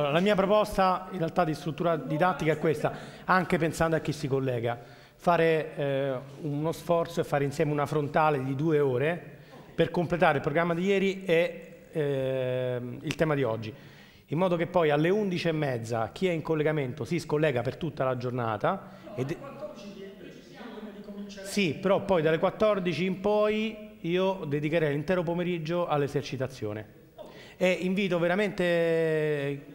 La mia proposta in realtà di struttura didattica è questa, anche pensando a chi si collega, fare eh, uno sforzo e fare insieme una frontale di due ore per completare il programma di ieri e eh, il tema di oggi, in modo che poi alle 11.30 chi è in collegamento si scollega per tutta la giornata. No, ed... 14, sì, però poi dalle 14 in poi io dedicherei l'intero pomeriggio all'esercitazione. E invito veramente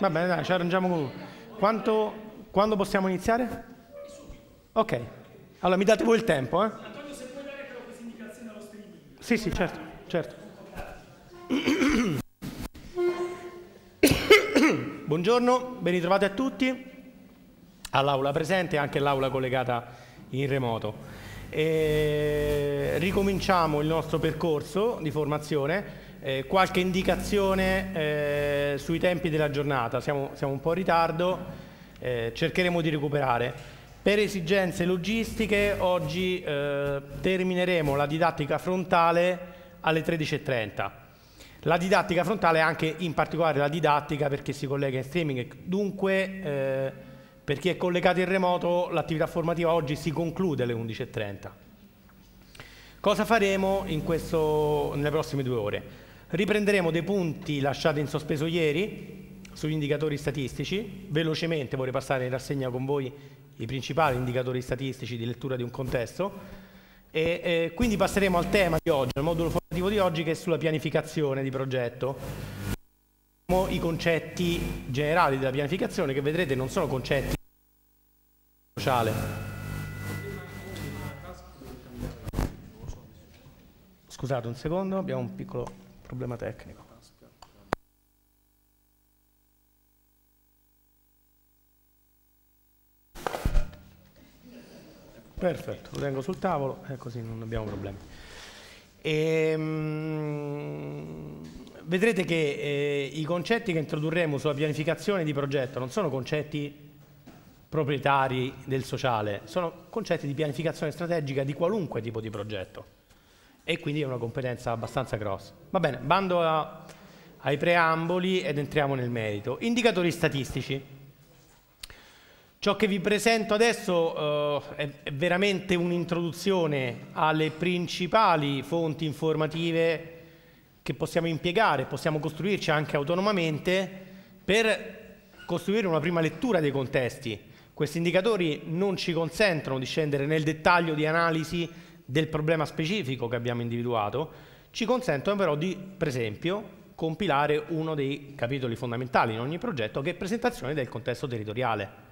Va bene, dai, ci arrangiamo con Quanto, Quando possiamo iniziare? Ok. Allora, mi date voi il tempo, eh? Antonio, se puoi dare però questa indicazione allo streaming. Sì, sì, certo, certo. Buongiorno, ben ritrovati a tutti, all'aula presente e anche all'aula collegata in remoto. E ricominciamo il nostro percorso di formazione eh, qualche indicazione eh, sui tempi della giornata, siamo, siamo un po' in ritardo, eh, cercheremo di recuperare. Per esigenze logistiche oggi eh, termineremo la didattica frontale alle 13.30. La didattica frontale è anche in particolare la didattica perché si collega in streaming, dunque eh, per chi è collegato in remoto l'attività formativa oggi si conclude alle 11.30. Cosa faremo questo, nelle prossime due ore? Riprenderemo dei punti lasciati in sospeso ieri sugli indicatori statistici. Velocemente vorrei passare in rassegna con voi i principali indicatori statistici di lettura di un contesto. E, eh, quindi passeremo al tema di oggi, al modulo formativo di oggi che è sulla pianificazione di progetto. I concetti generali della pianificazione che vedrete non sono concetti sociali. Scusate un secondo, abbiamo un piccolo problema tecnico. Perfetto, lo tengo sul tavolo e eh, così non abbiamo problemi. E, um, vedrete che eh, i concetti che introdurremo sulla pianificazione di progetto non sono concetti proprietari del sociale, sono concetti di pianificazione strategica di qualunque tipo di progetto e quindi è una competenza abbastanza grossa. Va bene, bando a, ai preamboli ed entriamo nel merito. Indicatori statistici. Ciò che vi presento adesso eh, è, è veramente un'introduzione alle principali fonti informative che possiamo impiegare, possiamo costruirci anche autonomamente per costruire una prima lettura dei contesti. Questi indicatori non ci consentono di scendere nel dettaglio di analisi del problema specifico che abbiamo individuato ci consentono però di, per esempio, compilare uno dei capitoli fondamentali in ogni progetto che è presentazione del contesto territoriale.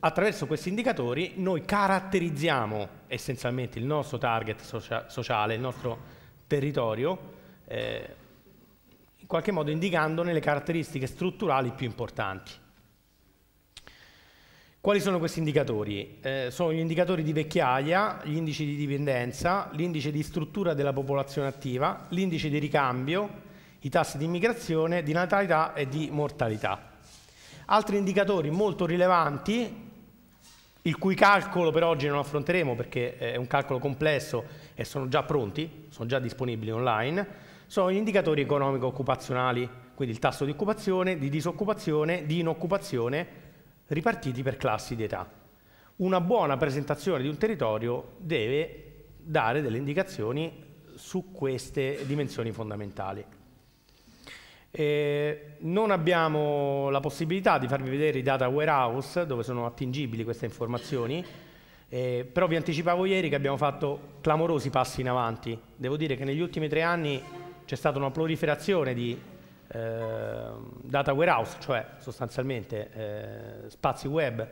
Attraverso questi indicatori noi caratterizziamo essenzialmente il nostro target socia sociale, il nostro territorio, eh, in qualche modo indicandone le caratteristiche strutturali più importanti. Quali sono questi indicatori? Eh, sono gli indicatori di vecchiaia, gli indici di dipendenza, l'indice di struttura della popolazione attiva, l'indice di ricambio, i tassi di immigrazione, di natalità e di mortalità. Altri indicatori molto rilevanti, il cui calcolo per oggi non affronteremo perché è un calcolo complesso e sono già pronti, sono già disponibili online, sono gli indicatori economico-occupazionali, quindi il tasso di occupazione, di disoccupazione, di inoccupazione ripartiti per classi di età. Una buona presentazione di un territorio deve dare delle indicazioni su queste dimensioni fondamentali. E eh, non abbiamo la possibilità di farvi vedere i data warehouse dove sono attingibili queste informazioni, eh, però vi anticipavo ieri che abbiamo fatto clamorosi passi in avanti. Devo dire che negli ultimi tre anni c'è stata una proliferazione di Ehm, data warehouse, cioè sostanzialmente eh, spazi web,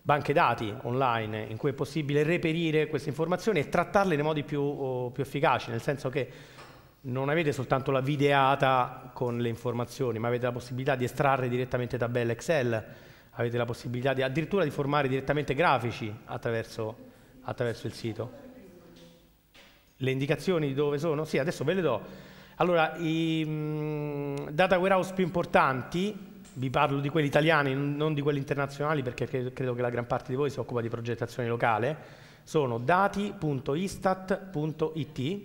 banche dati online in cui è possibile reperire queste informazioni e trattarle nei modi più, oh, più efficaci, nel senso che non avete soltanto la videata con le informazioni, ma avete la possibilità di estrarre direttamente tabelle Excel, avete la possibilità di, addirittura di formare direttamente grafici attraverso, attraverso il sito. Le indicazioni di dove sono? Sì, adesso ve le do. Allora, i mh, mm, data warehouse più importanti, vi parlo di quelli italiani, non di quelli internazionali, perché credo che la gran parte di voi si occupa di progettazione locale, sono dati.istat.it,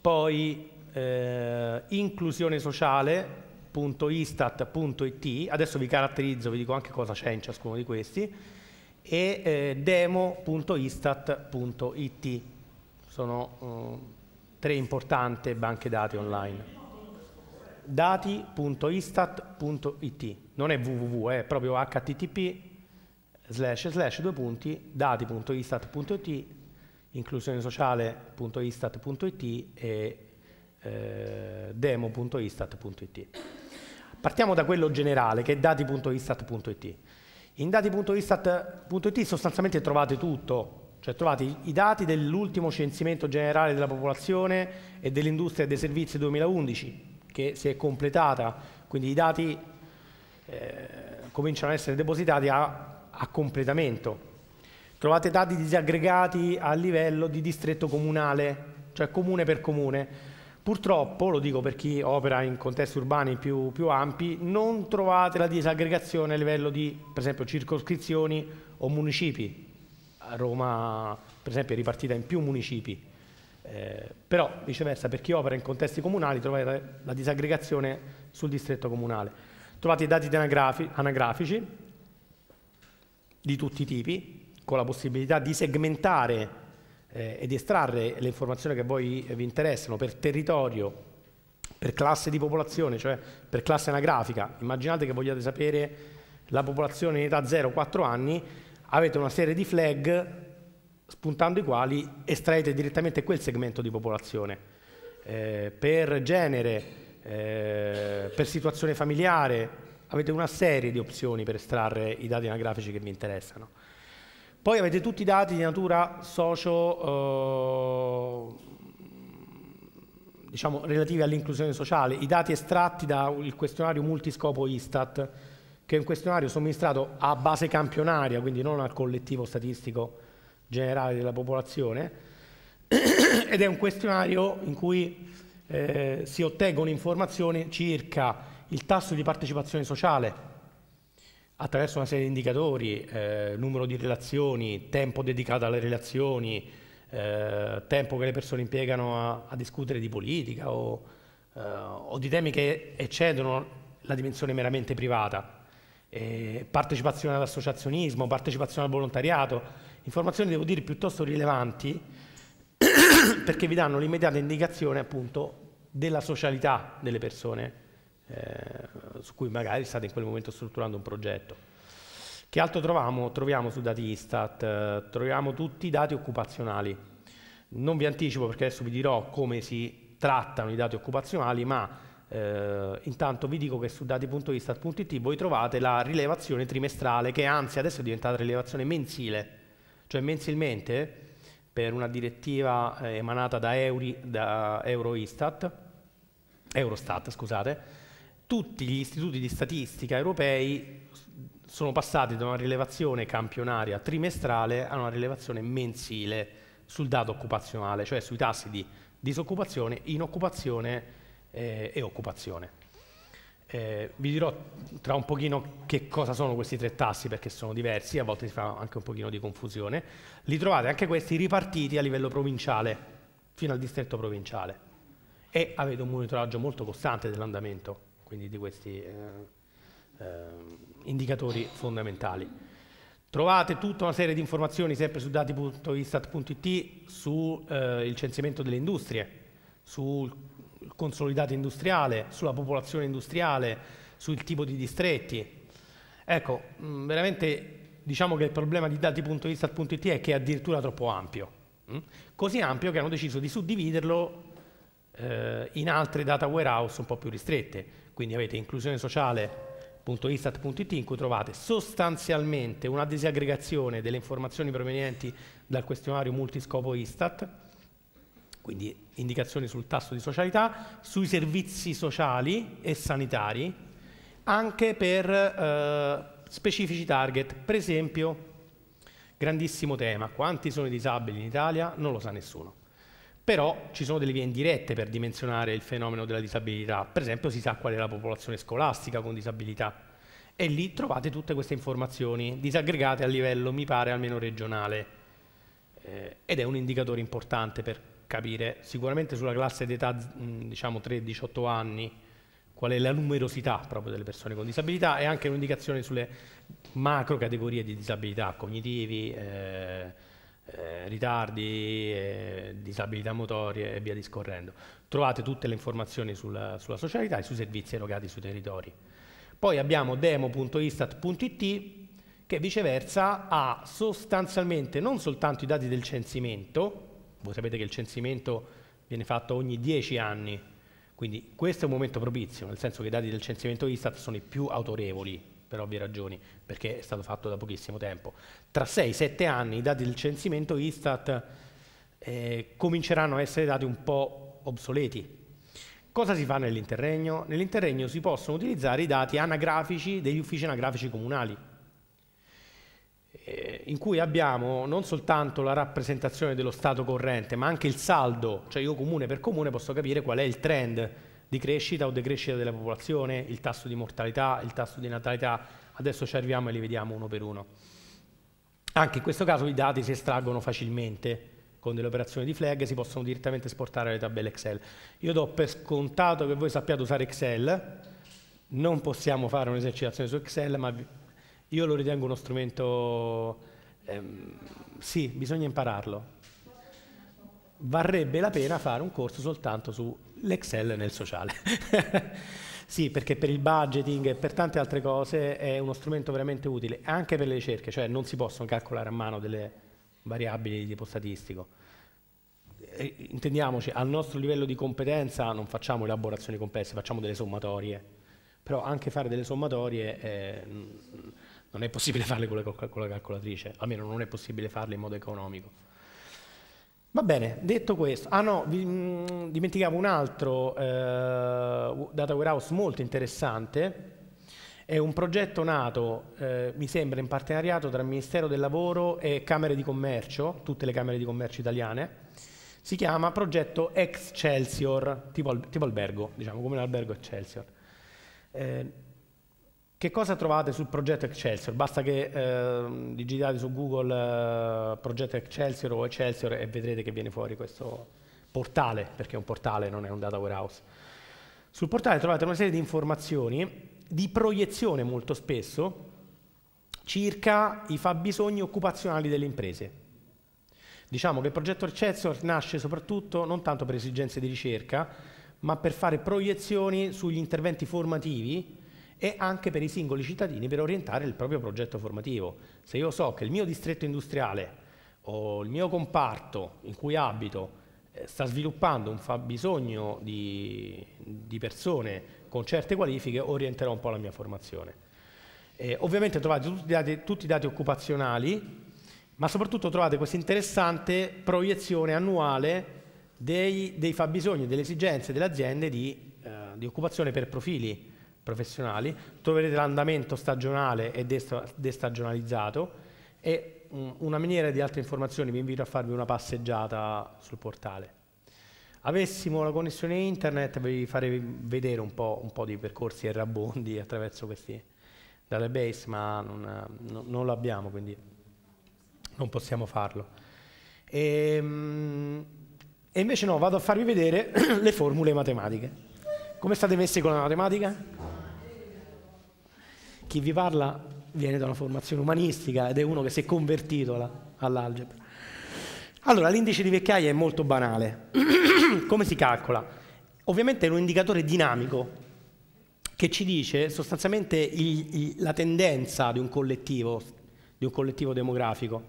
poi eh, inclusione sociale.istat.it, adesso vi caratterizzo, vi dico anche cosa c'è in ciascuno di questi, e eh, demo.istat.it. Sono eh, tre importanti banche dati online. dati.istat.it non è www, è proprio http slash slash due punti dati.istat.it inclusione sociale.istat.it e eh, demo.istat.it partiamo da quello generale che è dati.istat.it in dati.istat.it sostanzialmente trovate tutto cioè trovate i dati dell'ultimo censimento generale della popolazione e dell'industria e dei servizi 2011, che si è completata, quindi i dati eh, cominciano ad essere depositati a, a completamento. Trovate dati disaggregati a livello di distretto comunale, cioè comune per comune. Purtroppo, lo dico per chi opera in contesti urbani più, più, ampi, non trovate la disaggregazione a livello di, per esempio, circoscrizioni o municipi. Roma per esempio è ripartita in più municipi, eh, però viceversa per chi opera in contesti comunali trovate la disaggregazione sul distretto comunale. Trovate i dati anagrafi, anagrafici di tutti i tipi, con la possibilità di segmentare eh, e di estrarre le informazioni che voi vi interessano per territorio, per classe di popolazione, cioè per classe anagrafica. Immaginate che vogliate sapere la popolazione in età 0-4 anni avete una serie di flag spuntando i quali estraete direttamente quel segmento di popolazione. Eh, per genere, eh, per situazione familiare, avete una serie di opzioni per estrarre i dati anagrafici che vi interessano. Poi avete tutti i dati di natura socio, eh, diciamo, relativi all'inclusione sociale, i dati estratti dal questionario multiscopo Istat, che è un questionario somministrato a base campionaria, quindi non al collettivo statistico generale della popolazione, ed è un questionario in cui eh, si ottengono informazioni circa il tasso di partecipazione sociale attraverso una serie di indicatori, eh, numero di relazioni, tempo dedicato alle relazioni, eh, tempo che le persone impiegano a, a discutere di politica o, eh, o di temi che eccedono la dimensione meramente privata eh, partecipazione all'associazionismo, partecipazione al volontariato, informazioni devo dire piuttosto rilevanti perché vi danno l'immediata indicazione appunto della socialità delle persone eh, su cui magari state in quel momento strutturando un progetto. Che altro troviamo? Troviamo su dati Istat, eh, troviamo tutti i dati occupazionali. Non vi anticipo perché adesso vi dirò come si trattano i dati occupazionali, ma eh, intanto vi dico che su dati.istat.it voi trovate la rilevazione trimestrale che anzi adesso è diventata rilevazione mensile, cioè mensilmente per una direttiva eh, emanata da, Euri, da Euroistat, Eurostat, scusate, tutti gli istituti di statistica europei sono passati da una rilevazione campionaria trimestrale a una rilevazione mensile sul dato occupazionale, cioè sui tassi di disoccupazione, inoccupazione eh, e occupazione. Eh, vi dirò tra un pochino che cosa sono questi tre tassi perché sono diversi, a volte si fa anche un pochino di confusione. Li trovate anche questi ripartiti a livello provinciale, fino al distretto provinciale. E avete un monitoraggio molto costante dell'andamento, quindi di questi eh, eh, indicatori fondamentali. Trovate tutta una serie di informazioni sempre su dati.istat.it sul eh, censimento delle industrie, sul consolidato industriale, sulla popolazione industriale, sul tipo di distretti. Ecco, mm, veramente diciamo che il problema di dati.istat.it è che è addirittura troppo ampio, mm? così ampio che hanno deciso di suddividerlo eh, in altre data warehouse un po' più ristrette. Quindi avete inclusione sociale.istat.it in cui trovate sostanzialmente una disaggregazione delle informazioni provenienti dal questionario multiscopo Istat, quindi indicazioni sul tasso di socialità, sui servizi sociali e sanitari, anche per eh, specifici target. Per esempio, grandissimo tema, quanti sono i disabili in Italia? Non lo sa nessuno. Però ci sono delle vie indirette per dimensionare il fenomeno della disabilità. Per esempio si sa qual è la popolazione scolastica con disabilità. E lì trovate tutte queste informazioni disaggregate a livello, mi pare, almeno regionale. Eh, ed è un indicatore importante per capire sicuramente sulla classe d'età diciamo 3-18 anni qual è la numerosità proprio delle persone con disabilità e anche un'indicazione sulle macro categorie di disabilità cognitivi, eh, eh ritardi, eh, disabilità motorie e via discorrendo. Trovate tutte le informazioni sulla, sulla socialità e sui servizi erogati sui territori. Poi abbiamo demo.istat.it che viceversa ha sostanzialmente non soltanto i dati del censimento, voi sapete che il censimento viene fatto ogni 10 anni, quindi questo è un momento propizio, nel senso che i dati del censimento Istat sono i più autorevoli, per ovvie ragioni, perché è stato fatto da pochissimo tempo. Tra 6-7 anni i dati del censimento Istat eh, cominceranno a essere dati un po' obsoleti. Cosa si fa nell'interregno? Nell'interregno si possono utilizzare i dati anagrafici degli uffici anagrafici comunali eh, in cui abbiamo non soltanto la rappresentazione dello stato corrente, ma anche il saldo, cioè io comune per comune posso capire qual è il trend di crescita o decrescita della popolazione, il tasso di mortalità, il tasso di natalità, adesso ci arriviamo e li vediamo uno per uno. Anche in questo caso i dati si estraggono facilmente, con delle operazioni di flag e si possono direttamente esportare alle tabelle Excel. Io do per scontato che voi sappiate usare Excel, non possiamo fare un'esercitazione su Excel, ma io lo ritengo uno strumento, ehm, sì, bisogna impararlo. Varrebbe la pena fare un corso soltanto sull'Excel nel sociale. sì, perché per il budgeting e per tante altre cose è uno strumento veramente utile, anche per le ricerche, cioè non si possono calcolare a mano delle variabili di tipo statistico. E, intendiamoci, al nostro livello di competenza non facciamo elaborazioni complesse, facciamo delle sommatorie, però anche fare delle sommatorie... Eh, non è possibile farle con la, con la calcolatrice, almeno non è possibile farle in modo economico. Va bene, detto questo, ah no, vi, mh, mm, dimenticavo un altro eh, data warehouse molto interessante, è un progetto nato, eh, mi sembra, in partenariato tra il Ministero del Lavoro e Camere di Commercio, tutte le Camere di Commercio italiane, si chiama progetto Excelsior, tipo, tipo albergo, diciamo come un albergo Excelsior. Eh, che cosa trovate sul progetto Excelsior? Basta che eh, digitate su Google eh, progetto Excelsior o Excelsior e vedrete che viene fuori questo portale, perché è un portale, non è un data warehouse. Sul portale trovate una serie di informazioni, di proiezione molto spesso, circa i fabbisogni occupazionali delle imprese. Diciamo che il progetto Excelsior nasce soprattutto non tanto per esigenze di ricerca, ma per fare proiezioni sugli interventi formativi e anche per i singoli cittadini per orientare il proprio progetto formativo. Se io so che il mio distretto industriale o il mio comparto in cui abito eh, sta sviluppando un fabbisogno di, di persone con certe qualifiche, orienterò un po' la mia formazione. Eh, ovviamente trovate tutti i, dati, tutti i dati occupazionali, ma soprattutto trovate questa interessante proiezione annuale dei, dei fabbisogni, delle esigenze delle aziende di, eh, di occupazione per profili professionali, troverete l'andamento stagionale e destagionalizzato e mm, una miniera di altre informazioni, vi invito a farvi una passeggiata sul portale. Avessimo la connessione internet vi farei vedere un po', un po di percorsi errabondi attraverso questi database, ma non, no, non l'abbiamo, quindi non possiamo farlo. E, ehm, e invece no, vado a farvi vedere le formule matematiche. Come state messi con la matematica? Chi vi parla viene da una formazione umanistica ed è uno che si è convertito all'algebra. Allora, l'indice di vecchiaia è molto banale. Come si calcola? Ovviamente è un indicatore dinamico che ci dice sostanzialmente il, il, la tendenza di un collettivo, di un collettivo demografico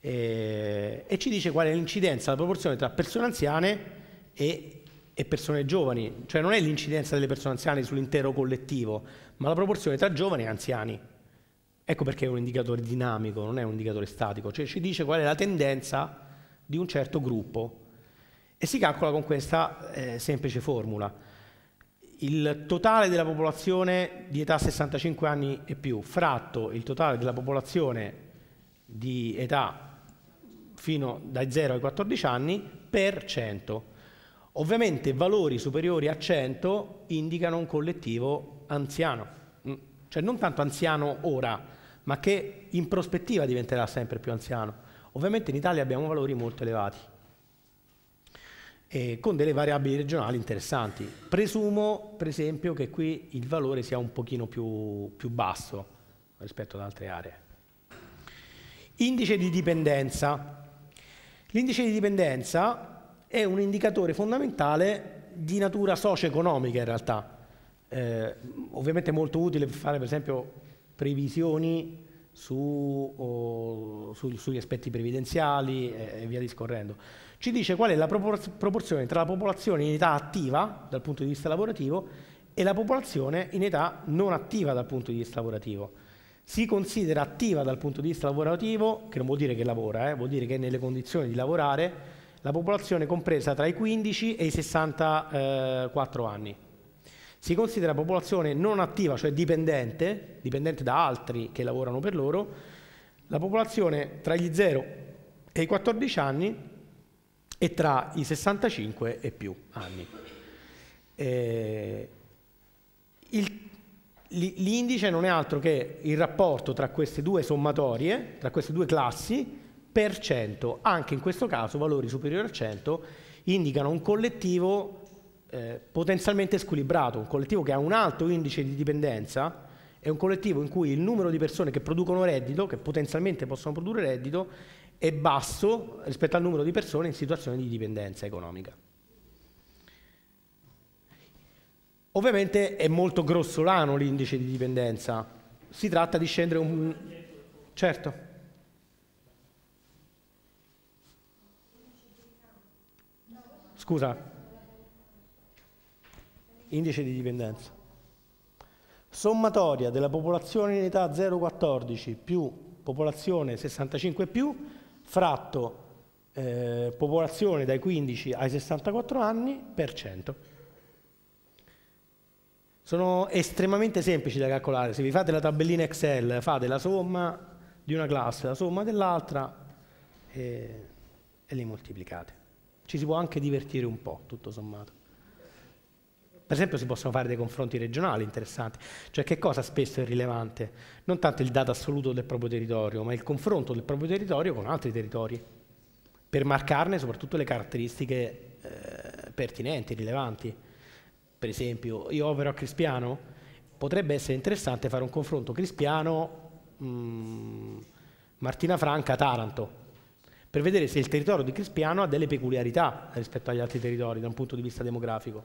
eh, e ci dice qual è l'incidenza, la proporzione tra persone anziane e e persone giovani, cioè non è l'incidenza delle persone anziane sull'intero collettivo, ma la proporzione tra giovani e anziani. Ecco perché è un indicatore dinamico, non è un indicatore statico, cioè ci dice qual è la tendenza di un certo gruppo e si calcola con questa eh, semplice formula. Il totale della popolazione di età 65 anni e più fratto il totale della popolazione di età fino dai 0 ai 14 anni per 100. Ovviamente valori superiori a 100 indicano un collettivo anziano, mm. cioè non tanto anziano ora, ma che in prospettiva diventerà sempre più anziano. Ovviamente in Italia abbiamo valori molto elevati, eh, con delle variabili regionali interessanti. Presumo, per esempio, che qui il valore sia un pochino più, più basso rispetto ad altre aree. Indice di dipendenza. L'indice di dipendenza è un indicatore fondamentale di natura socio-economica in realtà. Eh, ovviamente è molto utile per fare per esempio previsioni su, o, su, sugli aspetti previdenziali e, e, via discorrendo. Ci dice qual è la proporzione tra la popolazione in età attiva dal punto di vista lavorativo e la popolazione in età non attiva dal punto di vista lavorativo. Si considera attiva dal punto di vista lavorativo, che non vuol dire che lavora, eh, vuol dire che è nelle condizioni di lavorare, la popolazione compresa tra i 15 e i 64 anni. Si considera popolazione non attiva, cioè dipendente, dipendente da altri che lavorano per loro, la popolazione tra gli 0 e i 14 anni e tra i 65 e più anni. Eh, l'indice non è altro che il rapporto tra queste due sommatorie, tra queste due classi, per 100. Anche in questo caso valori superiori al 100 indicano un collettivo eh, potenzialmente squilibrato, un collettivo che ha un alto indice di dipendenza, è un collettivo in cui il numero di persone che producono reddito, che potenzialmente possono produrre reddito, è basso rispetto al numero di persone in situazione di dipendenza economica. Ovviamente è molto grossolano l'indice di dipendenza, si tratta di scendere un... Certo. Scusa. Indice di dipendenza. Sommatoria della popolazione in età 0,14 più popolazione 65 più fratto eh, popolazione dai 15 ai 64 anni per 100. Sono estremamente semplici da calcolare, se vi fate la tabellina Excel fate la somma di una classe, la somma dell'altra e, eh, e li moltiplicate ci si può anche divertire un po', tutto sommato. Per esempio si possono fare dei confronti regionali interessanti, cioè che cosa spesso è rilevante? Non tanto il dato assoluto del proprio territorio, ma il confronto del proprio territorio con altri territori, per marcarne soprattutto le caratteristiche eh, pertinenti, rilevanti. Per esempio, io opero a Crispiano, potrebbe essere interessante fare un confronto Crispiano, mm, Martina Franca, Taranto, per vedere se il territorio di Crispiano ha delle peculiarità rispetto agli altri territori da un punto di vista demografico.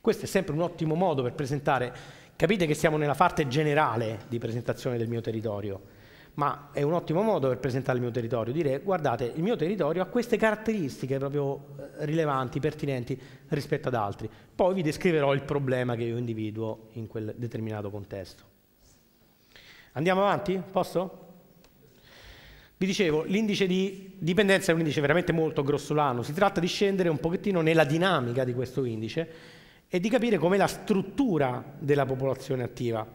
Questo è sempre un ottimo modo per presentare, capite che siamo nella parte generale di presentazione del mio territorio, ma è un ottimo modo per presentare il mio territorio, dire guardate il mio territorio ha queste caratteristiche proprio eh, rilevanti, pertinenti rispetto ad altri, poi vi descriverò il problema che io individuo in quel determinato contesto. Andiamo avanti? Posso? Vi dicevo, l'indice di dipendenza è un indice veramente molto grossolano, si tratta di scendere un pochettino nella dinamica di questo indice e di capire com'è la struttura della popolazione attiva.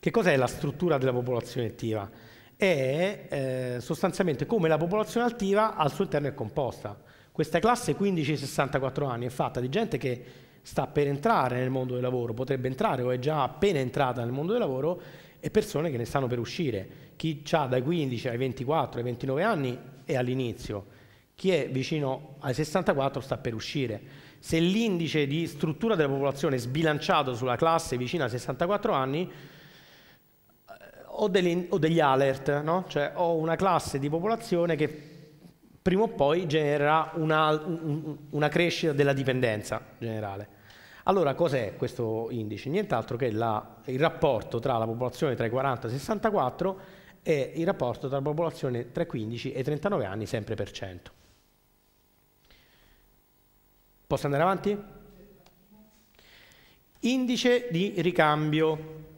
Che cos'è la struttura della popolazione attiva? È eh, sostanzialmente come la popolazione attiva al suo interno è composta. Questa classe 15-64 anni è fatta di gente che sta per entrare nel mondo del lavoro, potrebbe entrare o è già appena entrata nel mondo del lavoro e persone che ne stanno per uscire. Chi ha dai 15 ai 24, ai 29 anni è all'inizio, chi è vicino ai 64 sta per uscire. Se l'indice di struttura della popolazione è sbilanciato sulla classe vicina ai 64 anni, eh, ho degli, ho degli alert, no? cioè ho una classe di popolazione che prima o poi genererà una, una crescita della dipendenza generale. Allora cos'è questo indice? Nient'altro che la, il rapporto tra la popolazione tra i 40 e i 64 e il rapporto tra la popolazione tra i 15 e i 39 anni sempre per cento. Posso andare avanti? Indice di ricambio.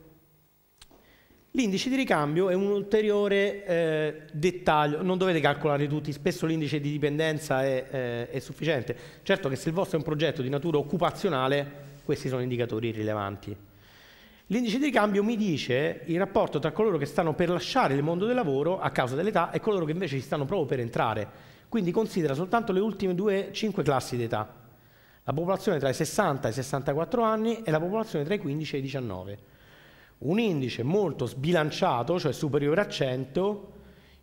L'indice di ricambio è un ulteriore eh, dettaglio, non dovete calcolare tutti, spesso l'indice di dipendenza è, eh, è, sufficiente. Certo che se il vostro è un progetto di natura occupazionale, questi sono indicatori rilevanti. L'indice di ricambio mi dice il rapporto tra coloro che stanno per lasciare il mondo del lavoro a causa dell'età e coloro che invece ci stanno proprio per entrare. Quindi considera soltanto le ultime due, cinque classi d'età. La popolazione tra i 60 e i 64 anni e la popolazione tra i 15 e i 19 un indice molto sbilanciato, cioè superiore a 100,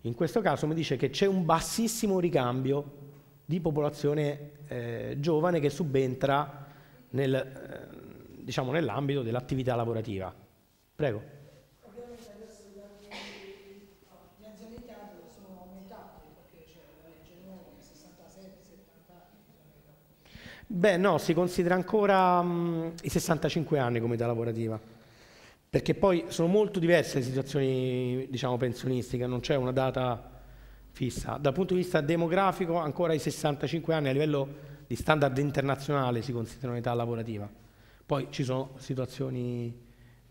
in questo caso mi dice che c'è un bassissimo ricambio di popolazione eh, giovane che subentra nel, eh, diciamo nell'ambito dell'attività lavorativa. Prego. Beh no, si considera ancora mh, mm, i 65 anni come età lavorativa perché poi sono molto diverse le situazioni diciamo, pensionistiche, non c'è una data fissa. Dal punto di vista demografico ancora i 65 anni a livello di standard internazionale si considerano un'età lavorativa. Poi ci sono situazioni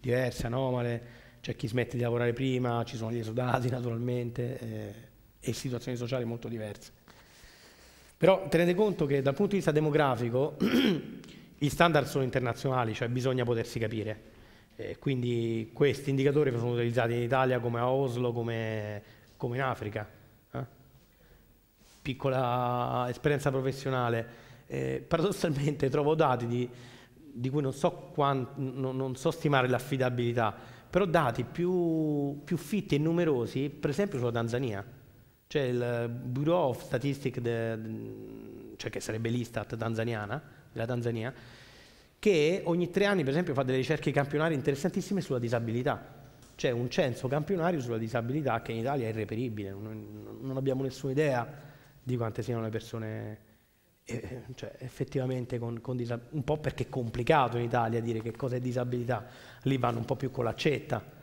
diverse, anomale, c'è chi smette di lavorare prima, ci sono gli esodati naturalmente eh, e situazioni sociali molto diverse. Però tenete conto che dal punto di vista demografico gli standard sono internazionali, cioè bisogna potersi capire quindi questi indicatori sono utilizzati in Italia come a Oslo, come, come in Africa. Eh? Piccola esperienza professionale. Eh, paradossalmente trovo dati di, di cui non so, quant, non, non so stimare l'affidabilità, però dati più, più, fitti e numerosi, per esempio sulla Tanzania. Cioè il Bureau of Statistics, cioè che sarebbe l'Istat tanzaniana, della Tanzania, che ogni tre anni, per esempio, fa delle ricerche campionarie interessantissime sulla disabilità. C'è un censo campionario sulla disabilità che in Italia è irreperibile, non, non abbiamo nessuna idea di quante siano le persone eh, cioè, effettivamente con, con disabilità, un po' perché è complicato in Italia dire che cosa è disabilità, lì vanno un po' più con l'accetta.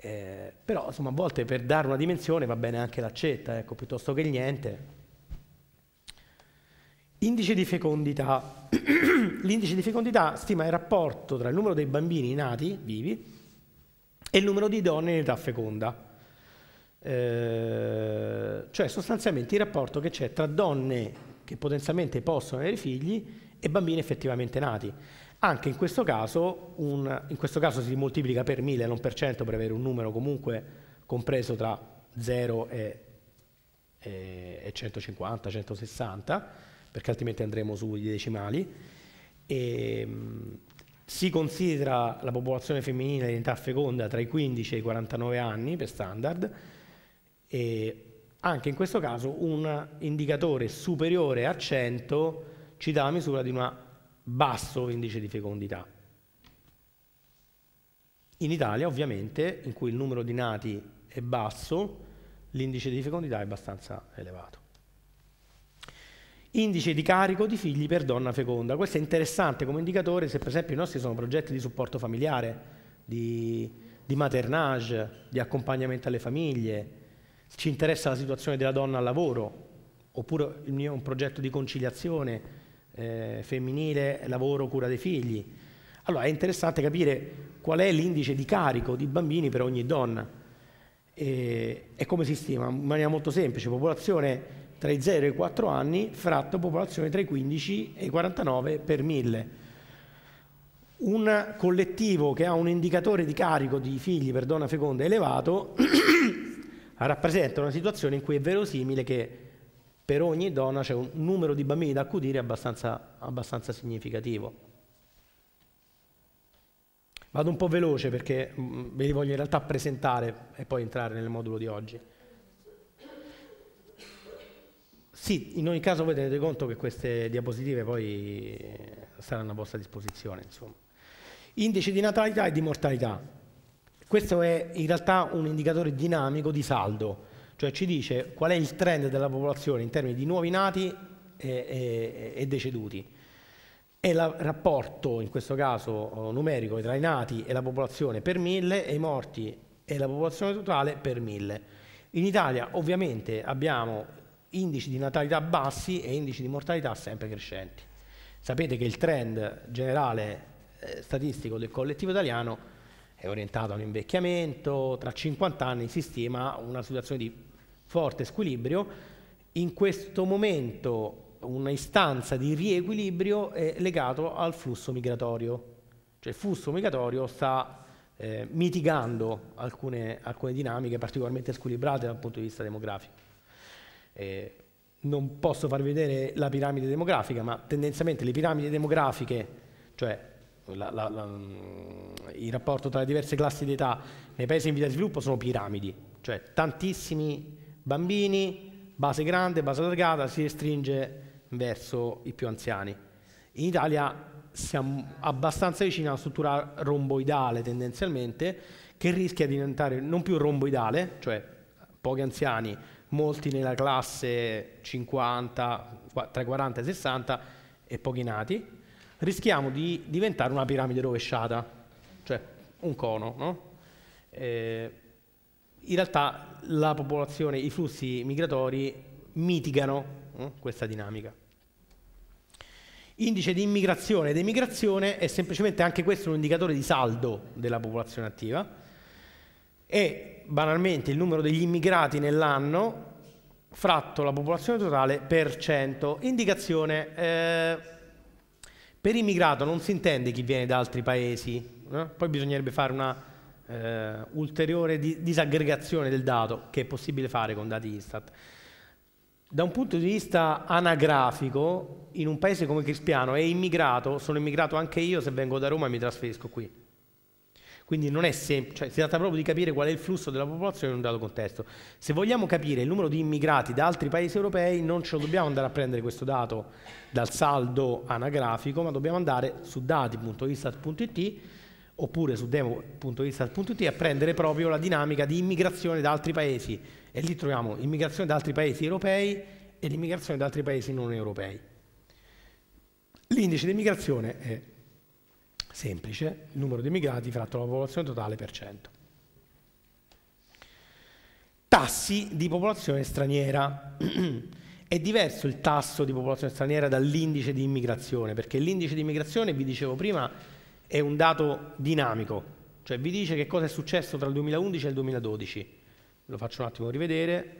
Eh, però insomma a volte per dare una dimensione va bene anche l'accetta, ecco, piuttosto che niente, Indice di fecondità. L'indice di fecondità stima il rapporto tra il numero dei bambini nati, vivi, e il numero di donne in età feconda. Eh, cioè sostanzialmente il rapporto che c'è tra donne che potenzialmente possono avere figli e bambini effettivamente nati. Anche in questo caso, un, in questo caso si moltiplica per 1000, non per 100, per avere un numero comunque compreso tra 0 e, e, e 150, 160 perché altrimenti andremo sui decimali. E, ehm, si considera la popolazione femminile in età feconda tra i 15 e i 49 anni per standard e anche in questo caso un indicatore superiore a 100 ci dà la misura di un basso indice di fecondità. In Italia ovviamente, in cui il numero di nati è basso, l'indice di fecondità è abbastanza elevato. Indice di carico di figli per donna feconda. Questo è interessante come indicatore se per esempio i nostri sono progetti di supporto familiare, di, di maternage, di accompagnamento alle famiglie, ci interessa la situazione della donna al lavoro, oppure il mio è un progetto di conciliazione eh, femminile, lavoro, cura dei figli. Allora è interessante capire qual è l'indice di carico di bambini per ogni donna e, e come si stima, in maniera molto semplice, popolazione tra i 0 e i 4 anni, fratto popolazione tra i 15 e i 49 per 1000. Un collettivo che ha un indicatore di carico di figli per donna feconda elevato rappresenta una situazione in cui è verosimile che per ogni donna c'è un numero di bambini da accudire abbastanza, abbastanza significativo. Vado un po' veloce perché mm, ve li voglio in realtà presentare e poi entrare nel modulo di oggi. Sì, in ogni caso voi tenete conto che queste diapositive poi saranno a vostra disposizione. Insomma. Indice di natalità e di mortalità. Questo è in realtà un indicatore dinamico di saldo, cioè ci dice qual è il trend della popolazione in termini di nuovi nati e, e, e deceduti. E il rapporto, in questo caso oh, numerico, tra i nati e la popolazione per mille e i morti e la popolazione totale per mille. In Italia ovviamente abbiamo indici di natalità bassi e indici di mortalità sempre crescenti. Sapete che il trend generale eh, statistico del collettivo italiano è orientato all'invecchiamento, tra 50 anni si stima una situazione di forte squilibrio, in questo momento una istanza di riequilibrio è legato al flusso migratorio, cioè il flusso migratorio sta eh, mitigando alcune, alcune dinamiche particolarmente squilibrate dal punto di vista demografico. Eh, non posso far vedere la piramide demografica, ma tendenzialmente le piramidi demografiche, cioè la, la, la, mm, il rapporto tra le diverse classi di età nei paesi in via di sviluppo sono piramidi, cioè tantissimi bambini, base grande, base allargata, si restringe verso i più anziani. In Italia siamo abbastanza vicini a una struttura romboidale tendenzialmente, che rischia di diventare non più romboidale, cioè pochi anziani, molti nella classe 50, tra i 40 e i 60 e pochi nati, rischiamo di diventare una piramide rovesciata, cioè un cono. No? Eh, in realtà la popolazione, i flussi migratori mitigano eh, questa dinamica. Indice di immigrazione ed emigrazione è semplicemente anche questo un indicatore di saldo della popolazione attiva e banalmente il numero degli immigrati nell'anno fratto la popolazione totale per 100. Indicazione, eh, per immigrato non si intende chi viene da altri paesi, no? poi bisognerebbe fare una eh, ulteriore di disaggregazione del dato, che è possibile fare con dati Istat. Da un punto di vista anagrafico, in un paese come Crispiano è immigrato, sono immigrato anche io se vengo da Roma e mi trasferisco qui. Quindi non è semplice, cioè, si tratta proprio di capire qual è il flusso della popolazione in un dato contesto. Se vogliamo capire il numero di immigrati da altri paesi europei, non ce lo dobbiamo andare a prendere questo dato dal saldo anagrafico, ma dobbiamo andare su dati.istat.it oppure su demo.istat.it a prendere proprio la dinamica di immigrazione da altri paesi e lì troviamo immigrazione da altri paesi europei e l'immigrazione da altri paesi non europei. L'indice di immigrazione è semplice, il numero di immigrati fratto la popolazione totale per cento. Tassi di popolazione straniera. È diverso il tasso di popolazione straniera dall'indice di immigrazione, perché l'indice di immigrazione, vi dicevo prima, è un dato dinamico, cioè vi dice che cosa è successo tra il 2011 e il 2012. Lo faccio un attimo rivedere.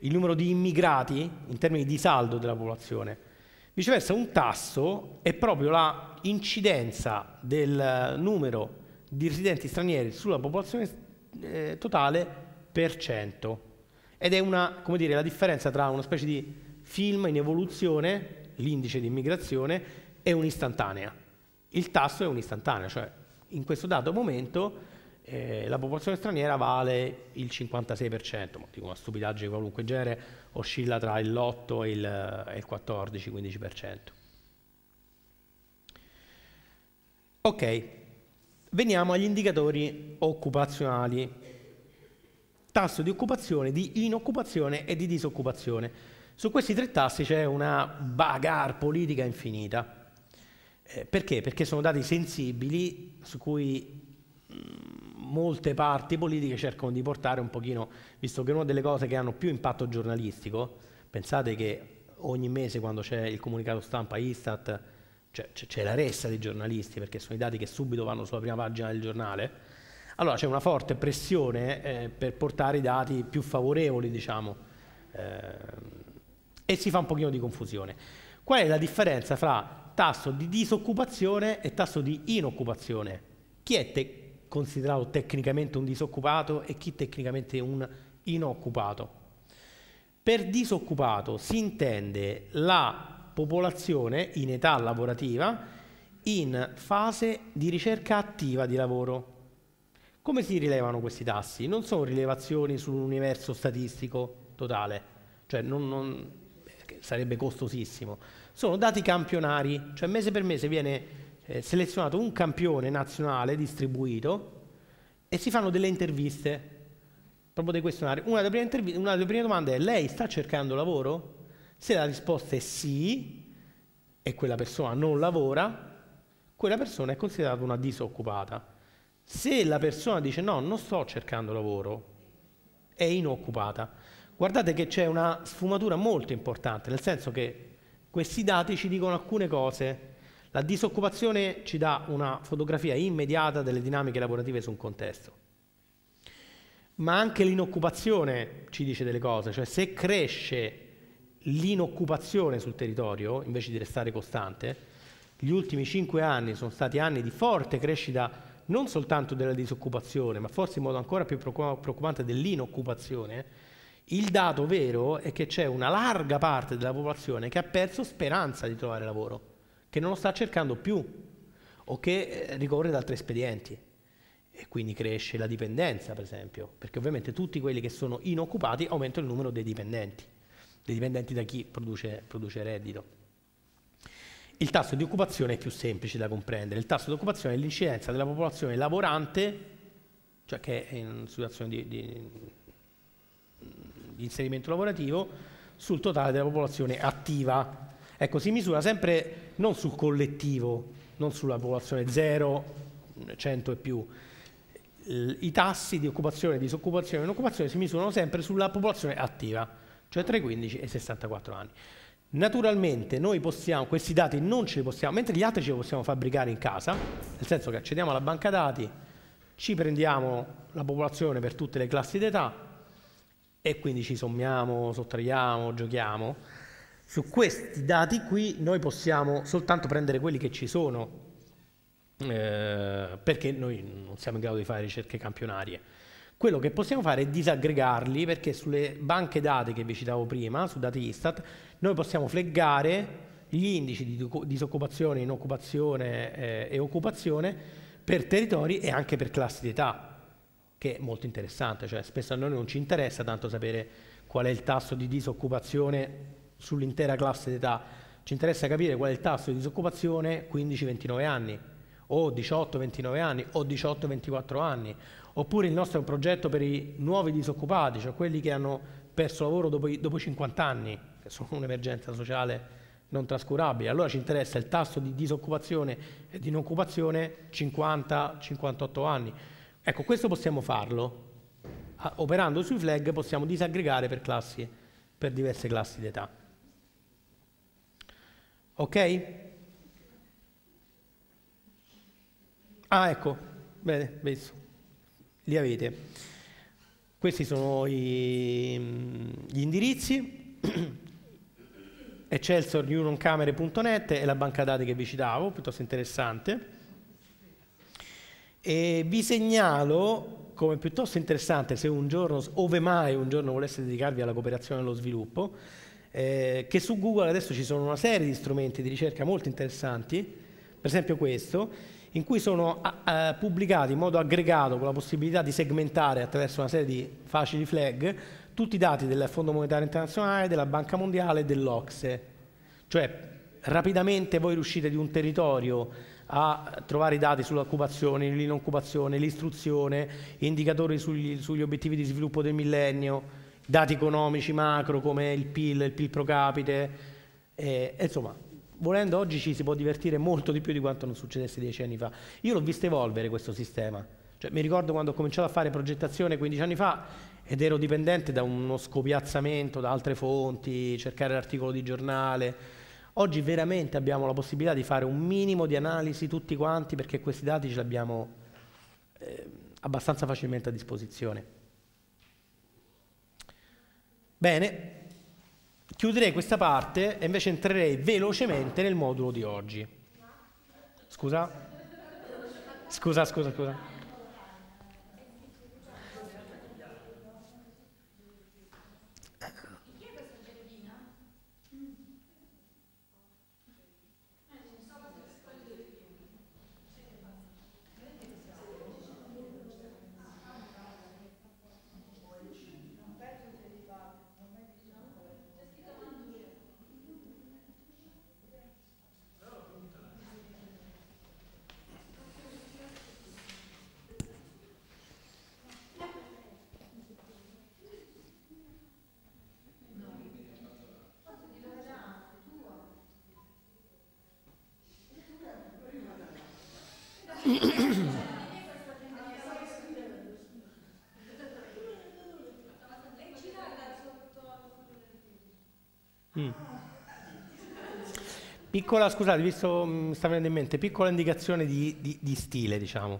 Il numero di immigrati in termini di saldo della popolazione Viceversa un tasso è proprio la incidenza del numero di residenti stranieri sulla popolazione eh, totale per cento. Ed è una, come dire, la differenza tra una specie di film in evoluzione, l'indice di immigrazione, e un'istantanea. Il tasso è un'istantanea, cioè in questo dato momento eh, la popolazione straniera vale il 56%, ma dico una stupidaggine di qualunque genere, oscilla tra l'8 e il, il 14-15%. Ok, veniamo agli indicatori occupazionali. Tasso di occupazione, di inoccupazione e di disoccupazione. Su questi tre tassi c'è una bagarre politica infinita. Eh, perché? Perché sono dati sensibili su cui mm, molte parti politiche cercano di portare un pochino visto che una delle cose che hanno più impatto giornalistico, pensate che ogni mese quando c'è il comunicato stampa Istat cioè, c'è, c'è la ressa dei giornalisti perché sono i dati che subito vanno sulla prima pagina del giornale, allora c'è una forte pressione eh, per portare i dati più favorevoli, diciamo, eh, e si fa un pochino di confusione. Qual è la differenza fra tasso di disoccupazione e tasso di inoccupazione? Chi è te- considerato tecnicamente un disoccupato e chi tecnicamente un inoccupato. Per disoccupato si intende la popolazione in età lavorativa in fase di ricerca attiva di lavoro. Come si rilevano questi tassi? Non sono rilevazioni sull'universo statistico totale, cioè non, non, eh, sarebbe costosissimo. Sono dati campionari, cioè mese per mese viene eh, selezionato un campione nazionale distribuito e si fanno delle interviste proprio dei questionari. Una delle, prime intervi- una delle prime domande è lei sta cercando lavoro? Se la risposta è sì e quella persona non lavora, quella persona è considerata una disoccupata. Se la persona dice no, non sto cercando lavoro, è inoccupata. Guardate che c'è una sfumatura molto importante, nel senso che questi dati ci dicono alcune cose. La disoccupazione ci dà una fotografia immediata delle dinamiche lavorative su un contesto ma anche l'inoccupazione ci dice delle cose, cioè se cresce l'inoccupazione sul territorio invece di restare costante, gli ultimi cinque anni sono stati anni di forte crescita non soltanto della disoccupazione, ma forse in modo ancora più preoccupante dell'inoccupazione, il dato vero è che c'è una larga parte della popolazione che ha perso speranza di trovare lavoro, che non lo sta cercando più o che eh, ricorre ad altri espedienti e quindi cresce la dipendenza, per esempio, perché ovviamente tutti quelli che sono inoccupati aumentano il numero dei dipendenti, dei dipendenti da chi produce, produce reddito. Il tasso di occupazione è più semplice da comprendere, il tasso di occupazione è l'incidenza della popolazione lavorante, cioè che è in situazione di, di, di inserimento lavorativo, sul totale della popolazione attiva. Ecco, si misura sempre non sul collettivo, non sulla popolazione 0, 100 e più, eh, i tassi di occupazione, disoccupazione e occupazione si misurano sempre sulla popolazione attiva, cioè tra i 15 e i 64 anni. Naturalmente noi possiamo, questi dati non ce li possiamo, mentre gli altri ce li possiamo fabbricare in casa, nel senso che accediamo alla banca dati, ci prendiamo la popolazione per tutte le classi d'età e quindi ci sommiamo, sottraiamo, giochiamo. Su questi dati qui noi possiamo soltanto prendere quelli che ci sono, eh, perché noi non siamo in grado di fare ricerche campionarie. Quello che possiamo fare è disaggregarli perché sulle banche dati che vi citavo prima, su dati Istat, noi possiamo fleggare gli indici di disoccupazione, inoccupazione eh, e occupazione per territori e anche per classi di età, che è molto interessante, cioè spesso a noi non ci interessa tanto sapere qual è il tasso di disoccupazione sull'intera classe d'età, ci interessa capire qual è il tasso di disoccupazione 15-29 anni, o 18-29 anni o 18-24 anni, oppure il nostro è un progetto per i nuovi disoccupati, cioè quelli che hanno perso lavoro dopo, dopo 50 anni, che sono un'emergenza sociale non trascurabile. Allora ci interessa il tasso di disoccupazione e di non occupazione 50-58 anni. Ecco, questo possiamo farlo. Ah, operando sui flag possiamo disaggregare per, classi, per diverse classi d'età. Ok? Ah, ecco, bene, benissimo. Li avete. Questi sono i, gli indirizzi. excelsorneuroncamere.net è la banca dati che vi citavo, piuttosto interessante. E vi segnalo come piuttosto interessante, se un giorno, ove mai un giorno voleste dedicarvi alla cooperazione e allo sviluppo, eh, che su Google adesso ci sono una serie di strumenti di ricerca molto interessanti, per esempio questo, in cui sono eh, pubblicati in modo aggregato con la possibilità di segmentare attraverso una serie di facili flag tutti i dati del Fondo Monetario Internazionale, della Banca Mondiale e dell'Ocse. Cioè rapidamente voi riuscite di un territorio a trovare i dati sull'occupazione, l'inoccupazione, l'istruzione, indicatori sugli, sugli obiettivi di sviluppo del millennio, dati economici macro come il PIL, il PIL pro capite, eh, insomma volendo oggi ci si può divertire molto di più di quanto non succedesse dieci anni fa. Io l'ho visto evolvere questo sistema. Cioè, mi ricordo quando ho cominciato a fare progettazione 15 anni fa ed ero dipendente da uno scopiazzamento, da altre fonti, cercare l'articolo di giornale. Oggi veramente abbiamo la possibilità di fare un minimo di analisi tutti quanti perché questi dati ce li abbiamo eh, abbastanza facilmente a disposizione. Bene, chiuderei questa parte e invece entrerei velocemente nel modulo di oggi. Scusa? Scusa, scusa, scusa. Piccola, scusate, visto mm, sta venendo in mente, piccola indicazione di, di, di stile, diciamo.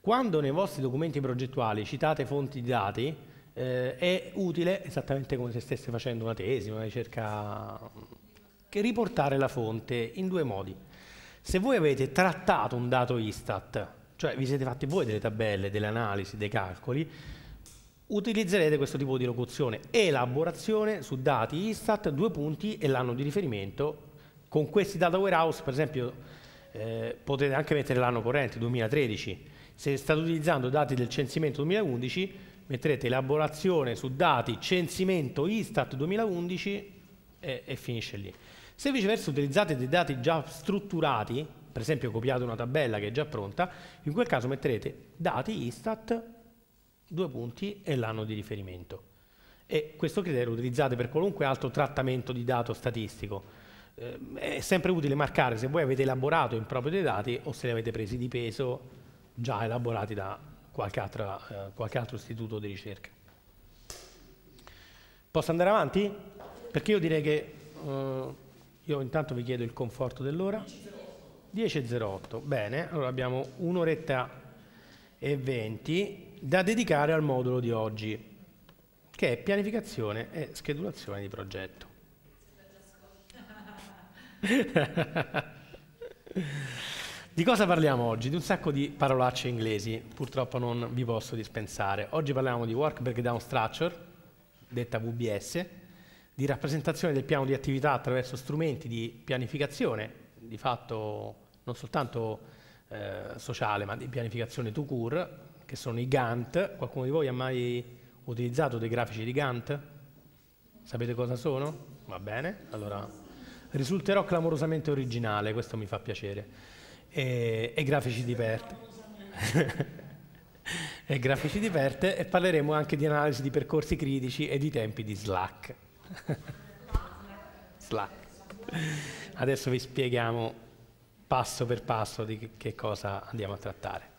Quando nei vostri documenti progettuali citate fonti di dati, eh, è utile, esattamente come se stesse facendo una tesi, una ricerca, mm, che riportare la fonte in due modi. Se voi avete trattato un dato Istat, cioè vi siete fatti voi delle tabelle, delle analisi, dei calcoli, utilizzerete questo tipo di locuzione, elaborazione su dati Istat, due punti e l'anno di riferimento con questi data warehouse, per esempio, eh, potete anche mettere l'anno corrente, 2013. Se state utilizzando dati del censimento 2011, metterete elaborazione su dati censimento Istat 2011 e, e finisce lì. Se viceversa utilizzate dei dati già strutturati, per esempio copiate una tabella che è già pronta, in quel caso metterete dati Istat, due punti e l'anno di riferimento. E questo criterio lo utilizzate per qualunque altro trattamento di dato statistico. Ehm, è sempre utile marcare se voi avete elaborato in proprio dei dati o se li avete presi di peso già elaborati da qualche, altra, eh, qualche altro istituto di ricerca. Posso andare avanti? Perché io direi che eh, io intanto vi chiedo il conforto dell'ora. 10.08, bene, allora abbiamo un'oretta e 20 da dedicare al modulo di oggi, che è pianificazione e schedulazione di progetto. di cosa parliamo oggi? Di un sacco di parolacce inglesi, purtroppo non vi posso dispensare. Oggi parliamo di Work Breakdown Structure, detta VBS, di rappresentazione del piano di attività attraverso strumenti di pianificazione, di fatto non soltanto eh, sociale, ma di pianificazione to cure, che sono i Gantt. Qualcuno di voi ha mai utilizzato dei grafici di Gantt? Sapete cosa sono? Va bene, allora risulterò clamorosamente originale, questo mi fa piacere. E, e grafici di Perte. e grafici di Verte e parleremo anche di analisi di percorsi critici e di tempi di Slack. Slack. Adesso vi spieghiamo passo per passo di che cosa andiamo a trattare.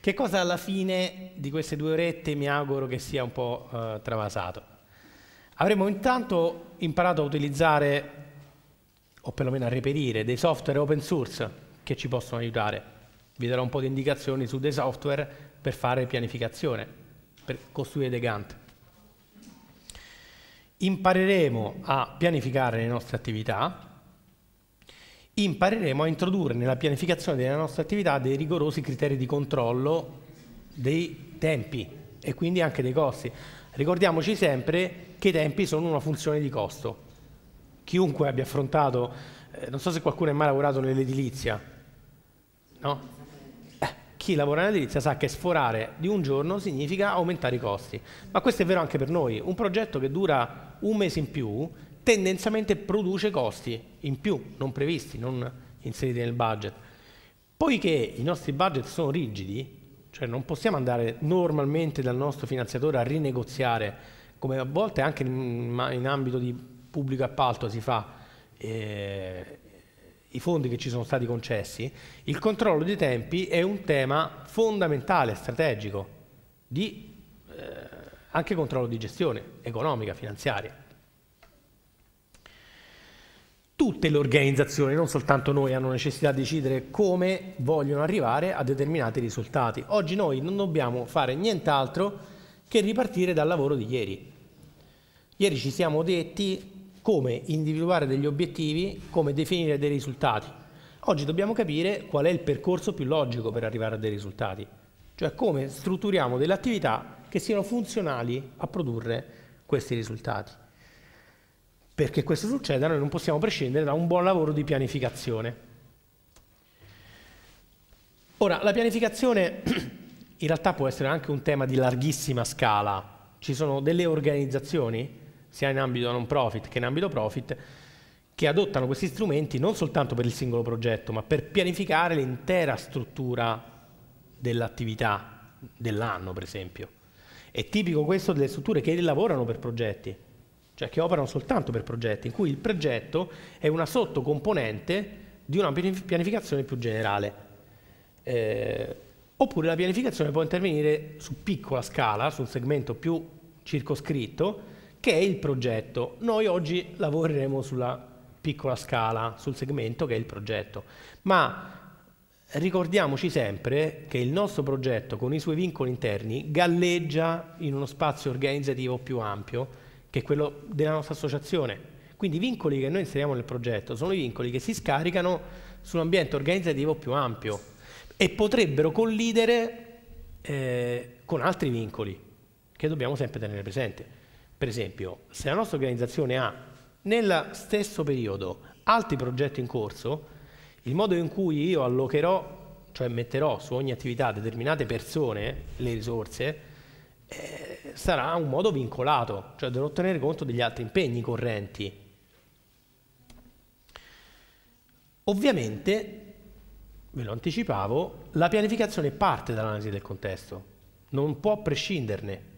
Che cosa alla fine di queste due orette mi auguro che sia un po' eh, travasato? Avremo intanto imparato a utilizzare o perlomeno a reperire dei software open source che ci possono aiutare. Vi darò un po' di indicazioni su dei software per fare pianificazione, per costruire dei Gantt. Impareremo a pianificare le nostre attività, impareremo a introdurre nella pianificazione della nostra attività dei rigorosi criteri di controllo dei tempi e quindi anche dei costi. Ricordiamoci sempre che i tempi sono una funzione di costo chiunque abbia affrontato, eh, non so se qualcuno è mai lavorato nell'edilizia, no? eh, chi lavora nell'edilizia sa che sforare di un giorno significa aumentare i costi. Ma questo è vero anche per noi. Un progetto che dura un mese in più tendenzialmente produce costi in più, non previsti, non inseriti nel budget. Poiché i nostri budget sono rigidi, cioè non possiamo andare normalmente dal nostro finanziatore a rinegoziare, come a volte anche in, in ambito di pubblico appalto si fa eh, i fondi che ci sono stati concessi, il controllo dei tempi è un tema fondamentale, strategico, di eh, anche controllo di gestione economica, finanziaria. Tutte le organizzazioni, non soltanto noi, hanno necessità di decidere come vogliono arrivare a determinati risultati. Oggi noi non dobbiamo fare nient'altro che ripartire dal lavoro di ieri. Ieri ci siamo detti come individuare degli obiettivi, come definire dei risultati. Oggi dobbiamo capire qual è il percorso più logico per arrivare a dei risultati, cioè come strutturiamo delle attività che siano funzionali a produrre questi risultati. Perché questo succeda noi non possiamo prescindere da un buon lavoro di pianificazione. Ora, la pianificazione in realtà può essere anche un tema di larghissima scala. Ci sono delle organizzazioni sia in ambito non profit che in ambito profit, che adottano questi strumenti non soltanto per il singolo progetto, ma per pianificare l'intera struttura dell'attività dell'anno, per esempio. È tipico questo delle strutture che lavorano per progetti, cioè che operano soltanto per progetti, in cui il progetto è una sottocomponente di una pianificazione più generale. Eh, oppure la pianificazione può intervenire su piccola scala, su un segmento più circoscritto, che è il progetto. Noi oggi lavoreremo sulla piccola scala, sul segmento che è il progetto, ma ricordiamoci sempre che il nostro progetto con i suoi vincoli interni galleggia in uno spazio organizzativo più ampio che è quello della nostra associazione. Quindi i vincoli che noi inseriamo nel progetto sono i vincoli che si scaricano sull'ambiente organizzativo più ampio e potrebbero collidere eh, con altri vincoli che dobbiamo sempre tenere presente. Per esempio, se la nostra organizzazione ha nel stesso periodo altri progetti in corso, il modo in cui io allocherò, cioè metterò su ogni attività determinate persone le risorse, eh, sarà un modo vincolato, cioè dovrò tenere conto degli altri impegni correnti. Ovviamente, ve lo anticipavo, la pianificazione parte dall'analisi del contesto, non può prescinderne,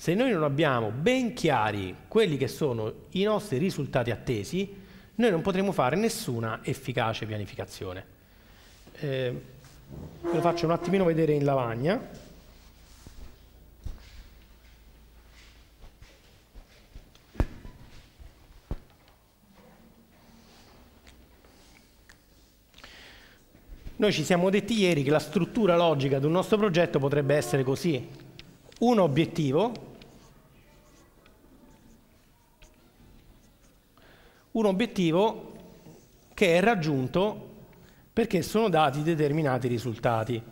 se noi non abbiamo ben chiari quelli che sono i nostri risultati attesi, noi non potremo fare nessuna efficace pianificazione. Eh, ve lo faccio un attimino vedere in lavagna. Noi ci siamo detti ieri che la struttura logica di un nostro progetto potrebbe essere così. Un obiettivo, un obiettivo che è raggiunto perché sono dati determinati risultati.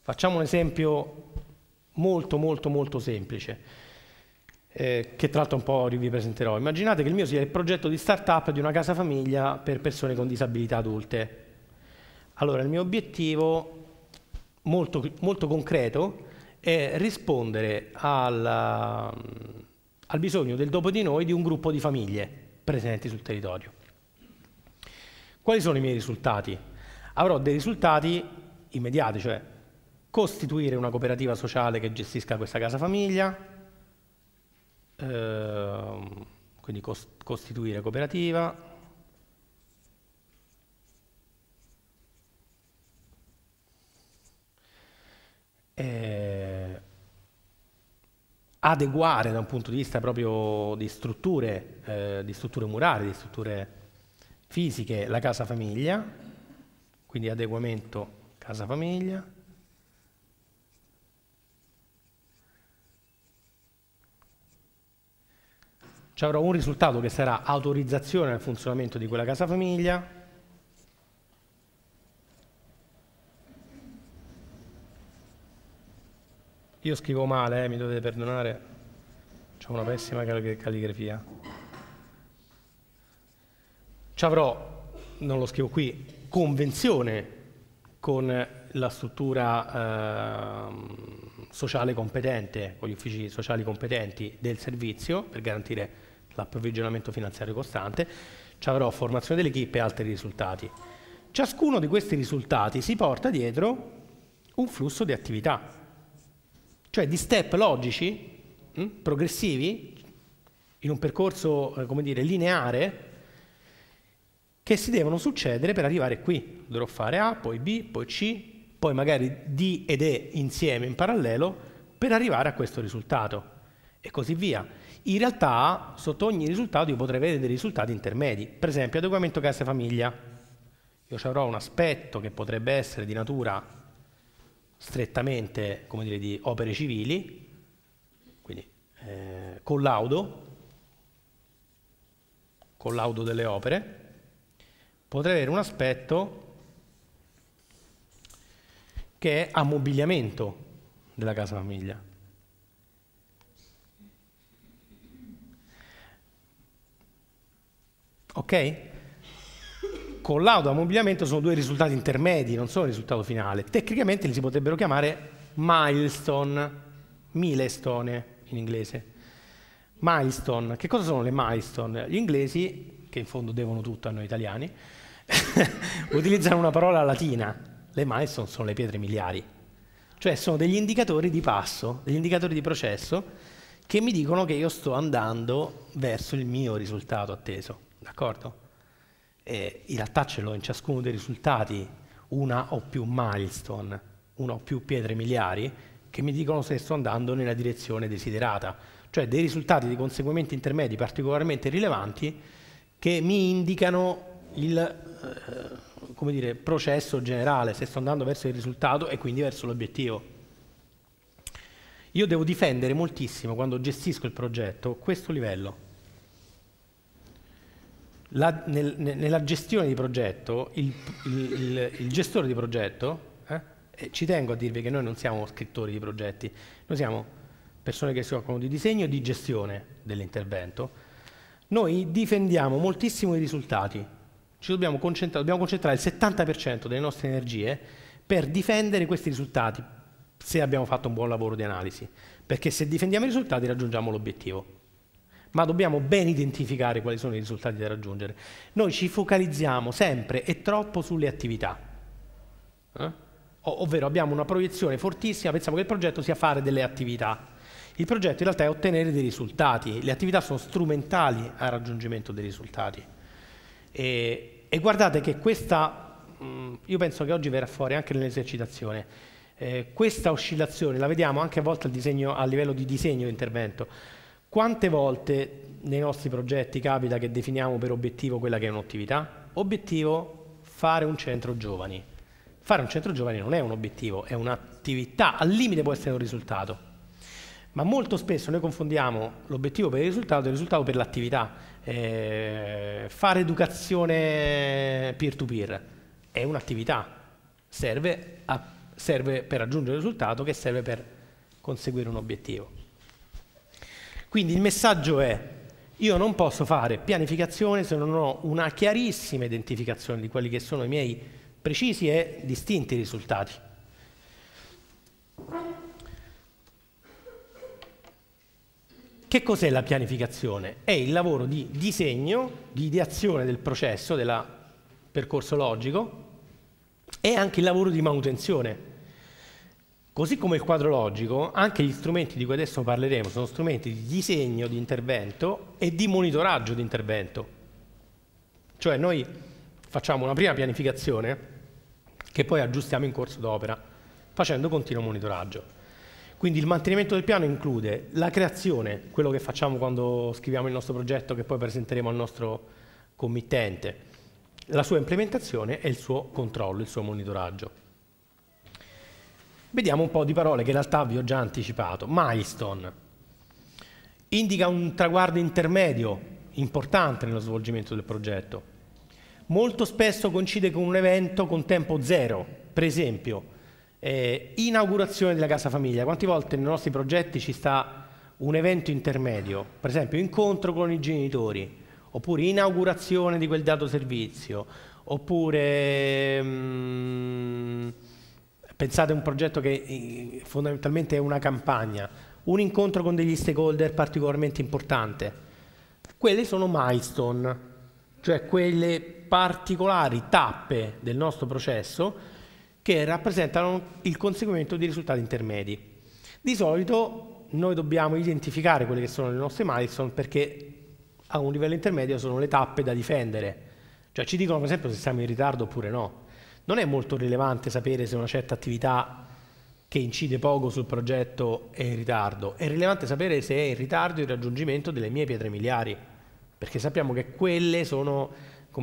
Facciamo un esempio molto molto molto semplice, eh, che tra l'altro un po' vi presenterò. Immaginate che il mio sia il progetto di start-up di una casa famiglia per persone con disabilità adulte. Allora, il mio obiettivo molto, molto concreto è rispondere al, al bisogno del dopo di noi di un gruppo di famiglie presenti sul territorio. Quali sono i miei risultati? Avrò dei risultati immediati, cioè costituire una cooperativa sociale che gestisca questa casa famiglia, eh, quindi costituire cooperativa, eh, adeguare da un punto di vista proprio di strutture, eh, di strutture murali, di strutture fisiche, la casa famiglia, quindi adeguamento casa famiglia, ci avrò un risultato che sarà autorizzazione al funzionamento di quella casa famiglia Io scrivo male, eh, mi dovete perdonare, ho una pessima cal calligrafia. Ci avrò, non lo scrivo qui, convenzione con la struttura eh, sociale competente, con gli uffici sociali competenti del servizio per garantire l'approvvigionamento finanziario costante, ci avrò formazione dell'equipe e altri risultati. Ciascuno di questi risultati si porta dietro un flusso di attività cioè di step logici, mh, hm, progressivi, in un percorso eh, come dire, lineare, che si devono succedere per arrivare qui. Dovrò fare A, poi B, poi C, poi magari D ed E insieme in parallelo per arrivare a questo risultato e così via. In realtà sotto ogni risultato io potrei avere dei risultati intermedi, per esempio adeguamento casa famiglia. Io avrò un aspetto che potrebbe essere di natura strettamente come dire, di opere civili, quindi eh, collaudo, collaudo delle opere, potrei avere un aspetto che è ammobiliamento della casa famiglia. Ok? con l'auto ammobigliamento sono due risultati intermedi, non sono il risultato finale. Tecnicamente li si potrebbero chiamare milestone, milestone in inglese. Milestone, che cosa sono le milestone? Gli inglesi, che in fondo devono tutto a noi italiani, utilizzano una parola latina. Le milestone sono le pietre miliari, cioè sono degli indicatori di passo, degli indicatori di processo che mi dicono che io sto andando verso il mio risultato atteso, d'accordo? eh, in realtà ce l'ho in ciascuno dei risultati una o più milestone, una o più pietre miliari, che mi dicono se sto andando nella direzione desiderata, cioè dei risultati di conseguimenti intermedi particolarmente rilevanti che mi indicano il eh, dire, processo generale, se sto andando verso il risultato e quindi verso l'obiettivo. Io devo difendere moltissimo quando gestisco il progetto questo livello la, nel, nella gestione di progetto, il, il, il, il gestore di progetto, eh, eh, ci tengo a dirvi che noi non siamo scrittori di progetti, noi siamo persone che si occupano di disegno e di gestione dell'intervento. Noi difendiamo moltissimo i risultati, dobbiamo concentrare, dobbiamo concentrare il 70% delle nostre energie per difendere questi risultati, se abbiamo fatto un buon lavoro di analisi, perché se difendiamo i risultati raggiungiamo l'obiettivo ma dobbiamo ben identificare quali sono i risultati da raggiungere. Noi ci focalizziamo sempre e troppo sulle attività. Eh? ovvero abbiamo una proiezione fortissima, pensiamo che il progetto sia fare delle attività. Il progetto in realtà è ottenere dei risultati, le attività sono strumentali al raggiungimento dei risultati. E, e guardate che questa, mm, io penso che oggi verrà fuori anche nell'esercitazione, eh, questa oscillazione la vediamo anche a volte a, disegno, a livello di disegno e intervento. Quante volte nei nostri progetti capita che definiamo per obiettivo quella che è un'attività? Obiettivo fare un centro giovani. Fare un centro giovani non è un obiettivo, è un'attività, al limite può essere un risultato. Ma molto spesso noi confondiamo l'obiettivo per il risultato e il risultato per l'attività. Eh, fare educazione peer-to-peer è un'attività, serve, serve per raggiungere un risultato che serve per conseguire un obiettivo. Quindi il messaggio è, io non posso fare pianificazione se non ho una chiarissima identificazione di quelli che sono i miei precisi e distinti risultati. Che cos'è la pianificazione? È il lavoro di disegno, di ideazione del processo, del percorso logico, e anche il lavoro di manutenzione. Così come il quadro logico, anche gli strumenti di cui adesso parleremo sono strumenti di disegno di intervento e di monitoraggio di intervento. Cioè noi facciamo una prima pianificazione che poi aggiustiamo in corso d'opera, facendo continuo monitoraggio. Quindi il mantenimento del piano include la creazione, quello che facciamo quando scriviamo il nostro progetto che poi presenteremo al nostro committente, la sua implementazione e il suo controllo, il suo monitoraggio. Vediamo un po' di parole che in realtà vi ho già anticipato. Milestone indica un traguardo intermedio importante nello svolgimento del progetto. Molto spesso coincide con un evento con tempo zero, per esempio eh, inaugurazione della casa famiglia. Quante volte nei nostri progetti ci sta un evento intermedio, per esempio incontro con i genitori, oppure inaugurazione di quel dato servizio, oppure... Mm, Pensate a un progetto che eh, fondamentalmente è una campagna, un incontro con degli stakeholder particolarmente importante. Quelle sono milestone, cioè quelle particolari tappe del nostro processo che rappresentano il conseguimento di risultati intermedi. Di solito noi dobbiamo identificare quelle che sono le nostre milestone perché a un livello intermedio sono le tappe da difendere, cioè ci dicono per esempio se siamo in ritardo oppure no non è molto rilevante sapere se una certa attività che incide poco sul progetto è in ritardo, è rilevante sapere se è in ritardo il raggiungimento delle mie pietre miliari, perché sappiamo che quelle sono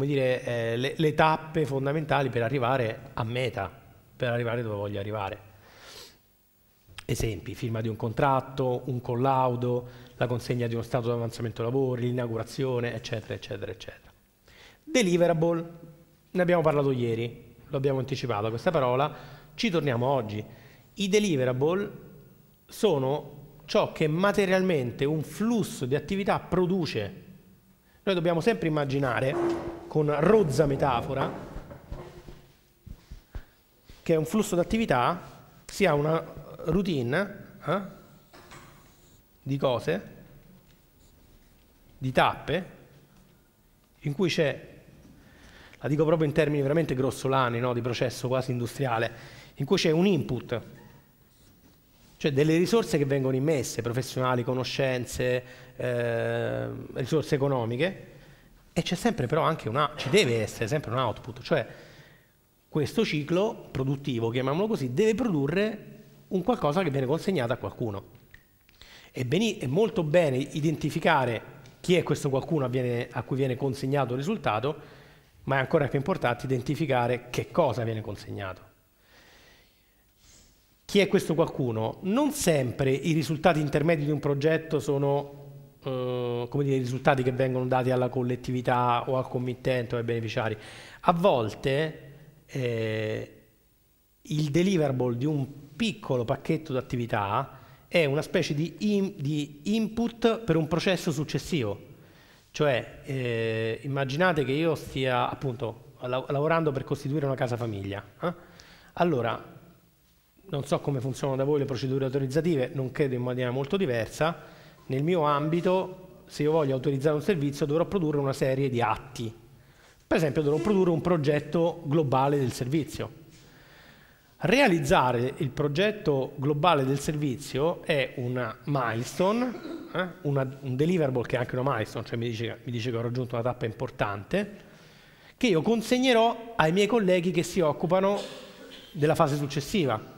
dire, eh, le, le tappe fondamentali per arrivare a meta, per arrivare dove voglio arrivare. Esempi, firma di un contratto, un collaudo, la consegna di uno stato di avanzamento lavori, l'inaugurazione, eccetera, eccetera, eccetera. Deliverable, ne abbiamo parlato ieri, abbiamo anticipato questa parola, ci torniamo oggi. I deliverable sono ciò che materialmente un flusso di attività produce. Noi dobbiamo sempre immaginare, con rozza metafora, che un flusso di attività sia una routine eh, di cose, di tappe, in cui c'è la dico proprio in termini veramente grossolani, no? di processo quasi industriale, in cui c'è un input, cioè delle risorse che vengono immesse, professionali, conoscenze, eh, risorse economiche, e c'è sempre però anche una, ci deve essere sempre un output, cioè questo ciclo produttivo, chiamiamolo così, deve produrre un qualcosa che viene consegnato a qualcuno. È, bene, è molto bene identificare chi è questo qualcuno a, viene, a cui viene consegnato il risultato, ma è ancora più importante identificare che cosa viene consegnato. Chi è questo qualcuno? Non sempre i risultati intermedi di un progetto sono eh, come dire, i risultati che vengono dati alla collettività o al committente o ai beneficiari. A volte eh, il deliverable di un piccolo pacchetto d'attività è una specie di, in, di input per un processo successivo. Cioè, eh, immaginate che io stia appunto lavorando per costituire una casa famiglia. Eh? Allora, non so come funzionano da voi le procedure autorizzative, non credo in maniera molto diversa. Nel mio ambito, se io voglio autorizzare un servizio, dovrò produrre una serie di atti. Per esempio, dovrò produrre un progetto globale del servizio. Realizzare il progetto globale del servizio è una milestone eh, una, un deliverable che è anche una milestone, cioè mi dice, mi dice che ho raggiunto una tappa importante, che io consegnerò ai miei colleghi che si occupano della fase successiva,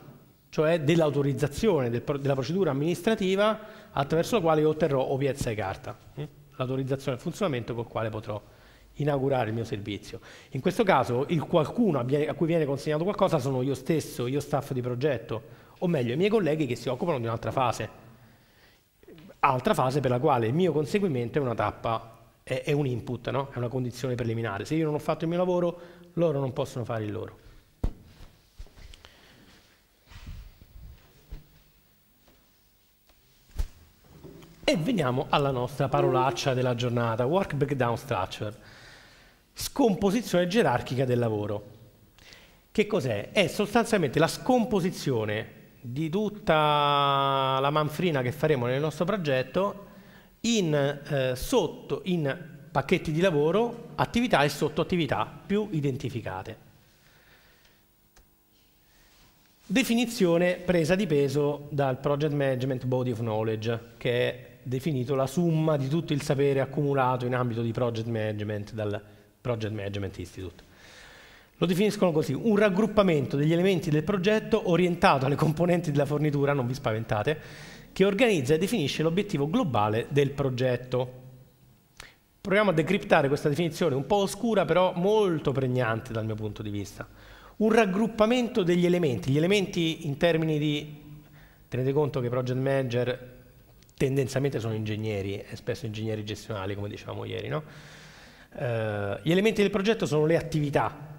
cioè dell'autorizzazione, del, della procedura amministrativa attraverso la quale io otterrò OPS e carta, hm? l'autorizzazione al funzionamento col quale potrò inaugurare il mio servizio. In questo caso il qualcuno a cui viene consegnato qualcosa sono io stesso, io staff di progetto, o meglio i miei colleghi che si occupano di un'altra fase altra fase per la quale il mio conseguimento è una tappa, è, è un input, no? è una condizione preliminare. Se io non ho fatto il mio lavoro, loro non possono fare il loro. E veniamo alla nostra parolaccia della giornata, work breakdown structure, scomposizione gerarchica del lavoro. Che cos'è? È sostanzialmente la scomposizione di tutta la manfrina che faremo nel nostro progetto in, eh, sotto, in pacchetti di lavoro, attività e sottoattività più identificate. Definizione presa di peso dal Project Management Body of Knowledge, che è definito la summa di tutto il sapere accumulato in ambito di Project Management dal Project Management Institute. Lo definiscono così, un raggruppamento degli elementi del progetto orientato alle componenti della fornitura, non vi spaventate, che organizza e definisce l'obiettivo globale del progetto. Proviamo a decriptare questa definizione, un po' oscura però molto pregnante dal mio punto di vista. Un raggruppamento degli elementi, gli elementi in termini di... Tenete conto che i project manager tendenzialmente sono ingegneri, e spesso ingegneri gestionali come dicevamo ieri, no? Uh, gli elementi del progetto sono le attività,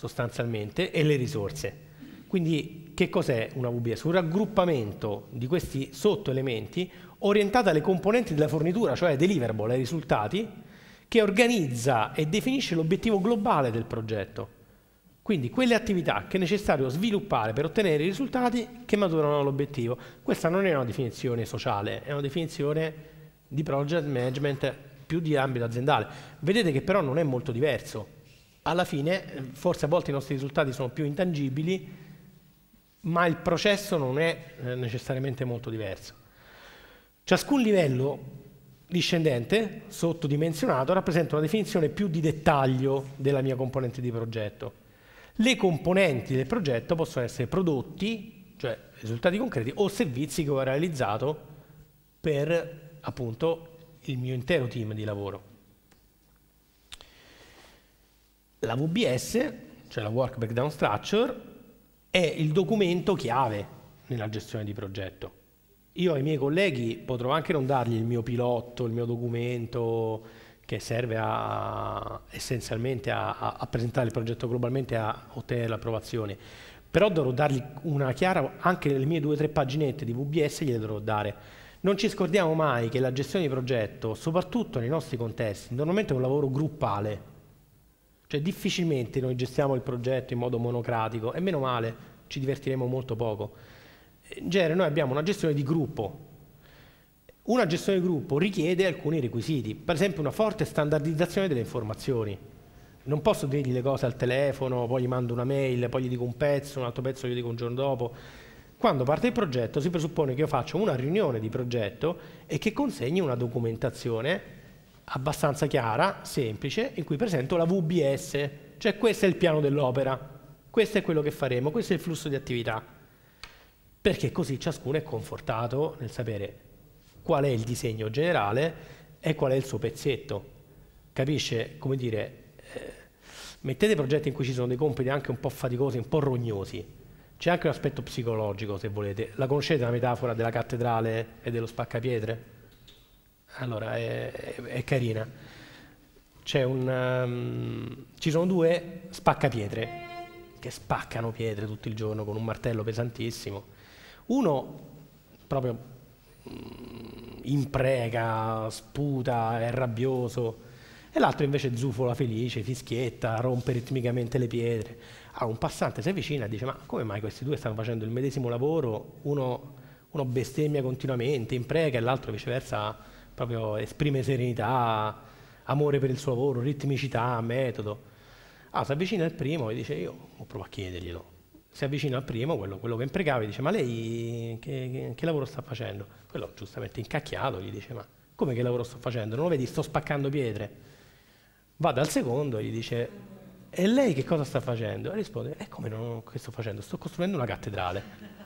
sostanzialmente e le risorse. Quindi che cos'è una VBS? Un raggruppamento di questi sottoelementi orientato alle componenti della fornitura, cioè ai deliverable, ai risultati, che organizza e definisce l'obiettivo globale del progetto. Quindi quelle attività che è necessario sviluppare per ottenere i risultati che maturano l'obiettivo. Questa non è una definizione sociale, è una definizione di project management più di ambito aziendale. Vedete che però non è molto diverso alla fine eh, forse a volte i nostri risultati sono più intangibili, ma il processo non è eh, necessariamente molto diverso. Ciascun livello discendente, sottodimensionato, rappresenta una definizione più di dettaglio della mia componente di progetto. Le componenti del progetto possono essere prodotti, cioè risultati concreti, o servizi che ho realizzato per appunto il mio intero team di lavoro. La VBS, cioè la Work Breakdown Structure, è il documento chiave nella gestione di progetto. Io ai miei colleghi potrò anche non dargli il mio pilotto, il mio documento che serve a, essenzialmente a, a presentare il progetto globalmente e a ottenere l'approvazione, però dovrò dargli una chiara, anche le mie due o tre paginette di VBS gliele dovrò dare. Non ci scordiamo mai che la gestione di progetto, soprattutto nei nostri contesti, normalmente è un lavoro gruppale, cioè difficilmente noi gestiamo il progetto in modo monocratico e meno male, ci divertiremo molto poco. In eh, genere noi abbiamo una gestione di gruppo. Una gestione di gruppo richiede alcuni requisiti, per esempio una forte standardizzazione delle informazioni. Non posso dirgli le cose al telefono, poi gli mando una mail, poi gli dico un pezzo, un altro pezzo gli dico un giorno dopo. Quando parte il progetto si presuppone che io faccia una riunione di progetto e che consegni una documentazione abbastanza chiara, semplice, in cui presento la VBS, cioè questo è il piano dell'opera, questo è quello che faremo, questo è il flusso di attività, perché così ciascuno è confortato nel sapere qual è il disegno generale e qual è il suo pezzetto. Capisce, come dire, eh, mettete progetti in cui ci sono dei compiti anche un po' faticosi, un po' rognosi, c'è anche un aspetto psicologico, se volete. La conoscete la metafora della cattedrale e dello spaccapietre? allora è, è, è carina. Un, um, ci sono due spaccapietre che spaccano pietre tutto il giorno con un martello pesantissimo. Uno proprio mm, impreca, sputa, è rabbioso e l'altro invece zufola felice, fischietta, rompe ritmicamente le pietre. A un passante si avvicina e dice ma come mai questi due stanno facendo il medesimo lavoro? Uno, uno bestemmia continuamente, imprega e l'altro viceversa proprio esprime serenità, amore per il suo lavoro, ritmicità, metodo. Ah, si avvicina al primo e dice io provo a chiederglielo. Si avvicina al primo, quello, quello che imprecava, e dice ma lei che, che, che, lavoro sta facendo? Quello giustamente incacchiato gli dice ma come che lavoro sto facendo? Non lo vedi, sto spaccando pietre. Va dal secondo e gli dice e lei che cosa sta facendo? E risponde e come non, che sto facendo? Sto costruendo una cattedrale.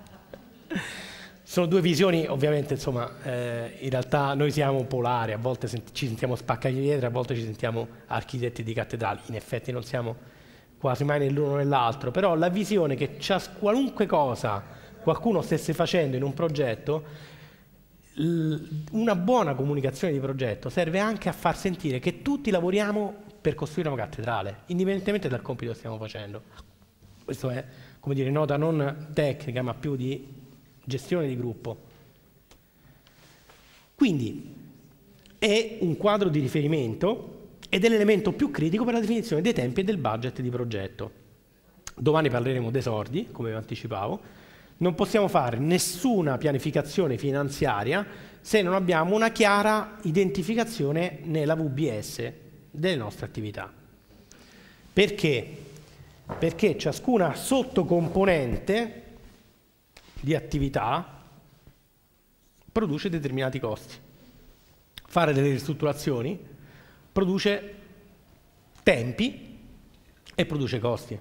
Sono due visioni, ovviamente, insomma, eh, in realtà noi siamo polari, a volte sent ci sentiamo spaccagli dietro, a volte ci sentiamo architetti di cattedrali, in effetti non siamo quasi mai nell'uno nell'altro, però la visione che qualunque cosa qualcuno stesse facendo in un progetto, una buona comunicazione di progetto serve anche a far sentire che tutti lavoriamo per costruire una cattedrale, indipendentemente dal compito che stiamo facendo. Questo è, come dire, nota non tecnica, ma più di gestione di gruppo. Quindi è un quadro di riferimento ed è l'elemento più critico per la definizione dei tempi e del budget di progetto. Domani parleremo dei sordi, come vi anticipavo. Non possiamo fare nessuna pianificazione finanziaria se non abbiamo una chiara identificazione nella VBS delle nostre attività. Perché? Perché ciascuna sottocomponente di attività produce determinati costi. Fare delle ristrutturazioni produce tempi e produce costi.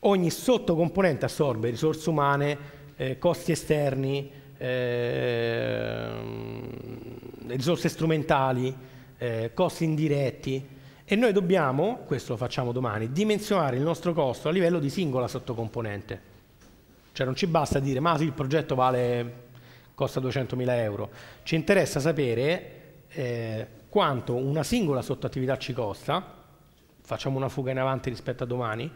Ogni sottocomponente assorbe risorse umane, eh, costi esterni, eh, risorse strumentali, eh, costi indiretti e noi dobbiamo, questo lo facciamo domani, dimensionare il nostro costo a livello di singola sottocomponente. Cioè non ci basta dire ma sì il progetto vale, costa 200.000 euro, ci interessa sapere eh, quanto una singola sottoattività ci costa, facciamo una fuga in avanti rispetto a domani,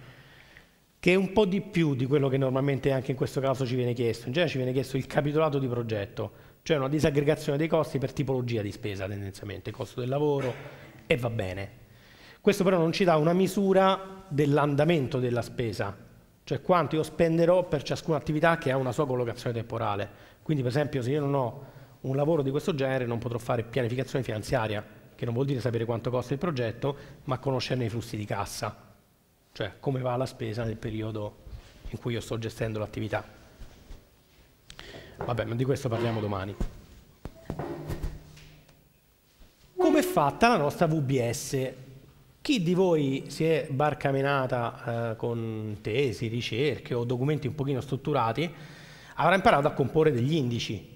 che è un po' di più di quello che normalmente anche in questo caso ci viene chiesto. In genere ci viene chiesto il capitolato di progetto, cioè una disaggregazione dei costi per tipologia di spesa tendenzialmente, costo del lavoro e va bene. Questo però non ci dà una misura dell'andamento della spesa, cioè quanto io spenderò per ciascuna attività che ha una sua collocazione temporale. Quindi per esempio se io non ho un lavoro di questo genere non potrò fare pianificazione finanziaria, che non vuol dire sapere quanto costa il progetto, ma conoscerne i flussi di cassa, cioè come va la spesa nel periodo in cui io sto gestendo l'attività. Vabbè, ma di questo parliamo domani. Come è fatta la nostra VBS? Chi di voi si è barcamenata eh, con tesi, ricerche o documenti un pochino strutturati avrà imparato a comporre degli indici,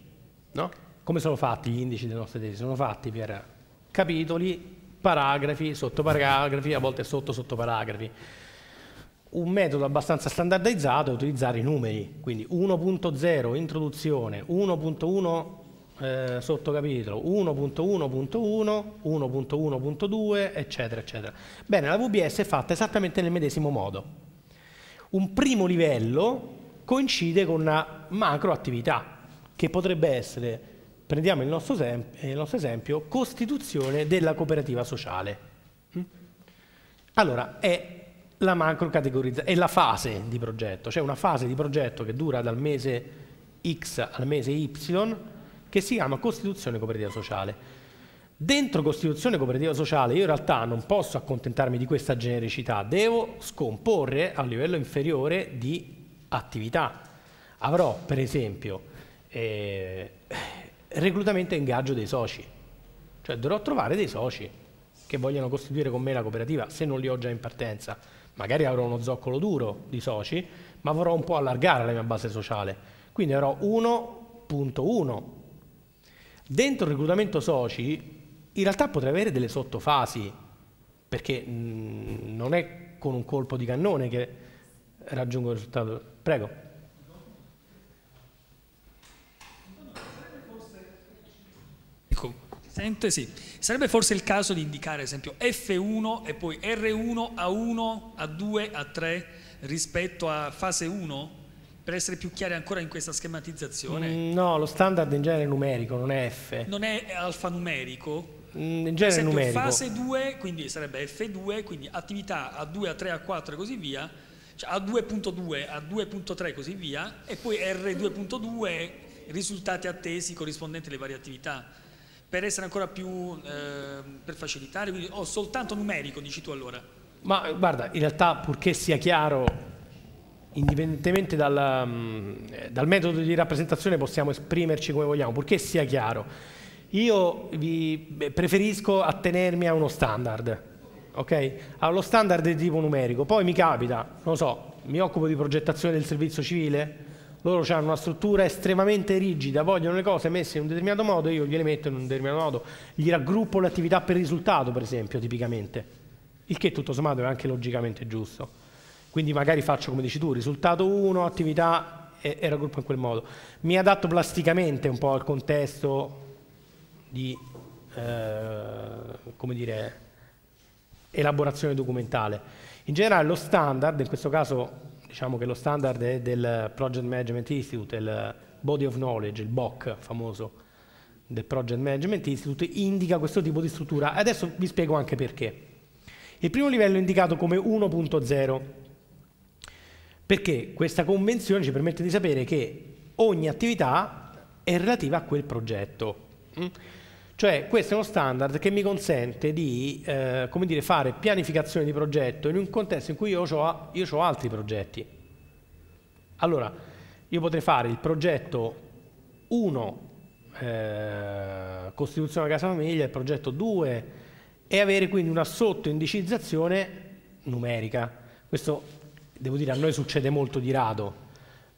no? Come sono fatti gli indici delle nostre tesi? Sono fatti per capitoli, paragrafi, sottoparagrafi, a volte sotto sottoparagrafi. Un metodo abbastanza standardizzato è utilizzare i numeri, quindi 1.0 introduzione, 1.1 eh, sottocapitolo 1.1.1, 1.1.2, eccetera, eccetera. Bene, la VBS è fatta esattamente nel medesimo modo. Un primo livello coincide con una macro attività che potrebbe essere, prendiamo il nostro, il nostro esempio, costituzione della cooperativa sociale. Mm? Allora, è la macro categorizzazione, è la fase di progetto, cioè una fase di progetto che dura dal mese X al mese Y che si chiama Costituzione Cooperativa Sociale. Dentro Costituzione Cooperativa Sociale io in realtà non posso accontentarmi di questa genericità, devo scomporre a livello inferiore di attività. Avrò per esempio eh, reclutamento e ingaggio dei soci, cioè dovrò trovare dei soci che vogliono costituire con me la cooperativa se non li ho già in partenza. Magari avrò uno zoccolo duro di soci, ma vorrò un po' allargare la mia base sociale. Quindi avrò 1.1 dentro il reclutamento soci in realtà potrei avere delle sottofasi, perché mh, mm, non è con un colpo di cannone che raggiungo il risultato. Prego. Ecco. Sente? Sì. Sarebbe forse il caso di indicare, ad esempio, F1 e poi R1, A1, A2, A3 rispetto a fase 1? per essere più chiari ancora in questa schematizzazione. Mm, no, lo standard in genere è numerico, non è F. Non è alfanumerico? Mm, in genere esempio, numerico. Fase 2, quindi sarebbe F2, quindi attività A2, A3, A4 e così via, cioè A2.2, A2.3 e così via, e poi R2.2, risultati attesi corrispondenti alle varie attività per essere ancora più eh, per facilitare, o oh, soltanto numerico, dici tu allora. Ma guarda, in realtà purché sia chiaro indipendentemente dal, mm, dal metodo di rappresentazione possiamo esprimerci come vogliamo, purché sia chiaro. Io vi preferisco attenermi a uno standard, ok? Allo standard di tipo numerico. Poi mi capita, non so, mi occupo di progettazione del servizio civile, loro hanno una struttura estremamente rigida, vogliono le cose messe in un determinato modo, io gliele metto in un determinato modo, gli raggruppo le attività per risultato, per esempio, tipicamente. Il che tutto sommato è anche logicamente giusto. Quindi magari faccio come dici tu, risultato 1, attività e, e raggruppo in quel modo. Mi adatto plasticamente un po' al contesto di, eh, come dire, elaborazione documentale. In generale lo standard, in questo caso diciamo che lo standard è del Project Management Institute, il Body of Knowledge, il BOC famoso del Project Management Institute, indica questo tipo di struttura. Adesso vi spiego anche perché. Il primo livello è indicato come 1.0 perché questa convenzione ci permette di sapere che ogni attività è relativa a quel progetto. Mm? Cioè questo è uno standard che mi consente di eh, dire, fare pianificazione di progetto in un contesto in cui io ho, io ho altri progetti. Allora, io potrei fare il progetto 1, eh, Costituzione della Casa Famiglia, il progetto 2 e avere quindi una sottoindicizzazione numerica. Questo devo dire a noi succede molto di rado,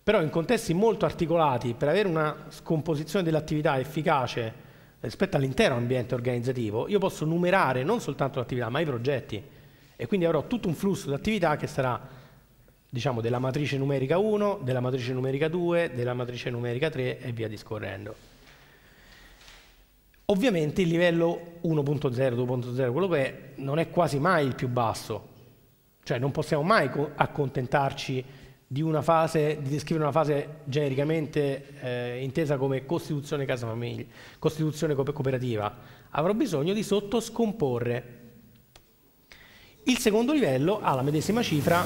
però in contesti molto articolati per avere una scomposizione dell'attività efficace rispetto all'intero ambiente organizzativo, io posso numerare non soltanto l'attività ma i progetti e quindi avrò tutto un flusso di attività che sarà diciamo della matrice numerica 1, della matrice numerica 2, della matrice numerica 3 e via discorrendo. Ovviamente il livello 1.0, 2.0, quello che è, non è quasi mai il più basso, cioè non possiamo mai accontentarci di, una fase, di descrivere una fase genericamente eh, intesa come costituzione casa famiglia, costituzione cooperativa. Avrò bisogno di sottoscomporre. Il secondo livello ha la medesima cifra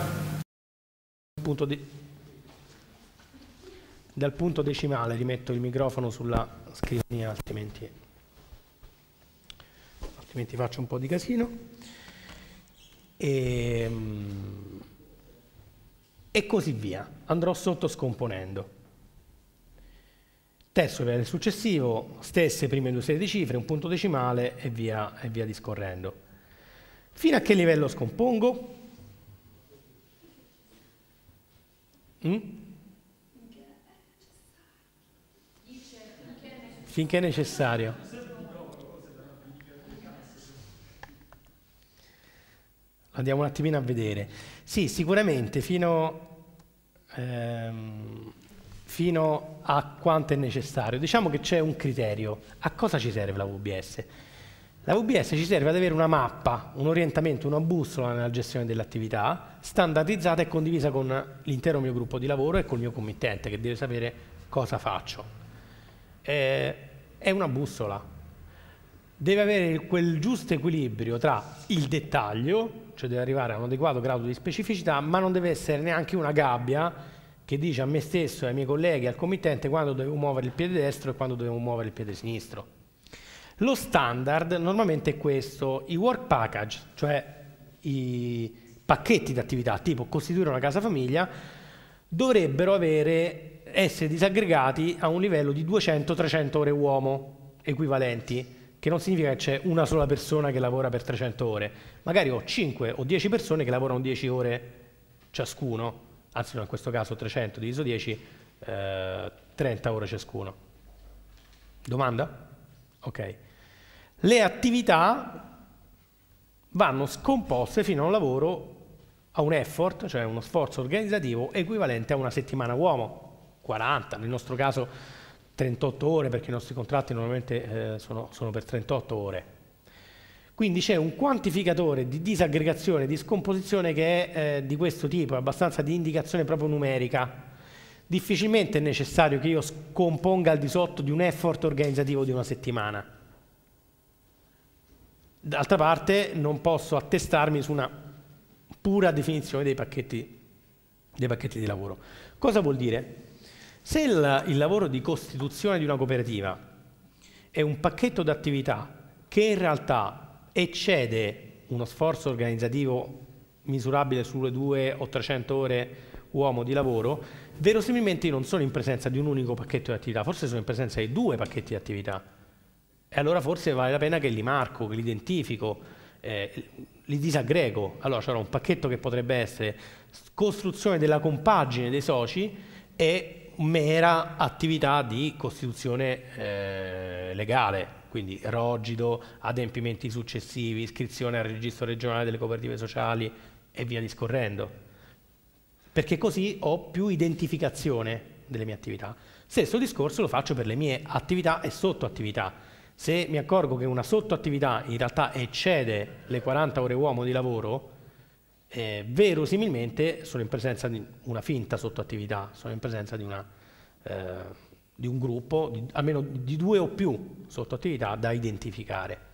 punto di, dal punto decimale rimetto il microfono sulla scrivania altrimenti, altrimenti faccio un po' di casino e, ehm, e così via. Andrò sotto scomponendo. Terzo livello successivo, stesse prime due serie di cifre, un punto decimale e via, e via discorrendo. Fino a che livello scompongo? Mm? Finché è necessario. andiamo un attimino a vedere. Sì, sicuramente fino, ehm, fino a quanto è necessario. Diciamo che c'è un criterio. A cosa ci serve la VBS? La VBS ci serve ad avere una mappa, un orientamento, una bussola nella gestione dell'attività, standardizzata e condivisa con l'intero mio gruppo di lavoro e col mio committente, che deve sapere cosa faccio. Eh, è una bussola. Deve avere quel giusto equilibrio tra il dettaglio, cioè deve arrivare a un adeguato grado di specificità, ma non deve essere neanche una gabbia che dice a me stesso, e ai miei colleghi, al committente quando devo muovere il piede destro e quando devo muovere il piede sinistro. Lo standard normalmente è questo, i work package, cioè i pacchetti di attività, tipo costituire una casa famiglia, dovrebbero avere, essere disaggregati a un livello di 200-300 ore uomo equivalenti che non significa che c'è una sola persona che lavora per 300 ore, magari ho 5 o 10 persone che lavorano 10 ore ciascuno, anzi no, in questo caso 300 diviso 10, eh, 30 ore ciascuno. Domanda? Ok. Le attività vanno scomposte fino a un lavoro, a un effort, cioè uno sforzo organizzativo equivalente a una settimana uomo, 40, nel nostro caso 38 ore perché i nostri contratti normalmente eh, sono, sono per 38 ore. Quindi c'è un quantificatore di disaggregazione, di scomposizione che è eh, di questo tipo, è abbastanza di indicazione proprio numerica. Difficilmente è necessario che io scomponga al di sotto di un effort organizzativo di una settimana. D'altra parte non posso attestarmi su una pura definizione dei pacchetti, dei pacchetti di lavoro. Cosa vuol dire? Se il, il lavoro di costituzione di una cooperativa è un pacchetto d'attività che in realtà eccede uno sforzo organizzativo misurabile sulle 2 o 300 ore uomo di lavoro, verosimilmente non sono in presenza di un unico pacchetto di attività, forse sono in presenza di due pacchetti di attività. E allora forse vale la pena che li marco, che li identifico, eh, li disaggrego. Allora c'era un pacchetto che potrebbe essere costruzione della compagine dei soci e mera attività di costituzione eh, legale, quindi rogido, adempimenti successivi, iscrizione al registro regionale delle cooperative sociali e via discorrendo. Perché così ho più identificazione delle mie attività. Stesso discorso lo faccio per le mie attività e sottoattività. Se mi accorgo che una sottoattività in realtà eccede le 40 ore uomo di lavoro, eh, verosimilmente sono in presenza di una finta sottoattività, sono in presenza di, una, eh, di un gruppo, di, almeno di due o più sottoattività da identificare.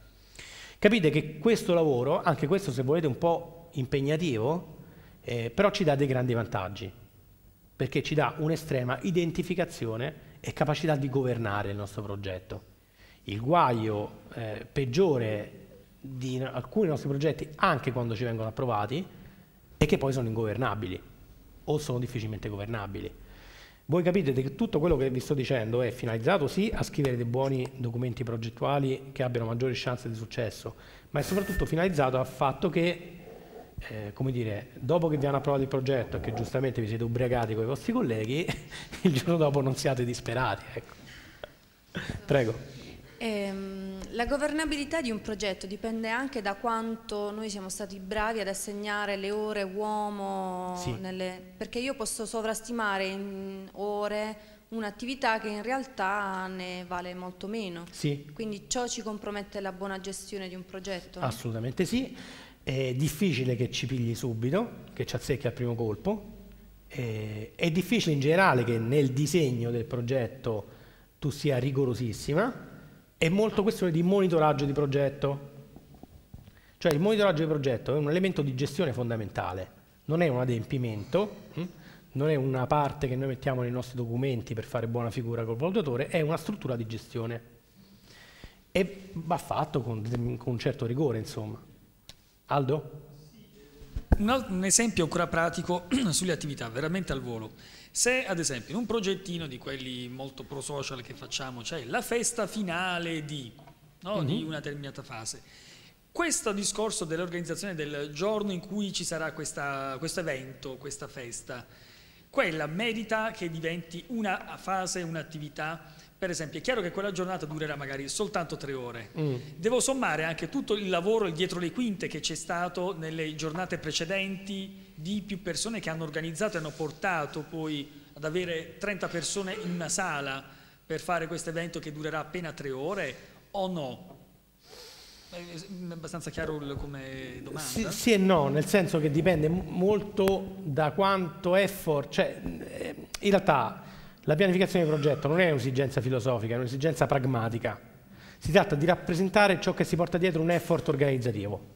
Capite che questo lavoro, anche questo se volete un po' impegnativo, eh, però ci dà dei grandi vantaggi, perché ci dà un'estrema identificazione e capacità di governare il nostro progetto. Il guaio eh, peggiore di alcuni nostri progetti, anche quando ci vengono approvati, e che poi sono ingovernabili o sono difficilmente governabili. Voi capite che tutto quello che vi sto dicendo è finalizzato sì a scrivere dei buoni documenti progettuali che abbiano maggiori chance di successo, ma è soprattutto finalizzato al fatto che, eh, come dire, dopo che vi hanno approvato il progetto e che giustamente vi siete ubriacati con i vostri colleghi, il giorno dopo non siate disperati. Ecco. Prego. Ehm la governabilità di un progetto dipende anche da quanto noi siamo stati bravi ad assegnare le ore uomo, sì. nelle, perché io posso sovrastimare in ore un'attività che in realtà ne vale molto meno. Sì. Quindi ciò ci compromette la buona gestione di un progetto? Assolutamente sì. È difficile che ci pigli subito, che ci azzecchi al primo colpo. È difficile in generale che nel disegno del progetto tu sia rigorosissima è molto questione di monitoraggio di progetto. Cioè il monitoraggio di progetto è un elemento di gestione fondamentale, non è un adempimento, hm? non è una parte che noi mettiamo nei nostri documenti per fare buona figura col valutatore, è una struttura di gestione. E va fatto con, con un certo rigore, insomma. Aldo? Un, un esempio ancora pratico sulle attività, veramente al volo. Se ad esempio in un progettino di quelli molto pro social che facciamo c'è cioè la festa finale di, no, mm -hmm. di mhm. una determinata fase, questo discorso dell'organizzazione del giorno in cui ci sarà questa, questo evento, questa festa, quella merita che diventi una fase, un'attività. Per esempio, è chiaro che quella giornata durerà magari soltanto tre ore. Mm. Devo sommare anche tutto il lavoro dietro le quinte che c'è stato nelle giornate precedenti, di più persone che hanno organizzato e hanno portato poi ad avere 30 persone in una sala per fare questo evento che durerà appena tre ore o no? È eh, abbastanza chiaro come domanda? Sì, sì, e no, nel senso che dipende molto da quanto effort, cioè eh, in realtà la pianificazione di progetto non è un'esigenza filosofica, è un'esigenza pragmatica. Si tratta di rappresentare ciò che si porta dietro un effort organizzativo,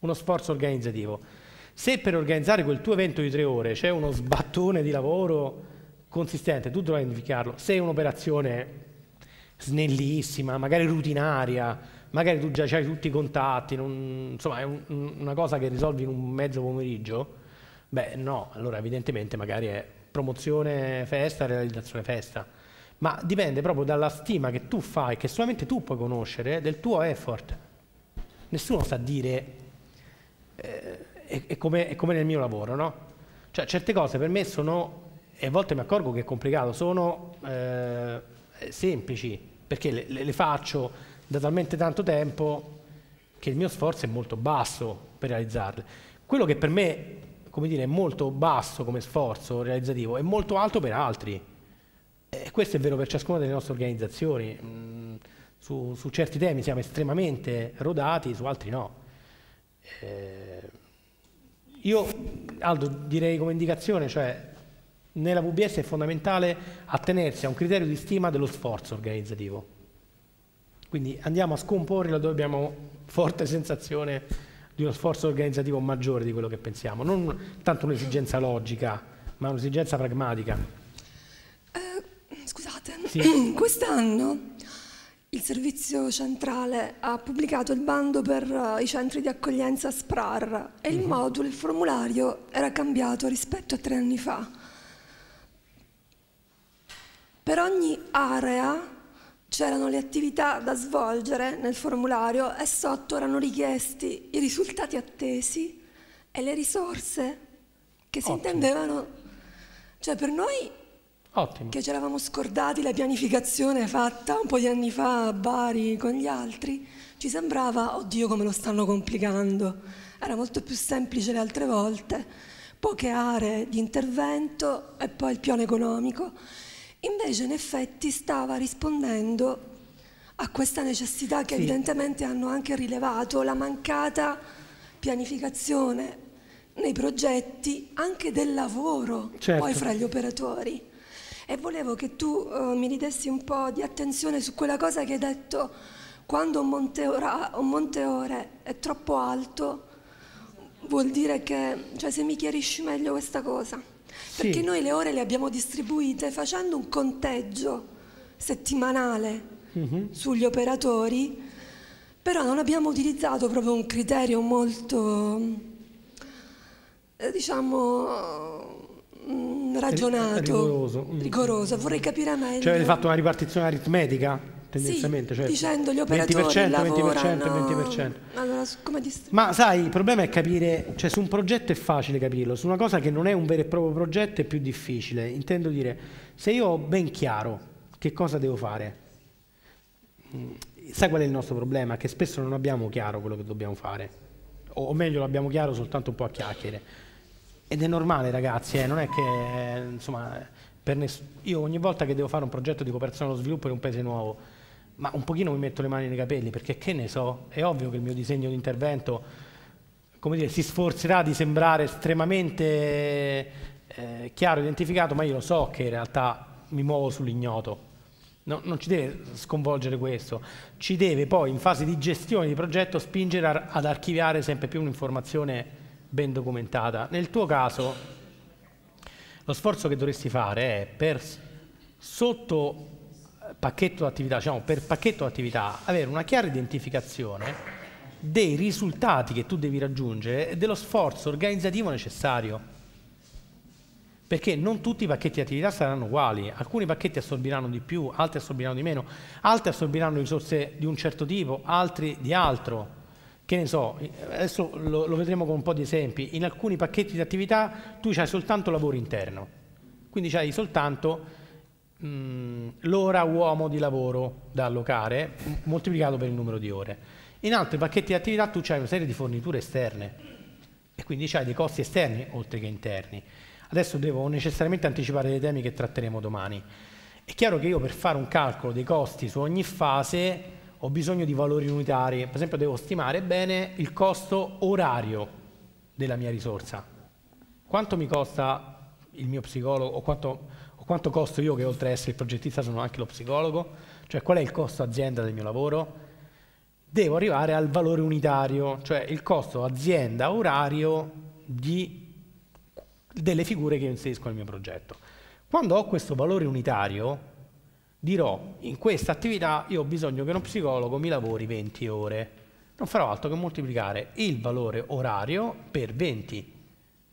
uno sforzo organizzativo. Se per organizzare quel tuo evento di tre ore c'è uno sbattone di lavoro consistente, tu dovrai identificarlo. Se è un'operazione snellissima, magari rutinaria, magari tu già hai tutti i contatti, non, insomma è un, una cosa che risolvi in un mezzo pomeriggio, beh no, allora evidentemente magari è promozione festa, realizzazione festa. Ma dipende proprio dalla stima che tu fai, che solamente tu puoi conoscere, del tuo effort. Nessuno sa dire eh, è, è, come, è come nel mio lavoro, no? Cioè certe cose per me sono, e a volte mi accorgo che è complicato, sono eh, semplici, perché le, le, le faccio da talmente tanto tempo che il mio sforzo è molto basso per realizzarle. Quello che per me come dire, è molto basso come sforzo realizzativo, è molto alto per altri. E questo è vero per ciascuna delle nostre organizzazioni. Mm, su, su certi temi siamo estremamente rodati, su altri no. Eh, io, Aldo, direi come indicazione, cioè nella VBS è fondamentale attenersi a un criterio di stima dello sforzo organizzativo. Quindi andiamo a scomporre laddove abbiamo forte sensazione di uno sforzo organizzativo maggiore di quello che pensiamo, non tanto un'esigenza logica, ma un'esigenza pragmatica. Eh, scusate, sì. quest'anno il servizio centrale ha pubblicato il bando per eh, i centri di accoglienza SPRAR e il mhm. modulo, il formulario era cambiato rispetto a tre anni fa. Per ogni area c'erano le attività da svolgere nel formulario e sotto erano richiesti i risultati attesi e le risorse che si Ottimo. intendevano. Cioè per noi Ottimo. Che ci eravamo scordati la pianificazione fatta un po' di anni fa a Bari con gli altri, ci sembrava, oddio come lo stanno complicando, era molto più semplice le altre volte, poche aree di intervento e poi il piano economico. Invece in effetti stava rispondendo a questa necessità che sì. evidentemente hanno anche rilevato la mancata pianificazione nei progetti anche del lavoro certo. poi fra gli operatori e volevo che tu eh, mi ridessi un po' di attenzione su quella cosa che hai detto quando un monteora, un monteore è troppo alto vuol dire che, cioè se mi chiarisci meglio questa cosa, perché noi le ore le abbiamo distribuite facendo un conteggio settimanale mm-hmm. sugli operatori, però non abbiamo utilizzato proprio un criterio molto, eh, diciamo, Mm, ragionato, rigoroso. Mm. rigoroso. Vorrei capire meglio. Cioè avete fatto una ripartizione aritmetica? Tendenzialmente, sì, cioè, dicendo gli operatori 20%, lavorano... 20%, 20%. Allora, Ma sai, il problema è capire, cioè su un progetto è facile capirlo, su una cosa che non è un vero e proprio progetto è più difficile. Intendo dire, se io ho ben chiaro che cosa devo fare, mm, sai qual è il nostro problema? Che spesso non abbiamo chiaro quello che dobbiamo fare, o meglio l'abbiamo chiaro soltanto un po' a chiacchiere ed è normale ragazzi, eh, non è che eh, insomma, io ogni volta che devo fare un progetto di cooperazione allo sviluppo in un paese nuovo, ma un pochino mi metto le mani nei capelli perché che ne so, è ovvio che il mio disegno di intervento come dire, si sforzerà di sembrare estremamente eh, chiaro, identificato, ma io lo so che in realtà mi muovo sull'ignoto. No, non ci deve sconvolgere questo, ci deve poi in fase di gestione di progetto spingere ad archiviare sempre più un'informazione ben documentata. Nel tuo caso, lo sforzo che dovresti fare è per sotto eh, pacchetto attività, diciamo per pacchetto attività, avere una chiara identificazione dei risultati che tu devi raggiungere e dello sforzo organizzativo necessario. Perché non tutti i pacchetti di attività saranno uguali, alcuni pacchetti assorbiranno di più, altri assorbiranno di meno, altri assorbiranno risorse di un certo tipo, altri di altro che ne so, adesso lo, lo, vedremo con un po' di esempi, in alcuni pacchetti di attività tu hai soltanto lavoro interno, quindi hai soltanto mh, mm, l'ora uomo di lavoro da allocare moltiplicato per il numero di ore. In altri pacchetti di attività tu hai una serie di forniture esterne e quindi hai dei costi esterni oltre che interni. Adesso devo necessariamente anticipare dei temi che tratteremo domani. È chiaro che io per fare un calcolo dei costi su ogni fase ho bisogno di valori unitari, per esempio devo stimare bene il costo orario della mia risorsa. Quanto mi costa il mio psicologo o quanto, o quanto costo io che oltre ad essere il progettista sono anche lo psicologo? Cioè qual è il costo azienda del mio lavoro? Devo arrivare al valore unitario, cioè il costo azienda orario di, delle figure che io inserisco nel mio progetto. Quando ho questo valore unitario, dirò in questa attività io ho bisogno che uno psicologo mi lavori 20 ore. Non farò altro che moltiplicare il valore orario per 20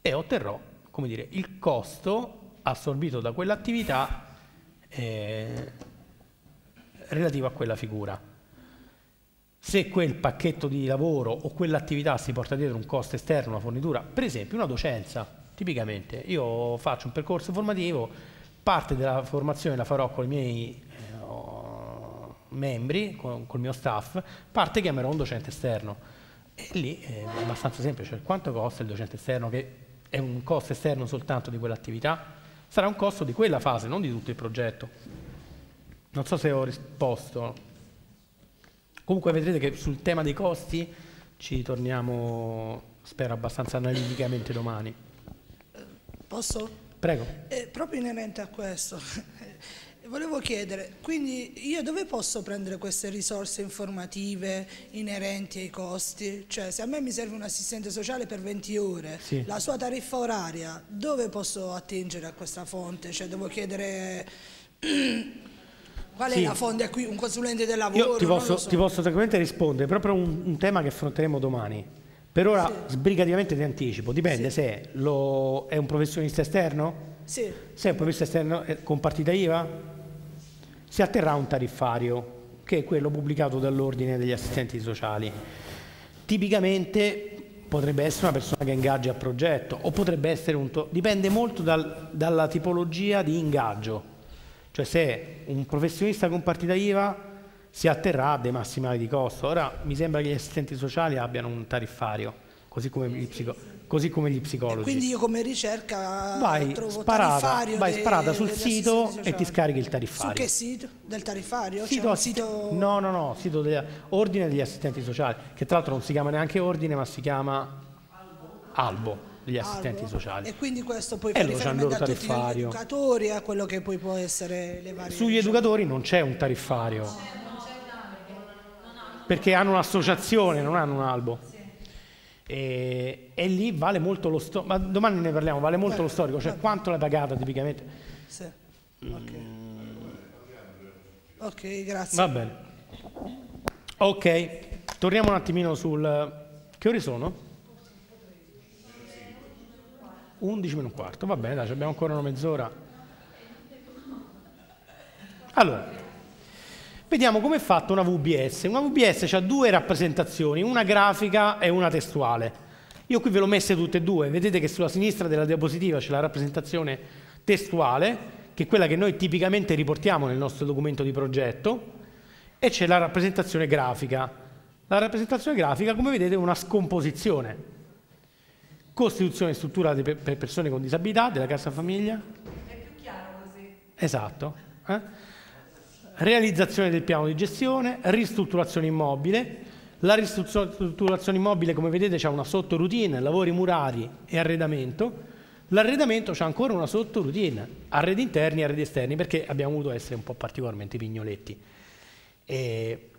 e otterrò come dire, il costo assorbito da quell'attività eh, relativo a quella figura. Se quel pacchetto di lavoro o quell'attività si porta dietro un costo esterno, una fornitura, per esempio una docenza, tipicamente io faccio un percorso formativo, Parte della formazione la farò con i miei eh, membri, con, col mio staff, parte chiamerò un docente esterno. E lì eh, è abbastanza semplice, quanto costa il docente esterno, che è un costo esterno soltanto di quell'attività, sarà un costo di quella fase, non di tutto il progetto. Non so se ho risposto. Comunque vedrete che sul tema dei costi ci torniamo, spero, abbastanza analiticamente domani. Posso? Prego. Eh, proprio inerente a questo, volevo chiedere, quindi io dove posso prendere queste risorse informative inerenti ai costi? Cioè se a me mi serve un assistente sociale per 20 ore, sì. la sua tariffa oraria, dove posso attingere a questa fonte? Cioè devo chiedere... Qual è sì. la fonte qui? Un consulente del lavoro? Io ti posso, so. ti posso rispondere, proprio un, un tema che affronteremo domani. Per ora sì. sbrigativamente ti anticipo, dipende sì. se lo, è un professionista esterno, sì. se è un professionista esterno eh, con partita IVA, si atterrà un tariffario, che è quello pubblicato dall'Ordine degli Assistenti Sociali. Tipicamente potrebbe essere una persona che ingaggia a progetto o potrebbe essere un... dipende molto dal, dalla tipologia di ingaggio, cioè se un professionista con partita IVA si atterrà a dei massimali di costo. Ora mi sembra che gli assistenti sociali abbiano un tariffario, così come gli, psico così come gli psicologi. E quindi io come ricerca vai sparata, vai sparata sul sito e ti scarichi il tariffario. Su che sito? Del tariffario? Sito, sito... No, no, no, sito dell'ordine degli assistenti sociali, che tra l'altro non si chiama neanche ordine, ma si chiama Albo degli assistenti Albo. sociali. E quindi questo poi fa riferimento a tariffario. tutti gli educatori, a quello che poi può essere le varie... Sugli educatori non c'è un tariffario perché hanno un'associazione, non hanno un albo. E, e, lì vale molto lo storico, ma domani ne parliamo, vale molto Beh, lo storico, cioè quanto l'hai pagata tipicamente? Sì. Okay. Mm. ok, grazie. Va bene. Ok, torniamo un attimino sul... Che ore sono? 11 meno un quarto, va bene, dai, abbiamo ancora una mezz'ora. Allora, Vediamo come è fatta una VBS. Una VBS ha due rappresentazioni, una grafica e una testuale. Io qui ve l'ho messe tutte e due, vedete che sulla sinistra della diapositiva c'è la rappresentazione testuale, che è quella che noi tipicamente riportiamo nel nostro documento di progetto, e c'è la rappresentazione grafica. La rappresentazione grafica, come vedete, è una scomposizione. Costituzione e struttura per persone con disabilità della casa famiglia. È più chiaro così. Esatto. Eh? realizzazione del piano di gestione, ristrutturazione immobile. La ristrutturazione immobile, come vedete, c'è una sottorutina, lavori murari e arredamento. L'arredamento c'è ancora una sottorutina, arredi interni e arredi esterni, perché abbiamo dovuto essere un po' particolarmente pignoletti. E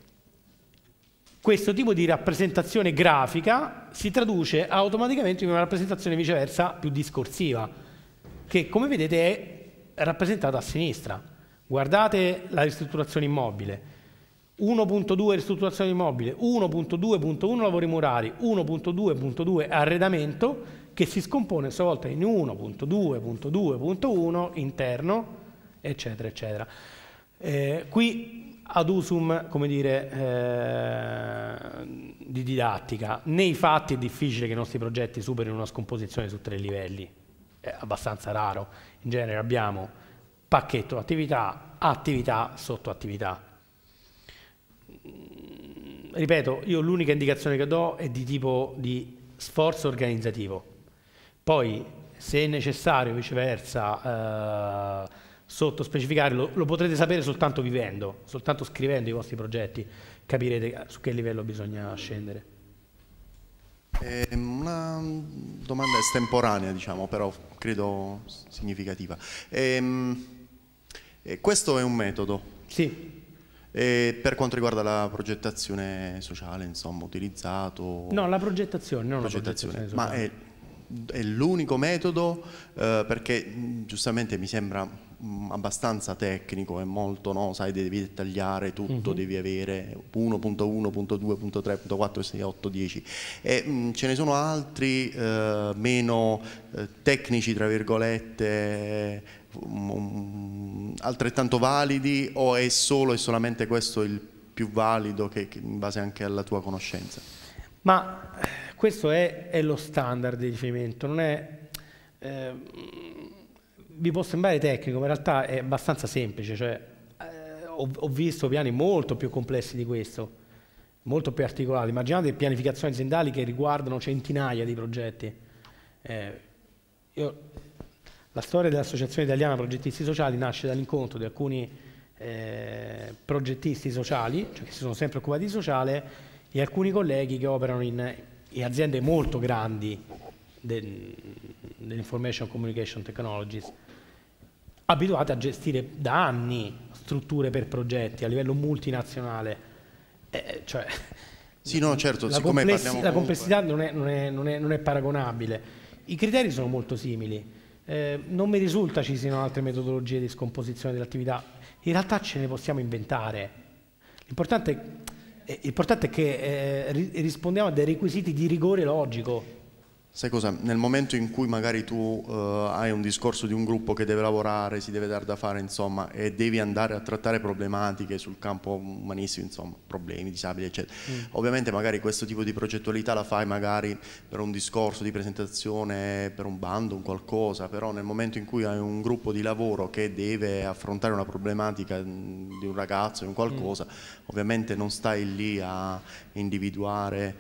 questo tipo di rappresentazione grafica si traduce automaticamente in una rappresentazione viceversa più discorsiva, che come vedete è rappresentata a sinistra. Guardate la ristrutturazione immobile. 1.2 ristrutturazione immobile, 1.2.1 lavori murari, 1.2.2 arredamento che si scompone a sua volta in 1.2.2.1 interno, eccetera, eccetera. Eh, qui ad usum, come dire, eh, di didattica. Nei fatti è difficile che i nostri progetti superino una scomposizione su tre livelli, è abbastanza raro. In genere abbiamo pacchetto attività, attività, sotto attività. Ripeto, io l'unica indicazione che do è di tipo di sforzo organizzativo. Poi, se è necessario, viceversa, eh, sottospecificare, lo, lo potrete sapere soltanto vivendo, soltanto scrivendo i vostri progetti, capirete su che livello bisogna scendere. Ehm, una domanda estemporanea, diciamo, però credo significativa. Ehm, e eh, questo è un metodo. Sì. E eh, per quanto riguarda la progettazione sociale, insomma, utilizzato... No, la progettazione, non progettazione, la progettazione sociale. Ma è, è l'unico metodo eh, perché giustamente mi sembra abbastanza tecnico, è molto, no? Sai, devi dettagliare tutto, uh mhm. -huh. devi avere 1.1.2.3.4.6.8.10 E mh, ce ne sono altri eh, meno eh, tecnici, tra virgolette Mm, mm, altrettanto validi o è solo e solamente questo il più valido che, che in base anche alla tua conoscenza? Ma questo è, è lo standard di riferimento, non è... Eh, vi può sembrare tecnico, ma in realtà è abbastanza semplice, cioè, eh, ho, ho visto piani molto più complessi di questo, molto più articolati. Immaginate pianificazioni aziendali che riguardano centinaia di progetti. Eh, io la storia dell'Associazione Italiana Progettisti Sociali nasce dall'incontro di alcuni eh, progettisti sociali, cioè che si sono sempre occupati di sociale, e alcuni colleghi che operano in, in aziende molto grandi de, dell'Information Communication Technologies, abituate a gestire da anni strutture per progetti a livello multinazionale. Eh, cioè, sì, no, certo, la, complessi la complessità non è, non, è, non, è, non è paragonabile. I criteri sono molto simili. Eh, non mi risulta ci siano altre metodologie di scomposizione dell'attività, in realtà ce ne possiamo inventare. L'importante è, è, eh, è che eh, rispondiamo a dei requisiti di rigore logico. Sai cosa? Nel momento in cui magari tu eh, hai un discorso di un gruppo che deve lavorare, si deve dar da fare, insomma, e devi andare a trattare problematiche sul campo umanistico, insomma, problemi, disabili, eccetera. Mm. Ovviamente magari questo tipo di progettualità la fai magari per un discorso di presentazione, per un bando, un qualcosa, però nel momento in cui hai un gruppo di lavoro che deve affrontare una problematica mm, di un ragazzo, di un qualcosa, mm ovviamente non stai lì a individuare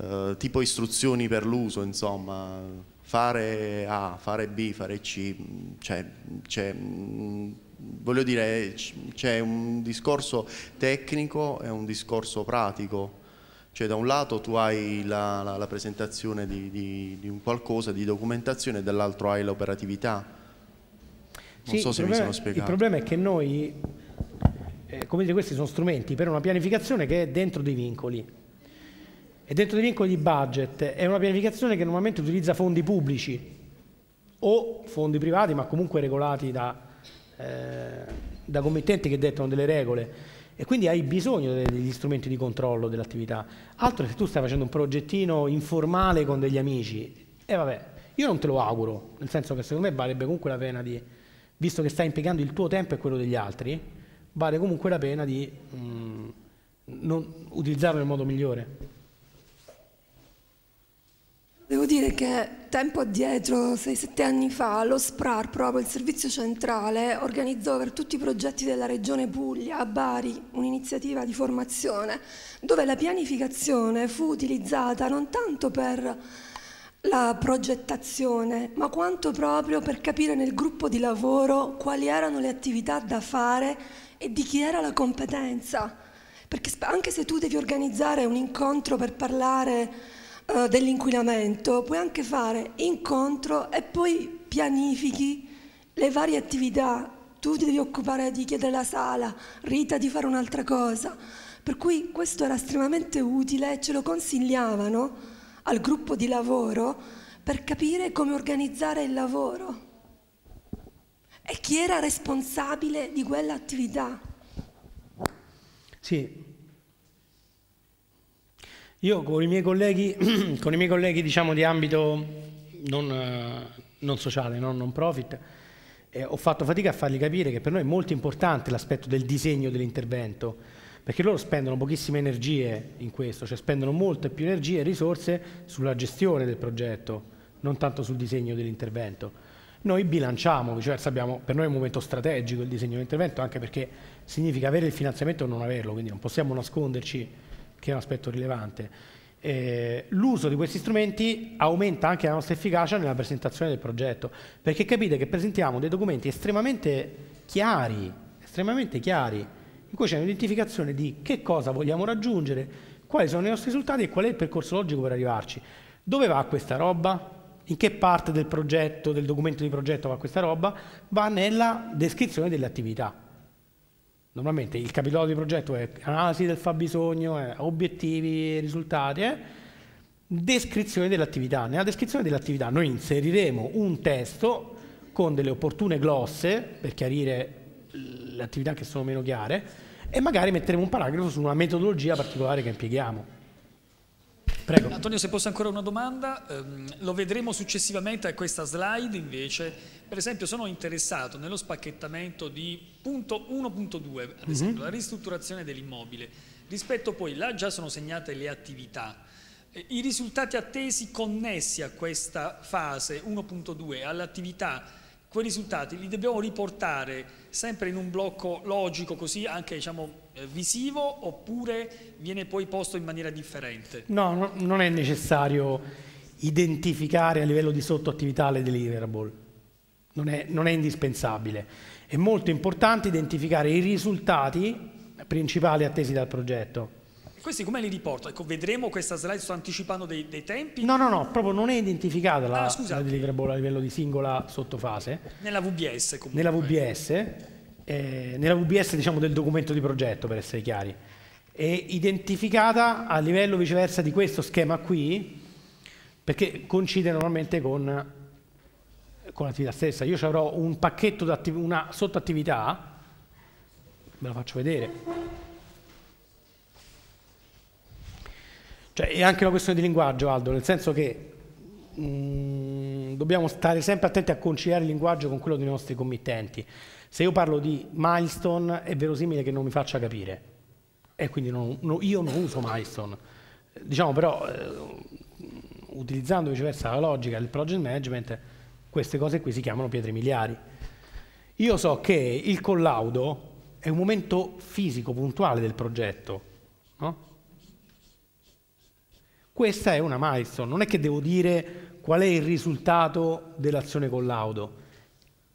eh, tipo istruzioni per l'uso, insomma, fare A, fare B, fare C, cioè, cioè voglio dire, c'è un discorso tecnico e un discorso pratico. Cioè da un lato tu hai la, la, la presentazione di, di, di, un qualcosa, di documentazione, e dall'altro hai l'operatività. Non sì, so se problema, mi sono spiegato. Il problema è che noi eh, come dire, questi sono strumenti per una pianificazione che è dentro dei vincoli. È dentro dei vincoli di budget è una pianificazione che normalmente utilizza fondi pubblici o fondi privati, ma comunque regolati da, eh, da committenti che dettano delle regole. E quindi hai bisogno degli strumenti di controllo dell'attività. Altro che tu stai facendo un progettino informale con degli amici. E vabbè, io non te lo auguro, nel senso che secondo me varrebbe comunque la pena di, visto che stai impiegando il tuo tempo e quello degli altri, vale comunque la pena di mh, mm, non utilizzarlo nel modo migliore. Devo dire che tempo addietro, 6-7 anni fa, lo SPRAR, proprio il servizio centrale, organizzò per tutti i progetti della Regione Puglia a Bari un'iniziativa di formazione dove la pianificazione fu utilizzata non tanto per la progettazione, ma quanto proprio per capire nel gruppo di lavoro quali erano le attività da fare e di chi era la competenza. Perché anche se tu devi organizzare un incontro per parlare uh, dell'inquinamento, puoi anche fare incontro e poi pianifichi le varie attività. Tu ti devi occupare di chiedere la sala, Rita di fare un'altra cosa. Per cui questo era estremamente utile e ce lo consigliavano al gruppo di lavoro per capire come organizzare il lavoro e chi era responsabile di quell'attività. Sì. Io con i miei colleghi, con i miei colleghi diciamo di ambito non, eh, non sociale, non, non profit, eh, ho fatto fatica a fargli capire che per noi è molto importante l'aspetto del disegno dell'intervento, perché loro spendono pochissime energie in questo, cioè spendono molte più energie e risorse sulla gestione del progetto, non tanto sul disegno dell'intervento. Noi bilanciamo, viceversa cioè, abbiamo, per noi è un momento strategico il disegno di intervento, anche perché significa avere il finanziamento o non averlo, quindi non possiamo nasconderci che è un aspetto rilevante. Eh, l'uso di questi strumenti aumenta anche la nostra efficacia nella presentazione del progetto, perché capite che presentiamo dei documenti estremamente chiari, estremamente chiari, in cui c'è un'identificazione di che cosa vogliamo raggiungere, quali sono i nostri risultati e qual è il percorso logico per arrivarci. Dove va questa roba? In che parte del progetto, del documento di progetto va questa roba? Va nella descrizione delle attività. Normalmente il capitolo di progetto è analisi del fabbisogno, è obiettivi, risultati, eh? descrizione dell'attività. Nella descrizione dell'attività noi inseriremo un testo con delle opportune glosse per chiarire le attività che sono meno chiare e magari metteremo un paragrafo su una metodologia particolare che impieghiamo. Prego. Antonio, se posso ancora una domanda, ehm, lo vedremo successivamente a questa slide invece. Per esempio sono interessato nello spacchettamento di punto 1.2, ad mhm. esempio, mm -hmm. la ristrutturazione dell'immobile. Rispetto poi, là già sono segnate le attività. Eh, I risultati attesi connessi a questa fase 1.2, all'attività, quei risultati li dobbiamo riportare sempre in un blocco logico, così anche diciamo, eh, visivo oppure viene poi posto in maniera differente? No, no non è necessario identificare a livello di sottoattività le deliverable, non è, non è indispensabile. È molto importante identificare i risultati principali attesi dal progetto. Questi come li riporto? Ecco, vedremo questa slide, sto anticipando dei, dei, tempi. No, no, no, proprio non è identificata la, ah, la deliverable a livello di singola sottofase. Nella VBS comunque. Nella VBS eh, nella VBS diciamo, del documento di progetto, per essere chiari, è identificata a livello viceversa di questo schema qui, perché coincide normalmente con, con l'attività stessa. Io avrò un pacchetto, una sottoattività, ve la faccio vedere. Cioè, è anche una questione di linguaggio, Aldo, nel senso che mh, mm, dobbiamo stare sempre attenti a conciliare il linguaggio con quello dei nostri committenti. Se io parlo di milestone è verosimile che non mi faccia capire e quindi non, no, io non uso milestone. Diciamo però, eh, utilizzando viceversa la logica del project management, queste cose qui si chiamano pietre miliari. Io so che il collaudo è un momento fisico puntuale del progetto. No? Questa è una milestone, non è che devo dire qual è il risultato dell'azione collaudo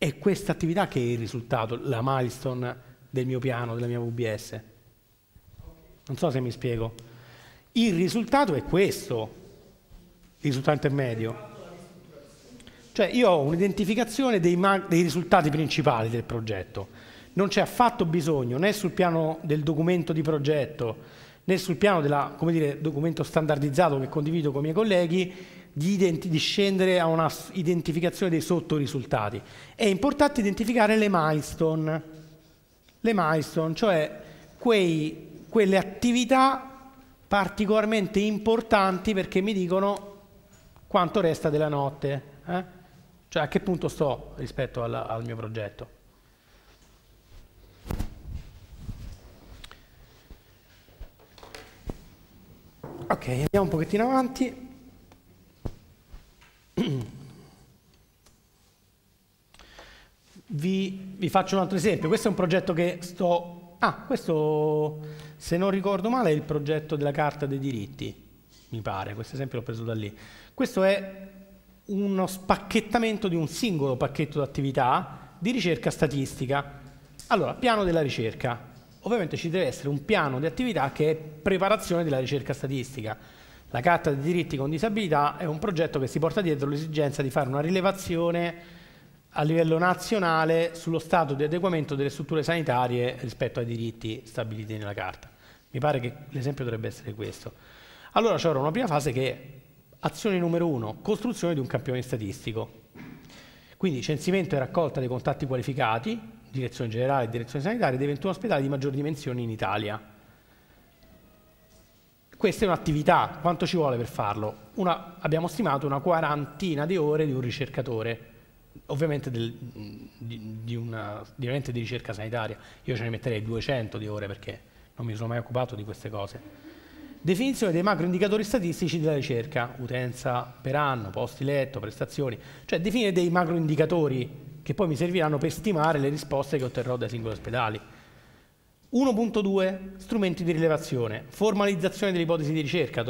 è questa attività che è il risultato, la milestone del mio piano, della mia VBS. Non so se mi spiego. Il risultato è questo, il risultato intermedio. Cioè io ho un'identificazione dei, dei risultati principali del progetto. Non c'è affatto bisogno né sul piano del documento di progetto né sul piano del documento standardizzato che condivido con i miei colleghi di, scendere a una identificazione dei sottorisultati. È importante identificare le milestone, le milestone cioè quei, quelle attività particolarmente importanti perché mi dicono quanto resta della notte, eh? cioè a che punto sto rispetto alla, al mio progetto. Ok, andiamo un pochettino avanti. Vi, vi, faccio un altro esempio. Questo è un progetto che sto... Ah, questo, se non ricordo male, è il progetto della Carta dei diritti, mi pare. Questo esempio l'ho preso da lì. Questo è uno spacchettamento di un singolo pacchetto di attività di ricerca statistica. Allora, piano della ricerca. Ovviamente ci deve essere un piano di attività che è preparazione della ricerca statistica la Carta dei diritti con disabilità è un progetto che si porta dietro l'esigenza di fare una rilevazione a livello nazionale sullo stato di adeguamento delle strutture sanitarie rispetto ai diritti stabiliti nella Carta. Mi pare che l'esempio dovrebbe essere questo. Allora c'era una prima fase che è azione numero uno, costruzione di un campione statistico. Quindi censimento e raccolta dei contatti qualificati, direzione generale e direzione sanitaria, dei 21 ospedali di maggiori dimensioni in Italia. Questa è un'attività, quanto ci vuole per farlo? Una, abbiamo stimato una quarantina di ore di un ricercatore, ovviamente del, di, di, una, di, di ricerca sanitaria, io ce ne metterei 200 di ore perché non mi sono mai occupato di queste cose. Definizione dei macroindicatori statistici della ricerca, utenza per anno, posti letto, prestazioni, cioè definire dei macroindicatori che poi mi serviranno per stimare le risposte che otterrò dai singoli ospedali. 1.2 strumenti di rilevazione, formalizzazione dell'ipotesi di ricerca,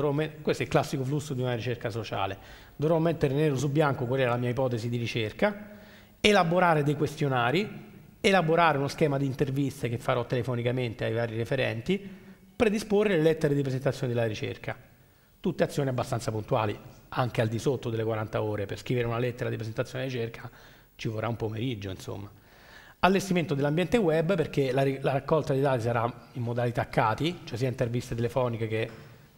questo è il classico flusso di una ricerca sociale, dovrò mettere nero su bianco qual è la mia ipotesi di ricerca, elaborare dei questionari, elaborare uno schema di interviste che farò telefonicamente ai vari referenti, predisporre le lettere di presentazione della ricerca. Tutte azioni abbastanza puntuali, anche al di sotto delle 40 ore, per scrivere una lettera di presentazione della ricerca ci vorrà un pomeriggio, insomma. Allestimento dell'ambiente web perché la, la, raccolta dei dati sarà in modalità CATI, cioè sia interviste telefoniche che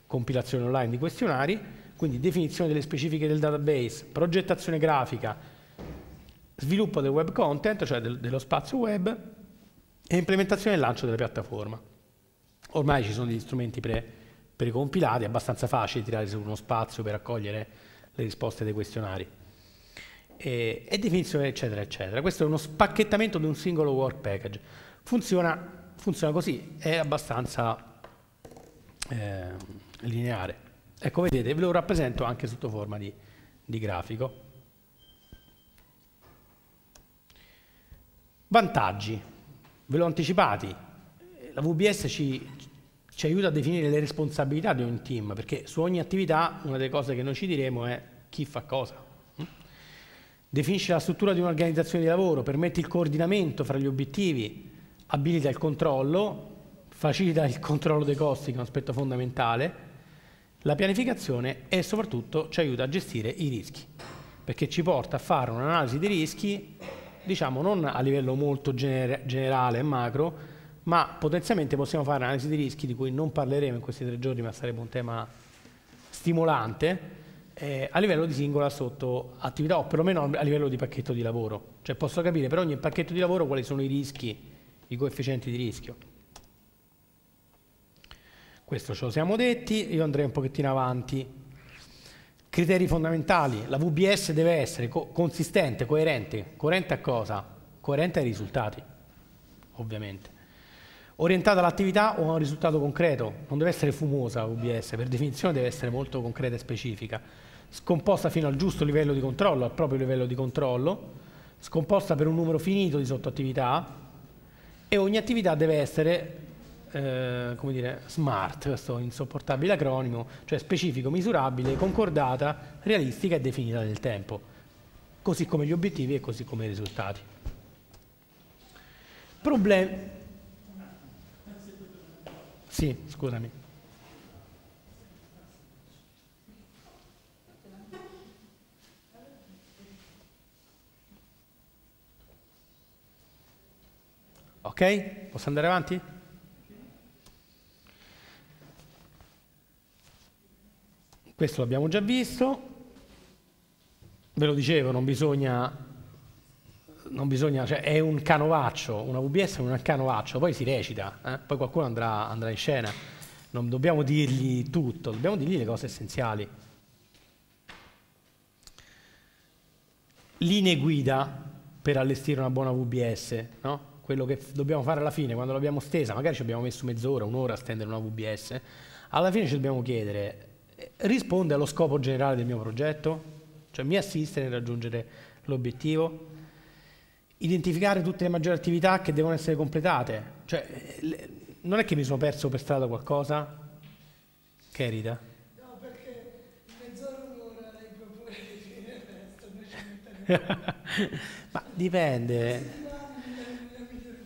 compilazione online di questionari, quindi definizione delle specifiche del database, progettazione grafica, sviluppo del web content, cioè del, dello spazio web, e implementazione e lancio della piattaforma. Ormai ci sono degli strumenti pre, precompilati, è abbastanza facile tirare su uno spazio per raccogliere le risposte dei questionari e, e definizione eccetera eccetera. Questo è uno spacchettamento di un singolo work package. Funziona, funziona così, è abbastanza eh, lineare. Ecco vedete, ve lo rappresento anche sotto forma di, di grafico. Vantaggi, ve l'ho anticipati, la VBS ci, ci aiuta a definire le responsabilità di un team, perché su ogni attività una delle cose che noi ci diremo è chi fa cosa. Definisce la struttura di un'organizzazione di lavoro, permette il coordinamento fra gli obiettivi, abilita il controllo, facilita il controllo dei costi, che è un aspetto fondamentale, la pianificazione e soprattutto ci aiuta a gestire i rischi, perché ci porta a fare un'analisi dei rischi, diciamo non a livello molto gener generale e macro, ma potenzialmente possiamo fare un'analisi dei rischi di cui non parleremo in questi tre giorni, ma sarebbe un tema stimolante, eh, a livello di singola sottoattività o perlomeno a livello di pacchetto di lavoro. Cioè posso capire per ogni pacchetto di lavoro quali sono i rischi, i coefficienti di rischio. Questo ce lo siamo detti, io andrei un pochettino avanti. Criteri fondamentali, la VBS deve essere co consistente, coerente. Coerente a cosa? Coerente ai risultati, ovviamente. Orientata all'attività o a un risultato concreto, non deve essere fumosa la VBS, per definizione deve essere molto concreta e specifica scomposta fino al giusto livello di controllo, al proprio livello di controllo, scomposta per un numero finito di sottoattività e ogni attività deve essere eh, come dire, smart, questo insopportabile acronimo, cioè specifico, misurabile, concordata, realistica e definita nel tempo, così come gli obiettivi e così come i risultati. Problemi. Sì, scusami. Ok? Posso andare avanti? Questo l'abbiamo già visto. Ve lo dicevo, non bisogna Bisogna, cioè è un canovaccio, una VBS è un canovaccio, poi si recita, eh? poi qualcuno andrà, andrà, in scena. Non dobbiamo dirgli tutto, dobbiamo dirgli le cose essenziali. Linee guida per allestire una buona VBS, no? quello che dobbiamo fare alla fine, quando l'abbiamo stesa, magari ci abbiamo messo mezz'ora, un'ora a stendere una VBS, alla fine ci dobbiamo chiedere, eh, risponde allo scopo generale del mio progetto? Cioè mi assiste nel raggiungere l'obiettivo? Identificare tutte le maggiori attività che devono essere completate. Cioè, eh, le, non è che mi sono perso per strada qualcosa? Che rida? No, perché mezz'ora un'ora lei propone di finire resto, Ma dipende.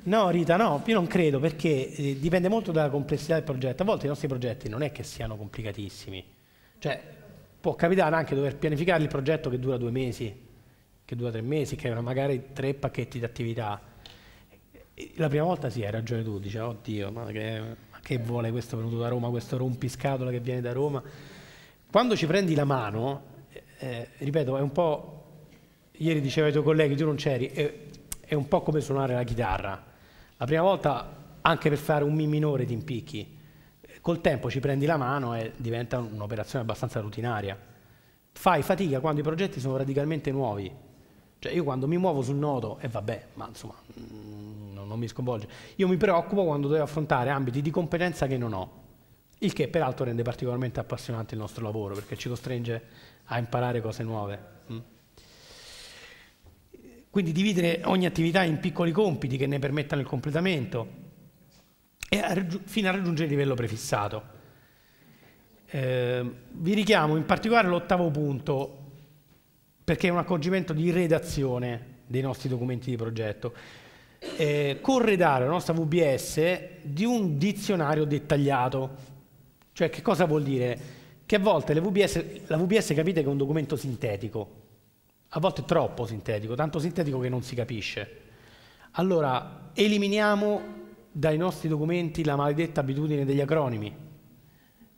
No, Rita, no, io non credo perché eh, dipende molto dalla complessità del progetto. A volte i nostri progetti non è che siano complicatissimi. Cioè, può capitare anche dover pianificare il progetto che dura due mesi, che dura tre mesi, che ha magari tre pacchetti di attività. La prima volta sì, hai ragione tu, dici, oddio, ma che, ma che vuole questo venuto da Roma, questo rompiscatola che viene da Roma. Quando ci prendi la mano, eh, eh, ripeto, è un po'... Ieri diceva ai tuoi colleghi, tu non c'eri, è, è un po' come suonare la chitarra la prima volta anche per fare un Mi minore ti impicchi. Col tempo ci prendi la mano e diventa un'operazione abbastanza rutinaria. Fai fatica quando i progetti sono radicalmente nuovi. Cioè io quando mi muovo sul nodo, e eh vabbè, ma insomma, mm, non, non mi sconvolge. Io mi preoccupo quando devo affrontare ambiti di competenza che non ho. Il che peraltro rende particolarmente appassionante il nostro lavoro, perché ci costringe a imparare cose nuove. Quindi dividere ogni attività in piccoli compiti che ne permettano il completamento fino a raggiungere il livello prefissato. Eh, vi richiamo in particolare l'ottavo punto perché è un accorgimento di redazione dei nostri documenti di progetto. Eh, corredare la nostra VBS di un dizionario dettagliato. Cioè che cosa vuol dire? Che a volte VBS, la VBS capite che è un documento sintetico, a volte troppo sintetico, tanto sintetico che non si capisce. Allora, eliminiamo dai nostri documenti la maledetta abitudine degli acronimi,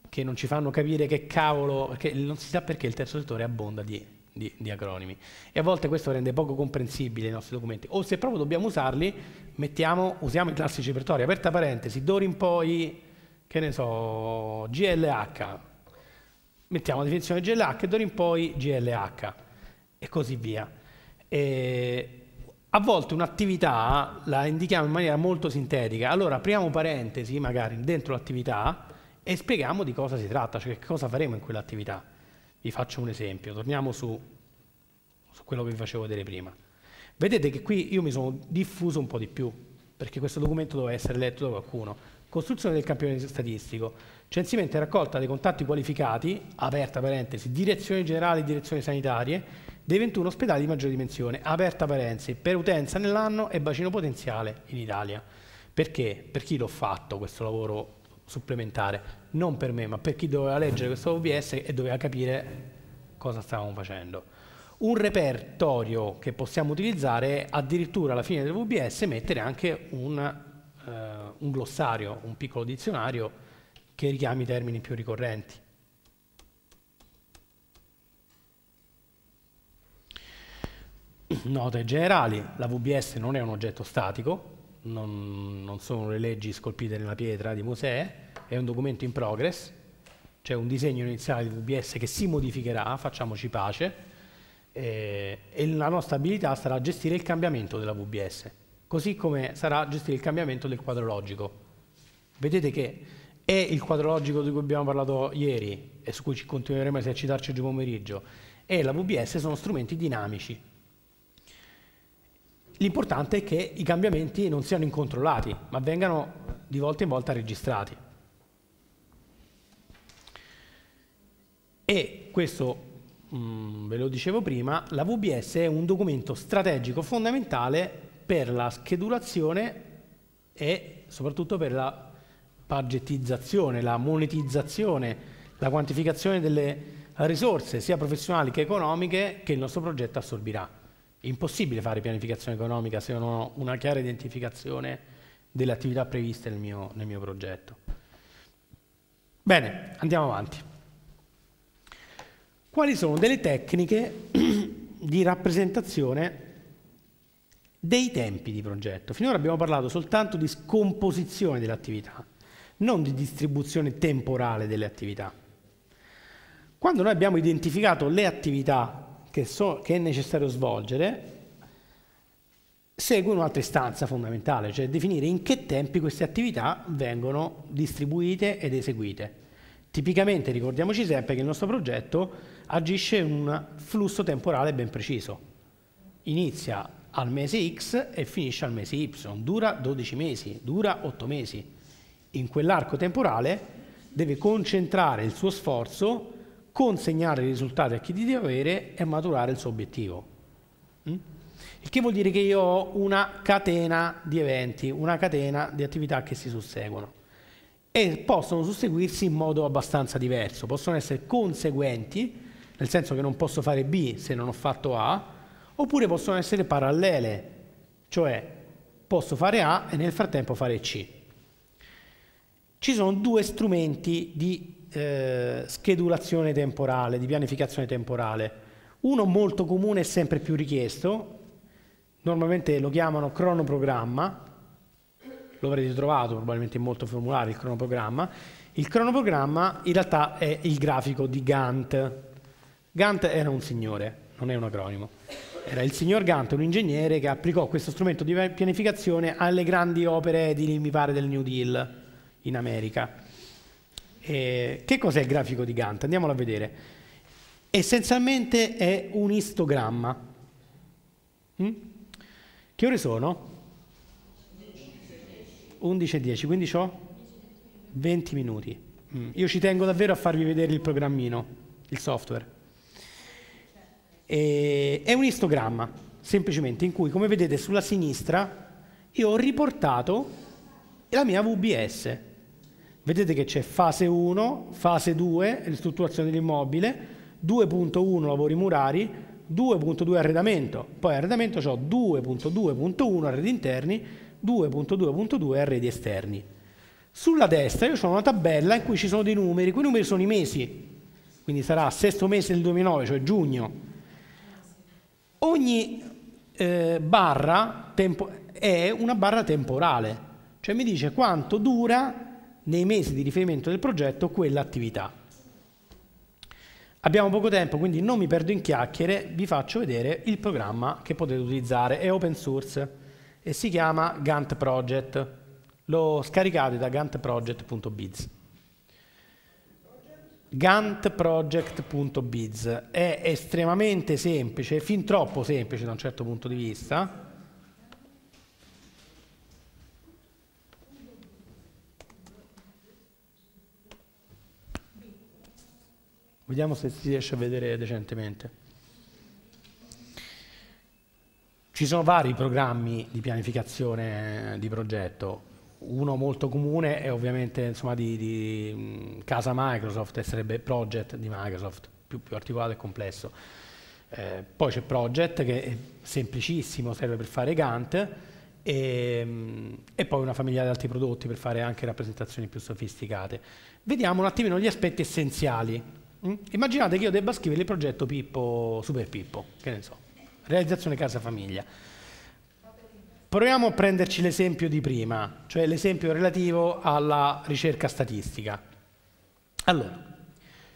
che non ci fanno capire che cavolo, perché non si sa perché il terzo settore abbonda di, di, di, acronimi. E a volte questo rende poco comprensibili i nostri documenti. O se proprio dobbiamo usarli, mettiamo, usiamo i classici repertori. Aperta parentesi, d'ora in poi, che ne so, GLH. Mettiamo la definizione GLH e d'ora in poi GLH e così via. E a volte un'attività la indichiamo in maniera molto sintetica. Allora apriamo parentesi magari dentro l'attività e spieghiamo di cosa si tratta, cioè che cosa faremo in quell'attività. Vi faccio un esempio, torniamo su, su quello che vi facevo vedere prima. Vedete che qui io mi sono diffuso un po' di più, perché questo documento doveva essere letto da qualcuno. Costruzione del campione statistico, censimento e raccolta dei contatti qualificati, aperta parentesi, direzioni generali, e direzioni sanitarie, dei 21 ospedali di maggiore dimensione, aperta parentesi, per utenza nell'anno e bacino potenziale in Italia. Perché? Per chi l'ho fatto questo lavoro supplementare? Non per me, ma per chi doveva leggere questo OBS e doveva capire cosa stavamo facendo. Un repertorio che possiamo utilizzare addirittura alla fine del VBS mettere anche un, eh, un glossario, un piccolo dizionario che richiami i termini più ricorrenti. Note generali, la VBS non è un oggetto statico, non, non sono le leggi scolpite nella pietra di Mosè, è un documento in progress, c'è un disegno iniziale di VBS che si modificherà, facciamoci pace, eh, e la nostra abilità sarà gestire il cambiamento della VBS, così come sarà gestire il cambiamento del quadro logico. Vedete che è il quadro logico di cui abbiamo parlato ieri e su cui ci continueremo a esercitarci oggi pomeriggio, e la VBS sono strumenti dinamici, L'importante è che i cambiamenti non siano incontrollati, ma vengano di volta in volta registrati. E questo, mh, mm, ve lo dicevo prima, la VBS è un documento strategico fondamentale per la schedulazione e soprattutto per la budgetizzazione, la monetizzazione, la quantificazione delle risorse, sia professionali che economiche, che il nostro progetto assorbirà. È impossibile fare pianificazione economica se non ho una chiara identificazione delle attività previste nel mio, nel mio progetto. Bene, andiamo avanti. Quali sono delle tecniche di rappresentazione dei tempi di progetto? Finora abbiamo parlato soltanto di scomposizione dell'attività, non di distribuzione temporale delle attività. Quando noi abbiamo identificato le attività che, so, che è necessario svolgere segue un'altra istanza fondamentale, cioè definire in che tempi queste attività vengono distribuite ed eseguite. Tipicamente ricordiamoci sempre che il nostro progetto agisce in un flusso temporale ben preciso. Inizia al mese X e finisce al mese Y, dura 12 mesi, dura 8 mesi. In quell'arco temporale deve concentrare il suo sforzo consegnare i risultati a chi di dovere e maturare il suo obiettivo. Mm? Il che vuol dire che io ho una catena di eventi, una catena di attività che si susseguono e possono susseguirsi in modo abbastanza diverso, possono essere conseguenti, nel senso che non posso fare B se non ho fatto A, oppure possono essere parallele, cioè posso fare A e nel frattempo fare C. Ci sono due strumenti di eh, schedulazione temporale, di pianificazione temporale. Uno molto comune e sempre più richiesto, normalmente lo chiamano cronoprogramma, lo avrete trovato probabilmente in molti formulari il cronoprogramma. Il cronoprogramma in realtà è il grafico di Gantt. Gantt era un signore, non è un acronimo. Era il signor Gantt, un ingegnere che applicò questo strumento di pianificazione alle grandi opere edili, mi pare, del New Deal in America. Eh, che cos'è il grafico di Gantt? Andiamolo a vedere. Essenzialmente è un istogramma. Mm? Che ore sono? 11 e 10, quindi ho 20 minuti. Mm. Io ci tengo davvero a farvi vedere il programmino, il software. E, eh, è un istogramma, semplicemente, in cui, come vedete sulla sinistra, io ho riportato la mia VBS. Vedete che c'è fase 1, fase 2, ristrutturazione dell'immobile, 2.1 lavori murari, 2.2 arredamento, poi arredamento ho 2.2.1 arredi interni, 2.2.2 arredi esterni. Sulla destra io ho una tabella in cui ci sono dei numeri, quei numeri sono i mesi, quindi sarà sesto mese del 2009, cioè giugno. Ogni eh, barra tempo- è una barra temporale, cioè mi dice quanto dura nei mesi di riferimento del progetto quell'attività. Abbiamo poco tempo, quindi non mi perdo in chiacchiere, vi faccio vedere il programma che potete utilizzare, è open source e si chiama Gantt Project. Lo scaricate da gantproject.biz. gantproject.biz è estremamente semplice, fin troppo semplice da un certo punto di vista Vediamo se si riesce a vedere decentemente. Ci sono vari programmi di pianificazione eh, di progetto. Uno molto comune è ovviamente insomma, di, di, casa Microsoft, e sarebbe Project di Microsoft, più, più articolato e complesso. Eh, poi c'è Project che è semplicissimo, serve per fare Gantt, e, e, poi una famiglia di altri prodotti per fare anche rappresentazioni più sofisticate. Vediamo un attimino gli aspetti essenziali Mm? Immaginate che io debba scrivere il progetto Pippo, Super Pippo, che ne so, realizzazione casa famiglia. Proviamo a prenderci l'esempio di prima, cioè l'esempio relativo alla ricerca statistica. Allora,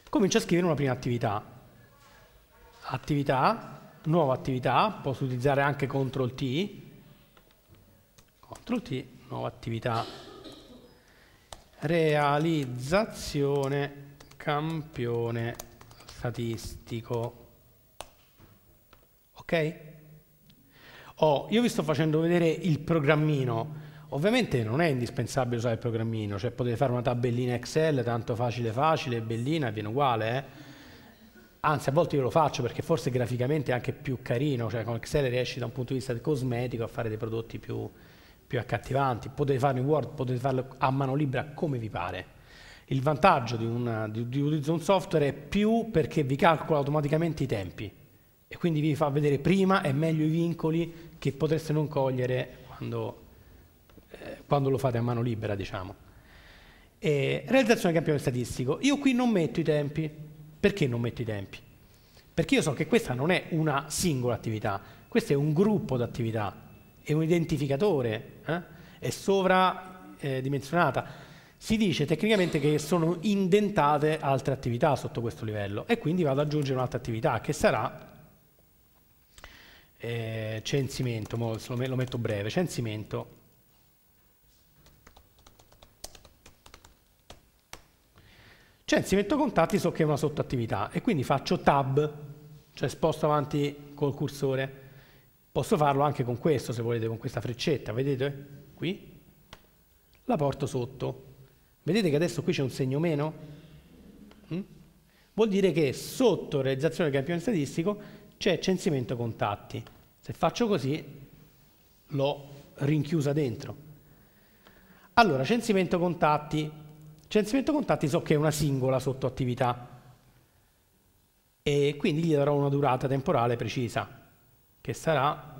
comincio a scrivere una prima attività. Attività, nuova attività, posso utilizzare anche CTRL T. CTRL T, nuova attività. Realizzazione campione statistico. Ok? Oh, io vi sto facendo vedere il programmino. Ovviamente non è indispensabile usare il programmino, cioè potete fare una tabellina Excel, tanto facile facile, bellina, viene uguale. Eh? Anzi, a volte io lo faccio perché forse graficamente è anche più carino, cioè con Excel riesci da un punto di vista cosmetico a fare dei prodotti più, più accattivanti. Potete farlo in Word, potete farlo a mano libera come vi pare. Il vantaggio di, una, di, di utilizzo di un software è più perché vi calcola automaticamente i tempi e quindi vi fa vedere prima e meglio i vincoli che potreste non cogliere quando, eh, quando lo fate a mano libera, diciamo. E, realizzazione del campione statistico. Io qui non metto i tempi. Perché non metto i tempi? Perché io so che questa non è una singola attività, questo è un gruppo d'attività, è un identificatore, eh? è sovradimensionata. Eh, si dice tecnicamente che sono indentate altre attività sotto questo livello e quindi vado ad aggiungere un'altra attività che sarà eh, censimento, lo, metto breve, censimento censimento contatti so che è una sottoattività e quindi faccio tab, cioè sposto avanti col cursore. Posso farlo anche con questo se volete, con questa freccetta, vedete? Qui la porto sotto Vedete che adesso qui c'è un segno meno? Mm? Vuol dire che sotto realizzazione del campione statistico c'è censimento contatti. Se faccio così l'ho rinchiusa dentro. Allora, censimento contatti. Censimento contatti so che è una singola sottoattività e quindi gli darò una durata temporale precisa che sarà,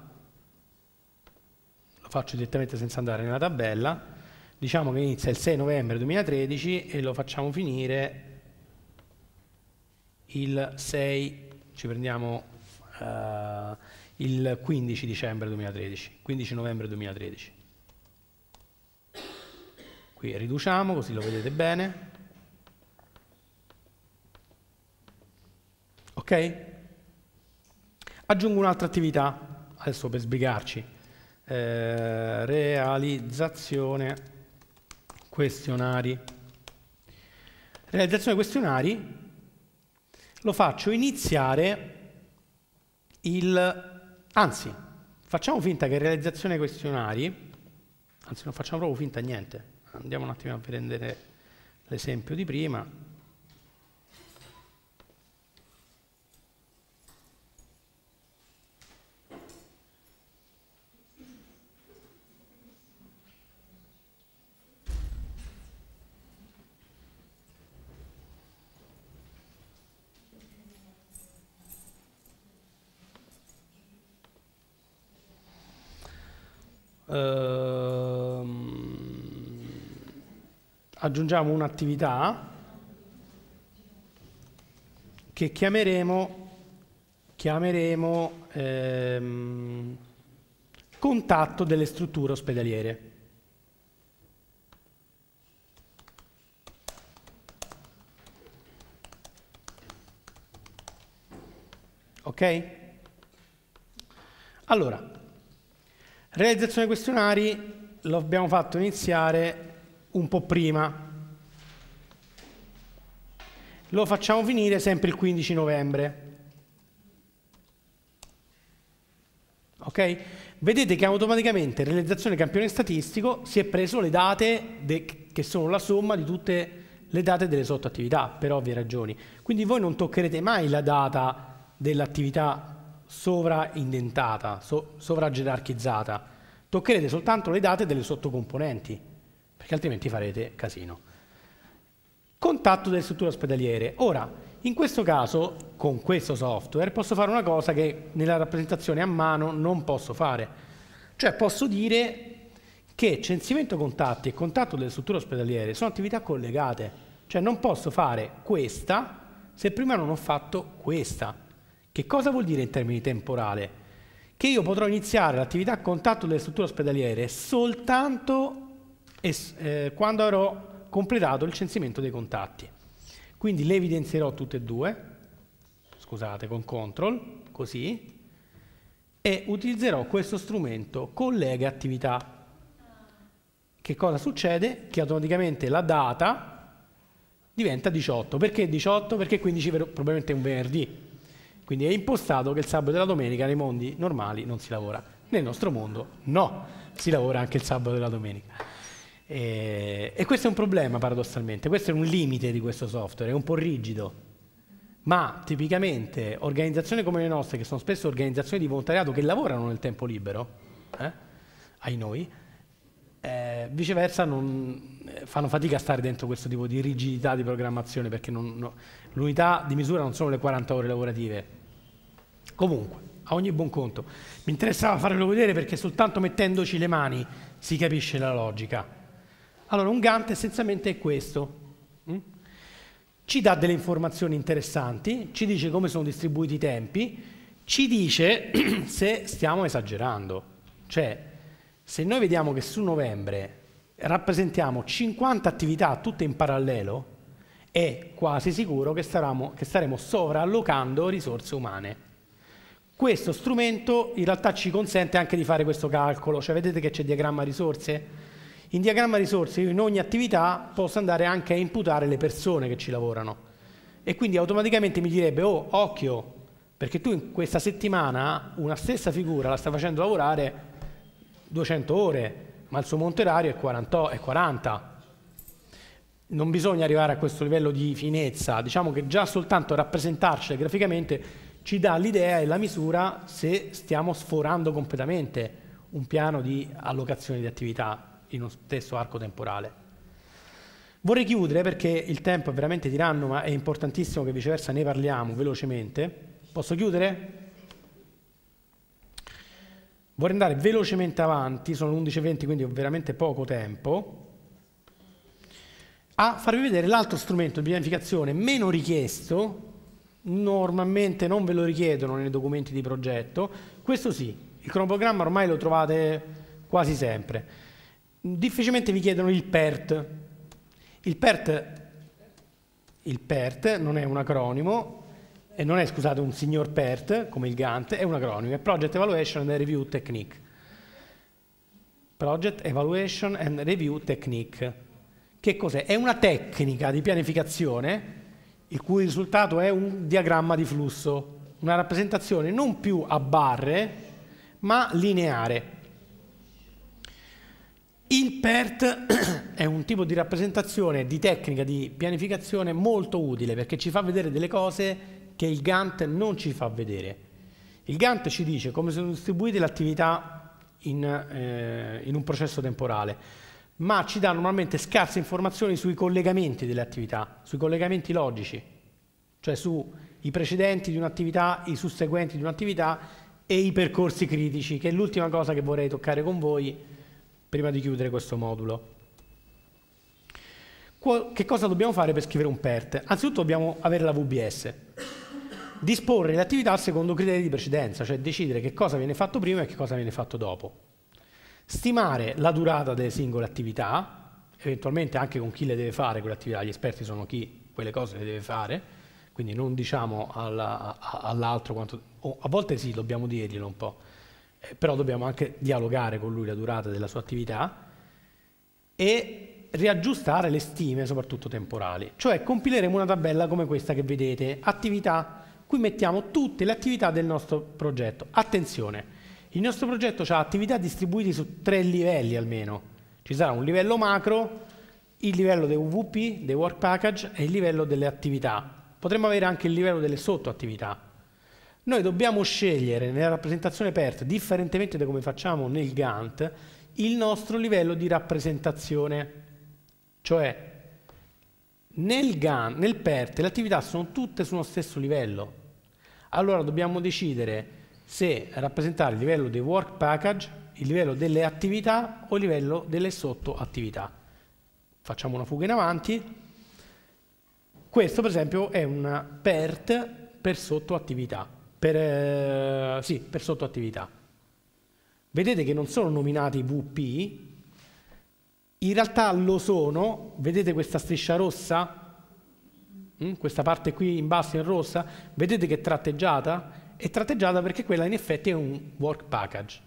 lo faccio direttamente senza andare nella tabella, diciamo che inizia il 6 novembre 2013 e lo facciamo finire il 6, ci prendiamo uh, il 15 dicembre 2013, 15 novembre 2013. Qui riduciamo così lo vedete bene. Ok? Aggiungo un'altra attività, adesso per sbrigarci, eh, realizzazione questionari. Realizzazione questionari lo faccio iniziare il... anzi, facciamo finta che realizzazione questionari, anzi non facciamo proprio finta niente, andiamo un attimo a prendere l'esempio di prima, ehm, aggiungiamo un'attività che chiameremo, chiameremo ehm, contatto delle strutture ospedaliere. Ok? Allora, Realizzazione questionari lo abbiamo fatto iniziare un po' prima. Lo facciamo finire sempre il 15 novembre. Okay? Vedete che automaticamente realizzazione campione statistico si è preso le date che sono la somma di tutte le date delle sottoattività, per ovvie ragioni. Quindi voi non toccherete mai la data dell'attività sovraindentata, so, sovragerarchizzata. Toccherete soltanto le date delle sottocomponenti, perché altrimenti farete casino. Contatto delle strutture ospedaliere. Ora, in questo caso, con questo software, posso fare una cosa che nella rappresentazione a mano non posso fare. Cioè posso dire che censimento contatti e contatto delle strutture ospedaliere sono attività collegate. Cioè non posso fare questa se prima non ho fatto questa. Che cosa vuol dire in termini temporale? Che io potrò iniziare l'attività a contatto delle strutture ospedaliere soltanto es, eh, quando avrò completato il censimento dei contatti. Quindi le evidenzierò tutte e due, scusate, con control, così, e utilizzerò questo strumento collega attività. Che cosa succede? Che automaticamente la data diventa 18. Perché 18? Perché 15 probabilmente è un venerdì, quindi è impostato che il sabato e la domenica nei mondi normali non si lavora. Nel nostro mondo no, si lavora anche il sabato e la domenica. E, eh, e questo è un problema paradossalmente, questo è un limite di questo software, è un po' rigido. Ma tipicamente organizzazioni come le nostre, che sono spesso organizzazioni di volontariato che lavorano nel tempo libero, eh, ai noi, eh, viceversa non, eh, fanno fatica a stare dentro questo tipo di rigidità di programmazione perché non, no, l'unità di misura non sono le 40 ore lavorative, Comunque, a ogni buon conto, mi interessava farvelo vedere perché soltanto mettendoci le mani si capisce la logica. Allora, un Gantt essenzialmente è questo. Mm? Ci dà delle informazioni interessanti, ci dice come sono distribuiti i tempi, ci dice se stiamo esagerando. Cioè, se noi vediamo che su novembre rappresentiamo 50 attività tutte in parallelo, è quasi sicuro che staremo, che staremo sovraallocando risorse umane. Questo strumento in realtà ci consente anche di fare questo calcolo, cioè vedete che c'è diagramma risorse? In diagramma risorse io in ogni attività posso andare anche a imputare le persone che ci lavorano e quindi automaticamente mi direbbe oh occhio perché tu in questa settimana una stessa figura la stai facendo lavorare 200 ore ma il suo monte orario è 40, è 40 non bisogna arrivare a questo livello di finezza, diciamo che già soltanto rappresentarci graficamente ci dà l'idea e la misura se stiamo sforando completamente un piano di allocazione di attività in uno stesso arco temporale. Vorrei chiudere perché il tempo è veramente tiranno, ma è importantissimo che viceversa ne parliamo velocemente. Posso chiudere? Vorrei andare velocemente avanti, sono 11.20 quindi ho veramente poco tempo, a farvi vedere l'altro strumento di pianificazione meno richiesto normalmente non ve lo richiedono nei documenti di progetto, questo sì, il cronoprogramma ormai lo trovate quasi sempre. Difficilmente vi chiedono il PERT. Il PERT, il PERT non è un acronimo, e non è scusate un signor PERT come il Gantt, è un acronimo, è Project Evaluation and Review Technique. Project Evaluation and Review Technique. Che cos'è? È una tecnica di pianificazione il cui risultato è un diagramma di flusso, una rappresentazione non più a barre, ma lineare. Il PERT è un tipo di rappresentazione, di tecnica di pianificazione molto utile perché ci fa vedere delle cose che il Gantt non ci fa vedere. Il Gantt ci dice come sono distribuite le attività in, eh, in un processo temporale ma ci dà normalmente scarse informazioni sui collegamenti delle attività, sui collegamenti logici, cioè sui precedenti di un'attività, i susseguenti di un'attività e i percorsi critici, che è l'ultima cosa che vorrei toccare con voi prima di chiudere questo modulo. Che cosa dobbiamo fare per scrivere un PERT? Anzitutto dobbiamo avere la VBS, disporre le attività secondo criteri di precedenza, cioè decidere che cosa viene fatto prima e che cosa viene fatto dopo stimare la durata delle singole attività, eventualmente anche con chi le deve fare quelle attività, gli esperti sono chi quelle cose le deve fare, quindi non diciamo all'altro quanto... Oh, a volte sì, dobbiamo dirglielo un po', eh, però dobbiamo anche dialogare con lui la durata della sua attività e riaggiustare le stime, soprattutto temporali. Cioè compileremo una tabella come questa che vedete, attività, qui mettiamo tutte le attività del nostro progetto. Attenzione, il nostro progetto ha attività distribuite su tre livelli almeno. Ci sarà un livello macro, il livello dei UVP, dei work package e il livello delle attività. Potremmo avere anche il livello delle sottoattività. Noi dobbiamo scegliere nella rappresentazione PERT, differentemente da come facciamo nel Gantt, il nostro livello di rappresentazione. Cioè, nel, GAN, nel PERT le attività sono tutte su uno stesso livello. Allora dobbiamo decidere se rappresentare il livello dei work package, il livello delle attività o il livello delle sottoattività. Facciamo una fuga in avanti. Questo per esempio è un PERT per sottoattività. Per, eh, sì, per sottoattività. Vedete che non sono nominati VP, in realtà lo sono, vedete questa striscia rossa? Mm? Questa parte qui in basso in rossa? Vedete che è tratteggiata? è tratteggiata perché quella in effetti è un work package.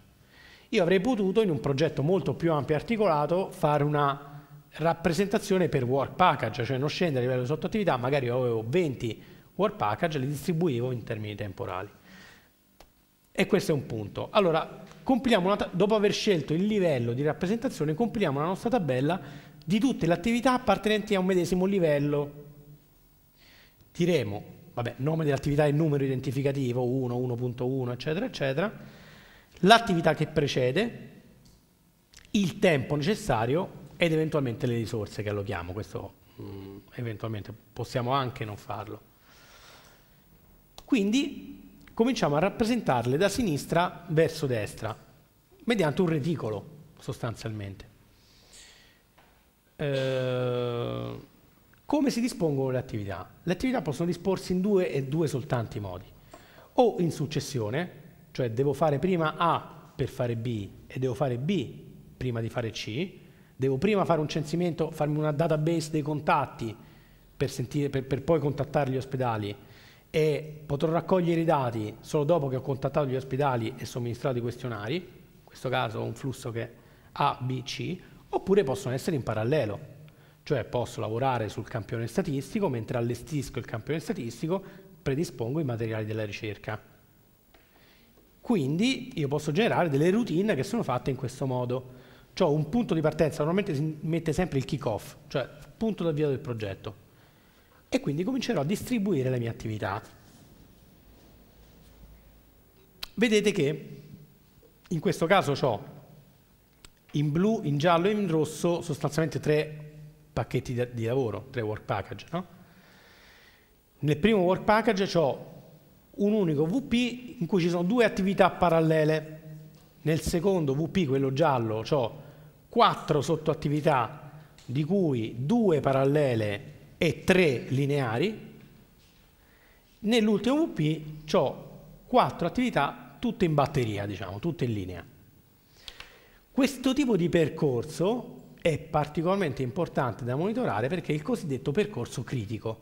Io avrei potuto in un progetto molto più ampio e articolato fare una rappresentazione per work package, cioè non scendere a livello di sottoattività, magari avevo 20 work package e li distribuivo in termini temporali. E questo è un punto. Allora, dopo aver scelto il livello di rappresentazione, compiliamo la nostra tabella di tutte le attività appartenenti a un medesimo livello. Diremo vabbè, nome dell'attività e numero identificativo 1, 1.1, eccetera, eccetera, l'attività che precede, il tempo necessario ed eventualmente le risorse che allochiamo. Questo mh, mm, eventualmente possiamo anche non farlo. Quindi cominciamo a rappresentarle da sinistra verso destra, mediante un reticolo sostanzialmente. Eh, come si dispongono le attività? Le attività possono disporsi in due e due soltanti modi. O in successione, cioè devo fare prima A per fare B e devo fare B prima di fare C, devo prima fare un censimento, farmi una database dei contatti per, sentire, per, per poi contattare gli ospedali e potrò raccogliere i dati solo dopo che ho contattato gli ospedali e somministrato i questionari, in questo caso un flusso che è A, B, C, oppure possono essere in parallelo. Cioè posso lavorare sul campione statistico, mentre allestisco il campione statistico predispongo i materiali della ricerca. Quindi io posso generare delle routine che sono fatte in questo modo. Ho un punto di partenza, normalmente si mette sempre il kick-off, cioè punto d'avvio del progetto. E quindi comincerò a distribuire le mie attività. Vedete che in questo caso ho in blu, in giallo e in rosso sostanzialmente tre pacchetti di, lavoro, tre work package. No? Nel primo work package ho un unico VP in cui ci sono due attività parallele. Nel secondo VP, quello giallo, ho quattro sottoattività, di cui due parallele e tre lineari. Nell'ultimo VP ho quattro attività tutte in batteria, diciamo, tutte in linea. Questo tipo di percorso è particolarmente importante da monitorare perché è il cosiddetto percorso critico.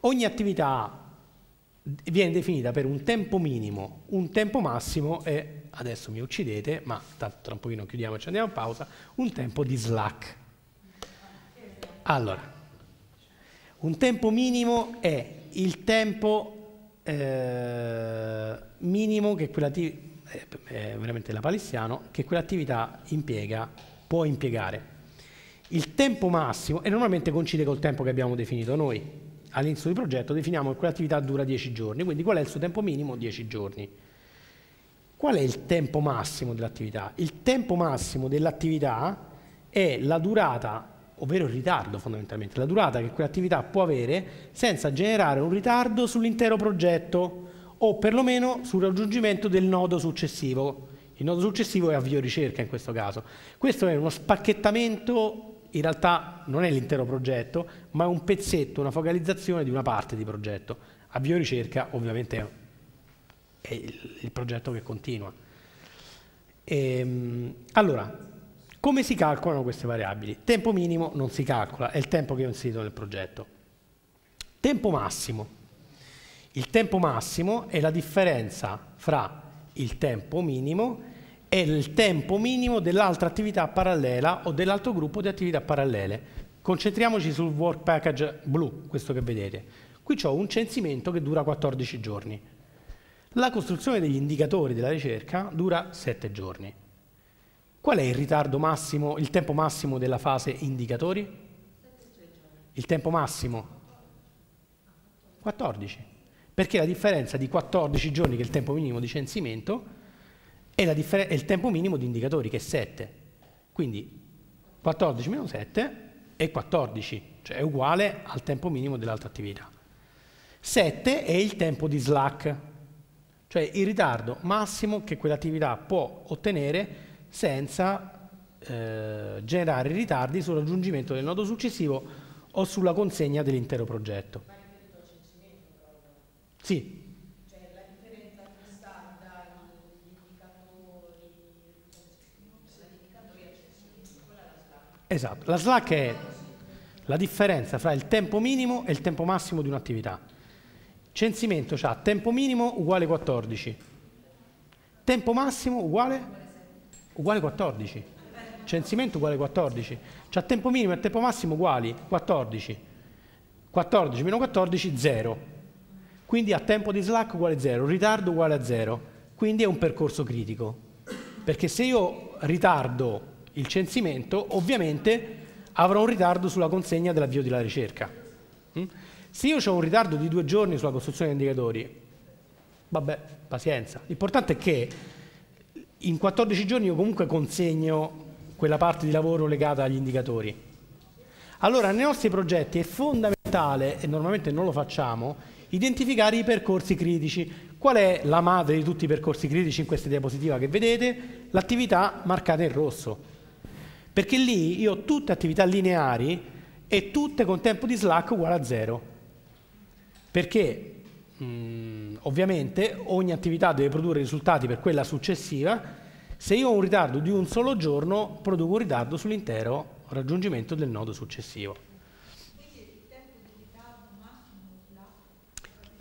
Ogni attività viene definita per un tempo minimo, un tempo massimo e, adesso mi uccidete, ma tanto tra un pochino chiudiamo e ci andiamo a pausa, un tempo di slack. Allora, un tempo minimo è il tempo eh, minimo che quell'attività, eh, veramente la palissiano, che quell'attività impiega può impiegare. Il tempo massimo, e normalmente coincide col tempo che abbiamo definito noi, all'inizio di progetto definiamo che quell'attività dura 10 giorni, quindi qual è il suo tempo minimo? 10 giorni. Qual è il tempo massimo dell'attività? Il tempo massimo dell'attività è la durata, ovvero il ritardo fondamentalmente, la durata che quell'attività può avere senza generare un ritardo sull'intero progetto o perlomeno sul raggiungimento del nodo successivo. Il nodo successivo è avvio ricerca in questo caso. Questo è uno spacchettamento, in realtà non è l'intero progetto, ma è un pezzetto, una focalizzazione di una parte di progetto. Avvio ricerca ovviamente è il, il progetto che continua. E, ehm, allora, come si calcolano queste variabili? Tempo minimo non si calcola, è il tempo che ho inserito nel progetto. Tempo massimo. Il tempo massimo è la differenza fra il tempo minimo è il tempo minimo dell'altra attività parallela o dell'altro gruppo di attività parallele. Concentriamoci sul work package blu, questo che vedete. Qui ho un censimento che dura 14 giorni. La costruzione degli indicatori della ricerca dura 7 giorni. Qual è il ritardo massimo, il tempo massimo della fase indicatori? Il tempo massimo? 14. Perché la differenza di 14 giorni, che è il tempo minimo di censimento, e, e il tempo minimo di indicatori che è 7. Quindi 14 meno 7 è 14, cioè è uguale al tempo minimo dell'altra attività. 7 è il tempo di slack, cioè il ritardo massimo che quell'attività può ottenere senza eh, generare ritardi sul raggiungimento del nodo successivo o sulla consegna dell'intero progetto. Sì, Esatto, la slack è la differenza tra il tempo minimo e il tempo massimo di un'attività. Censimento ha tempo minimo uguale 14, tempo massimo uguale, uguale 14, censimento uguale 14, c'ha tempo minimo e tempo massimo uguali 14, 14 meno 14 0, quindi a tempo di slack uguale 0, ritardo uguale a 0, quindi è un percorso critico, perché se io ritardo il censimento, ovviamente avrò un ritardo sulla consegna dell'avvio della ricerca. Mm? Se io ho un ritardo di due giorni sulla costruzione degli indicatori, vabbè, pazienza. L'importante è che in 14 giorni io comunque consegno quella parte di lavoro legata agli indicatori. Allora, nei nostri progetti è fondamentale, e normalmente non lo facciamo, identificare i percorsi critici. Qual è la madre di tutti i percorsi critici in questa diapositiva che vedete? L'attività marcata in rosso. Perché lì io ho tutte attività lineari e tutte con tempo di slack uguale a zero. Perché mh, mm, ovviamente ogni attività deve produrre risultati per quella successiva. Se io ho un ritardo di un solo giorno, produco un ritardo sull'intero raggiungimento del nodo successivo.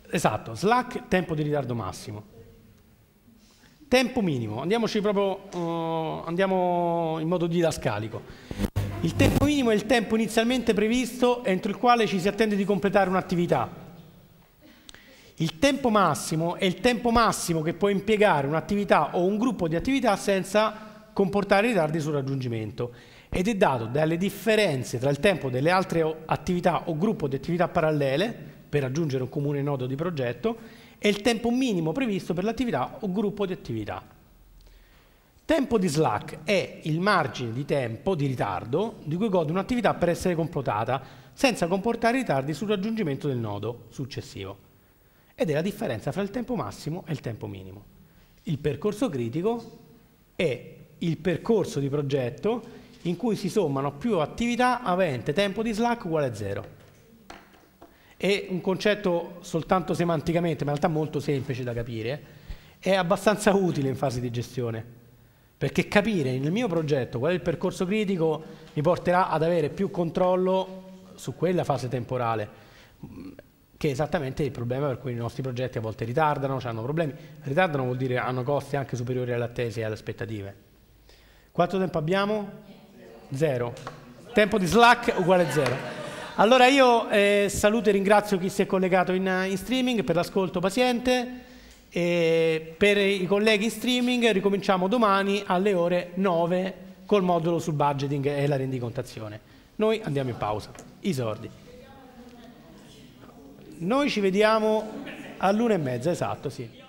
Esatto, Slack tempo di ritardo massimo. Tempo minimo, andiamoci proprio uh, andiamo in modo didascalico. Il tempo minimo è il tempo inizialmente previsto entro il quale ci si attende di completare un'attività. Il tempo massimo è il tempo massimo che può impiegare un'attività o un gruppo di attività senza comportare ritardi sul raggiungimento ed è dato dalle differenze tra il tempo delle altre attività o gruppo di attività parallele per raggiungere un comune nodo di progetto è il tempo minimo previsto per l'attività o gruppo di attività. Tempo di slack è il margine di tempo di ritardo di cui gode un'attività per essere completata, senza comportare ritardi sul raggiungimento del nodo successivo. Ed è la differenza tra il tempo massimo e il tempo minimo. Il percorso critico è il percorso di progetto in cui si sommano più attività avente tempo di slack uguale a zero è un concetto soltanto semanticamente, ma in realtà molto semplice da capire, è abbastanza utile in fase di gestione. Perché capire nel mio progetto qual è il percorso critico mi porterà ad avere più controllo su quella fase temporale, che è esattamente il problema per cui i nostri progetti a volte ritardano, cioè hanno problemi. Ritardano vuol dire hanno costi anche superiori alle attese e alle aspettative. Quanto tempo abbiamo? Zero. Tempo di slack uguale a zero. Allora io eh, saluto e ringrazio chi si è collegato in, in streaming per l'ascolto paziente. E per i colleghi in streaming ricominciamo domani alle ore 9 col modulo sul budgeting e la rendicontazione. Noi andiamo in pausa. I sordi. Noi ci vediamo all'una e mezza, esatto, sì.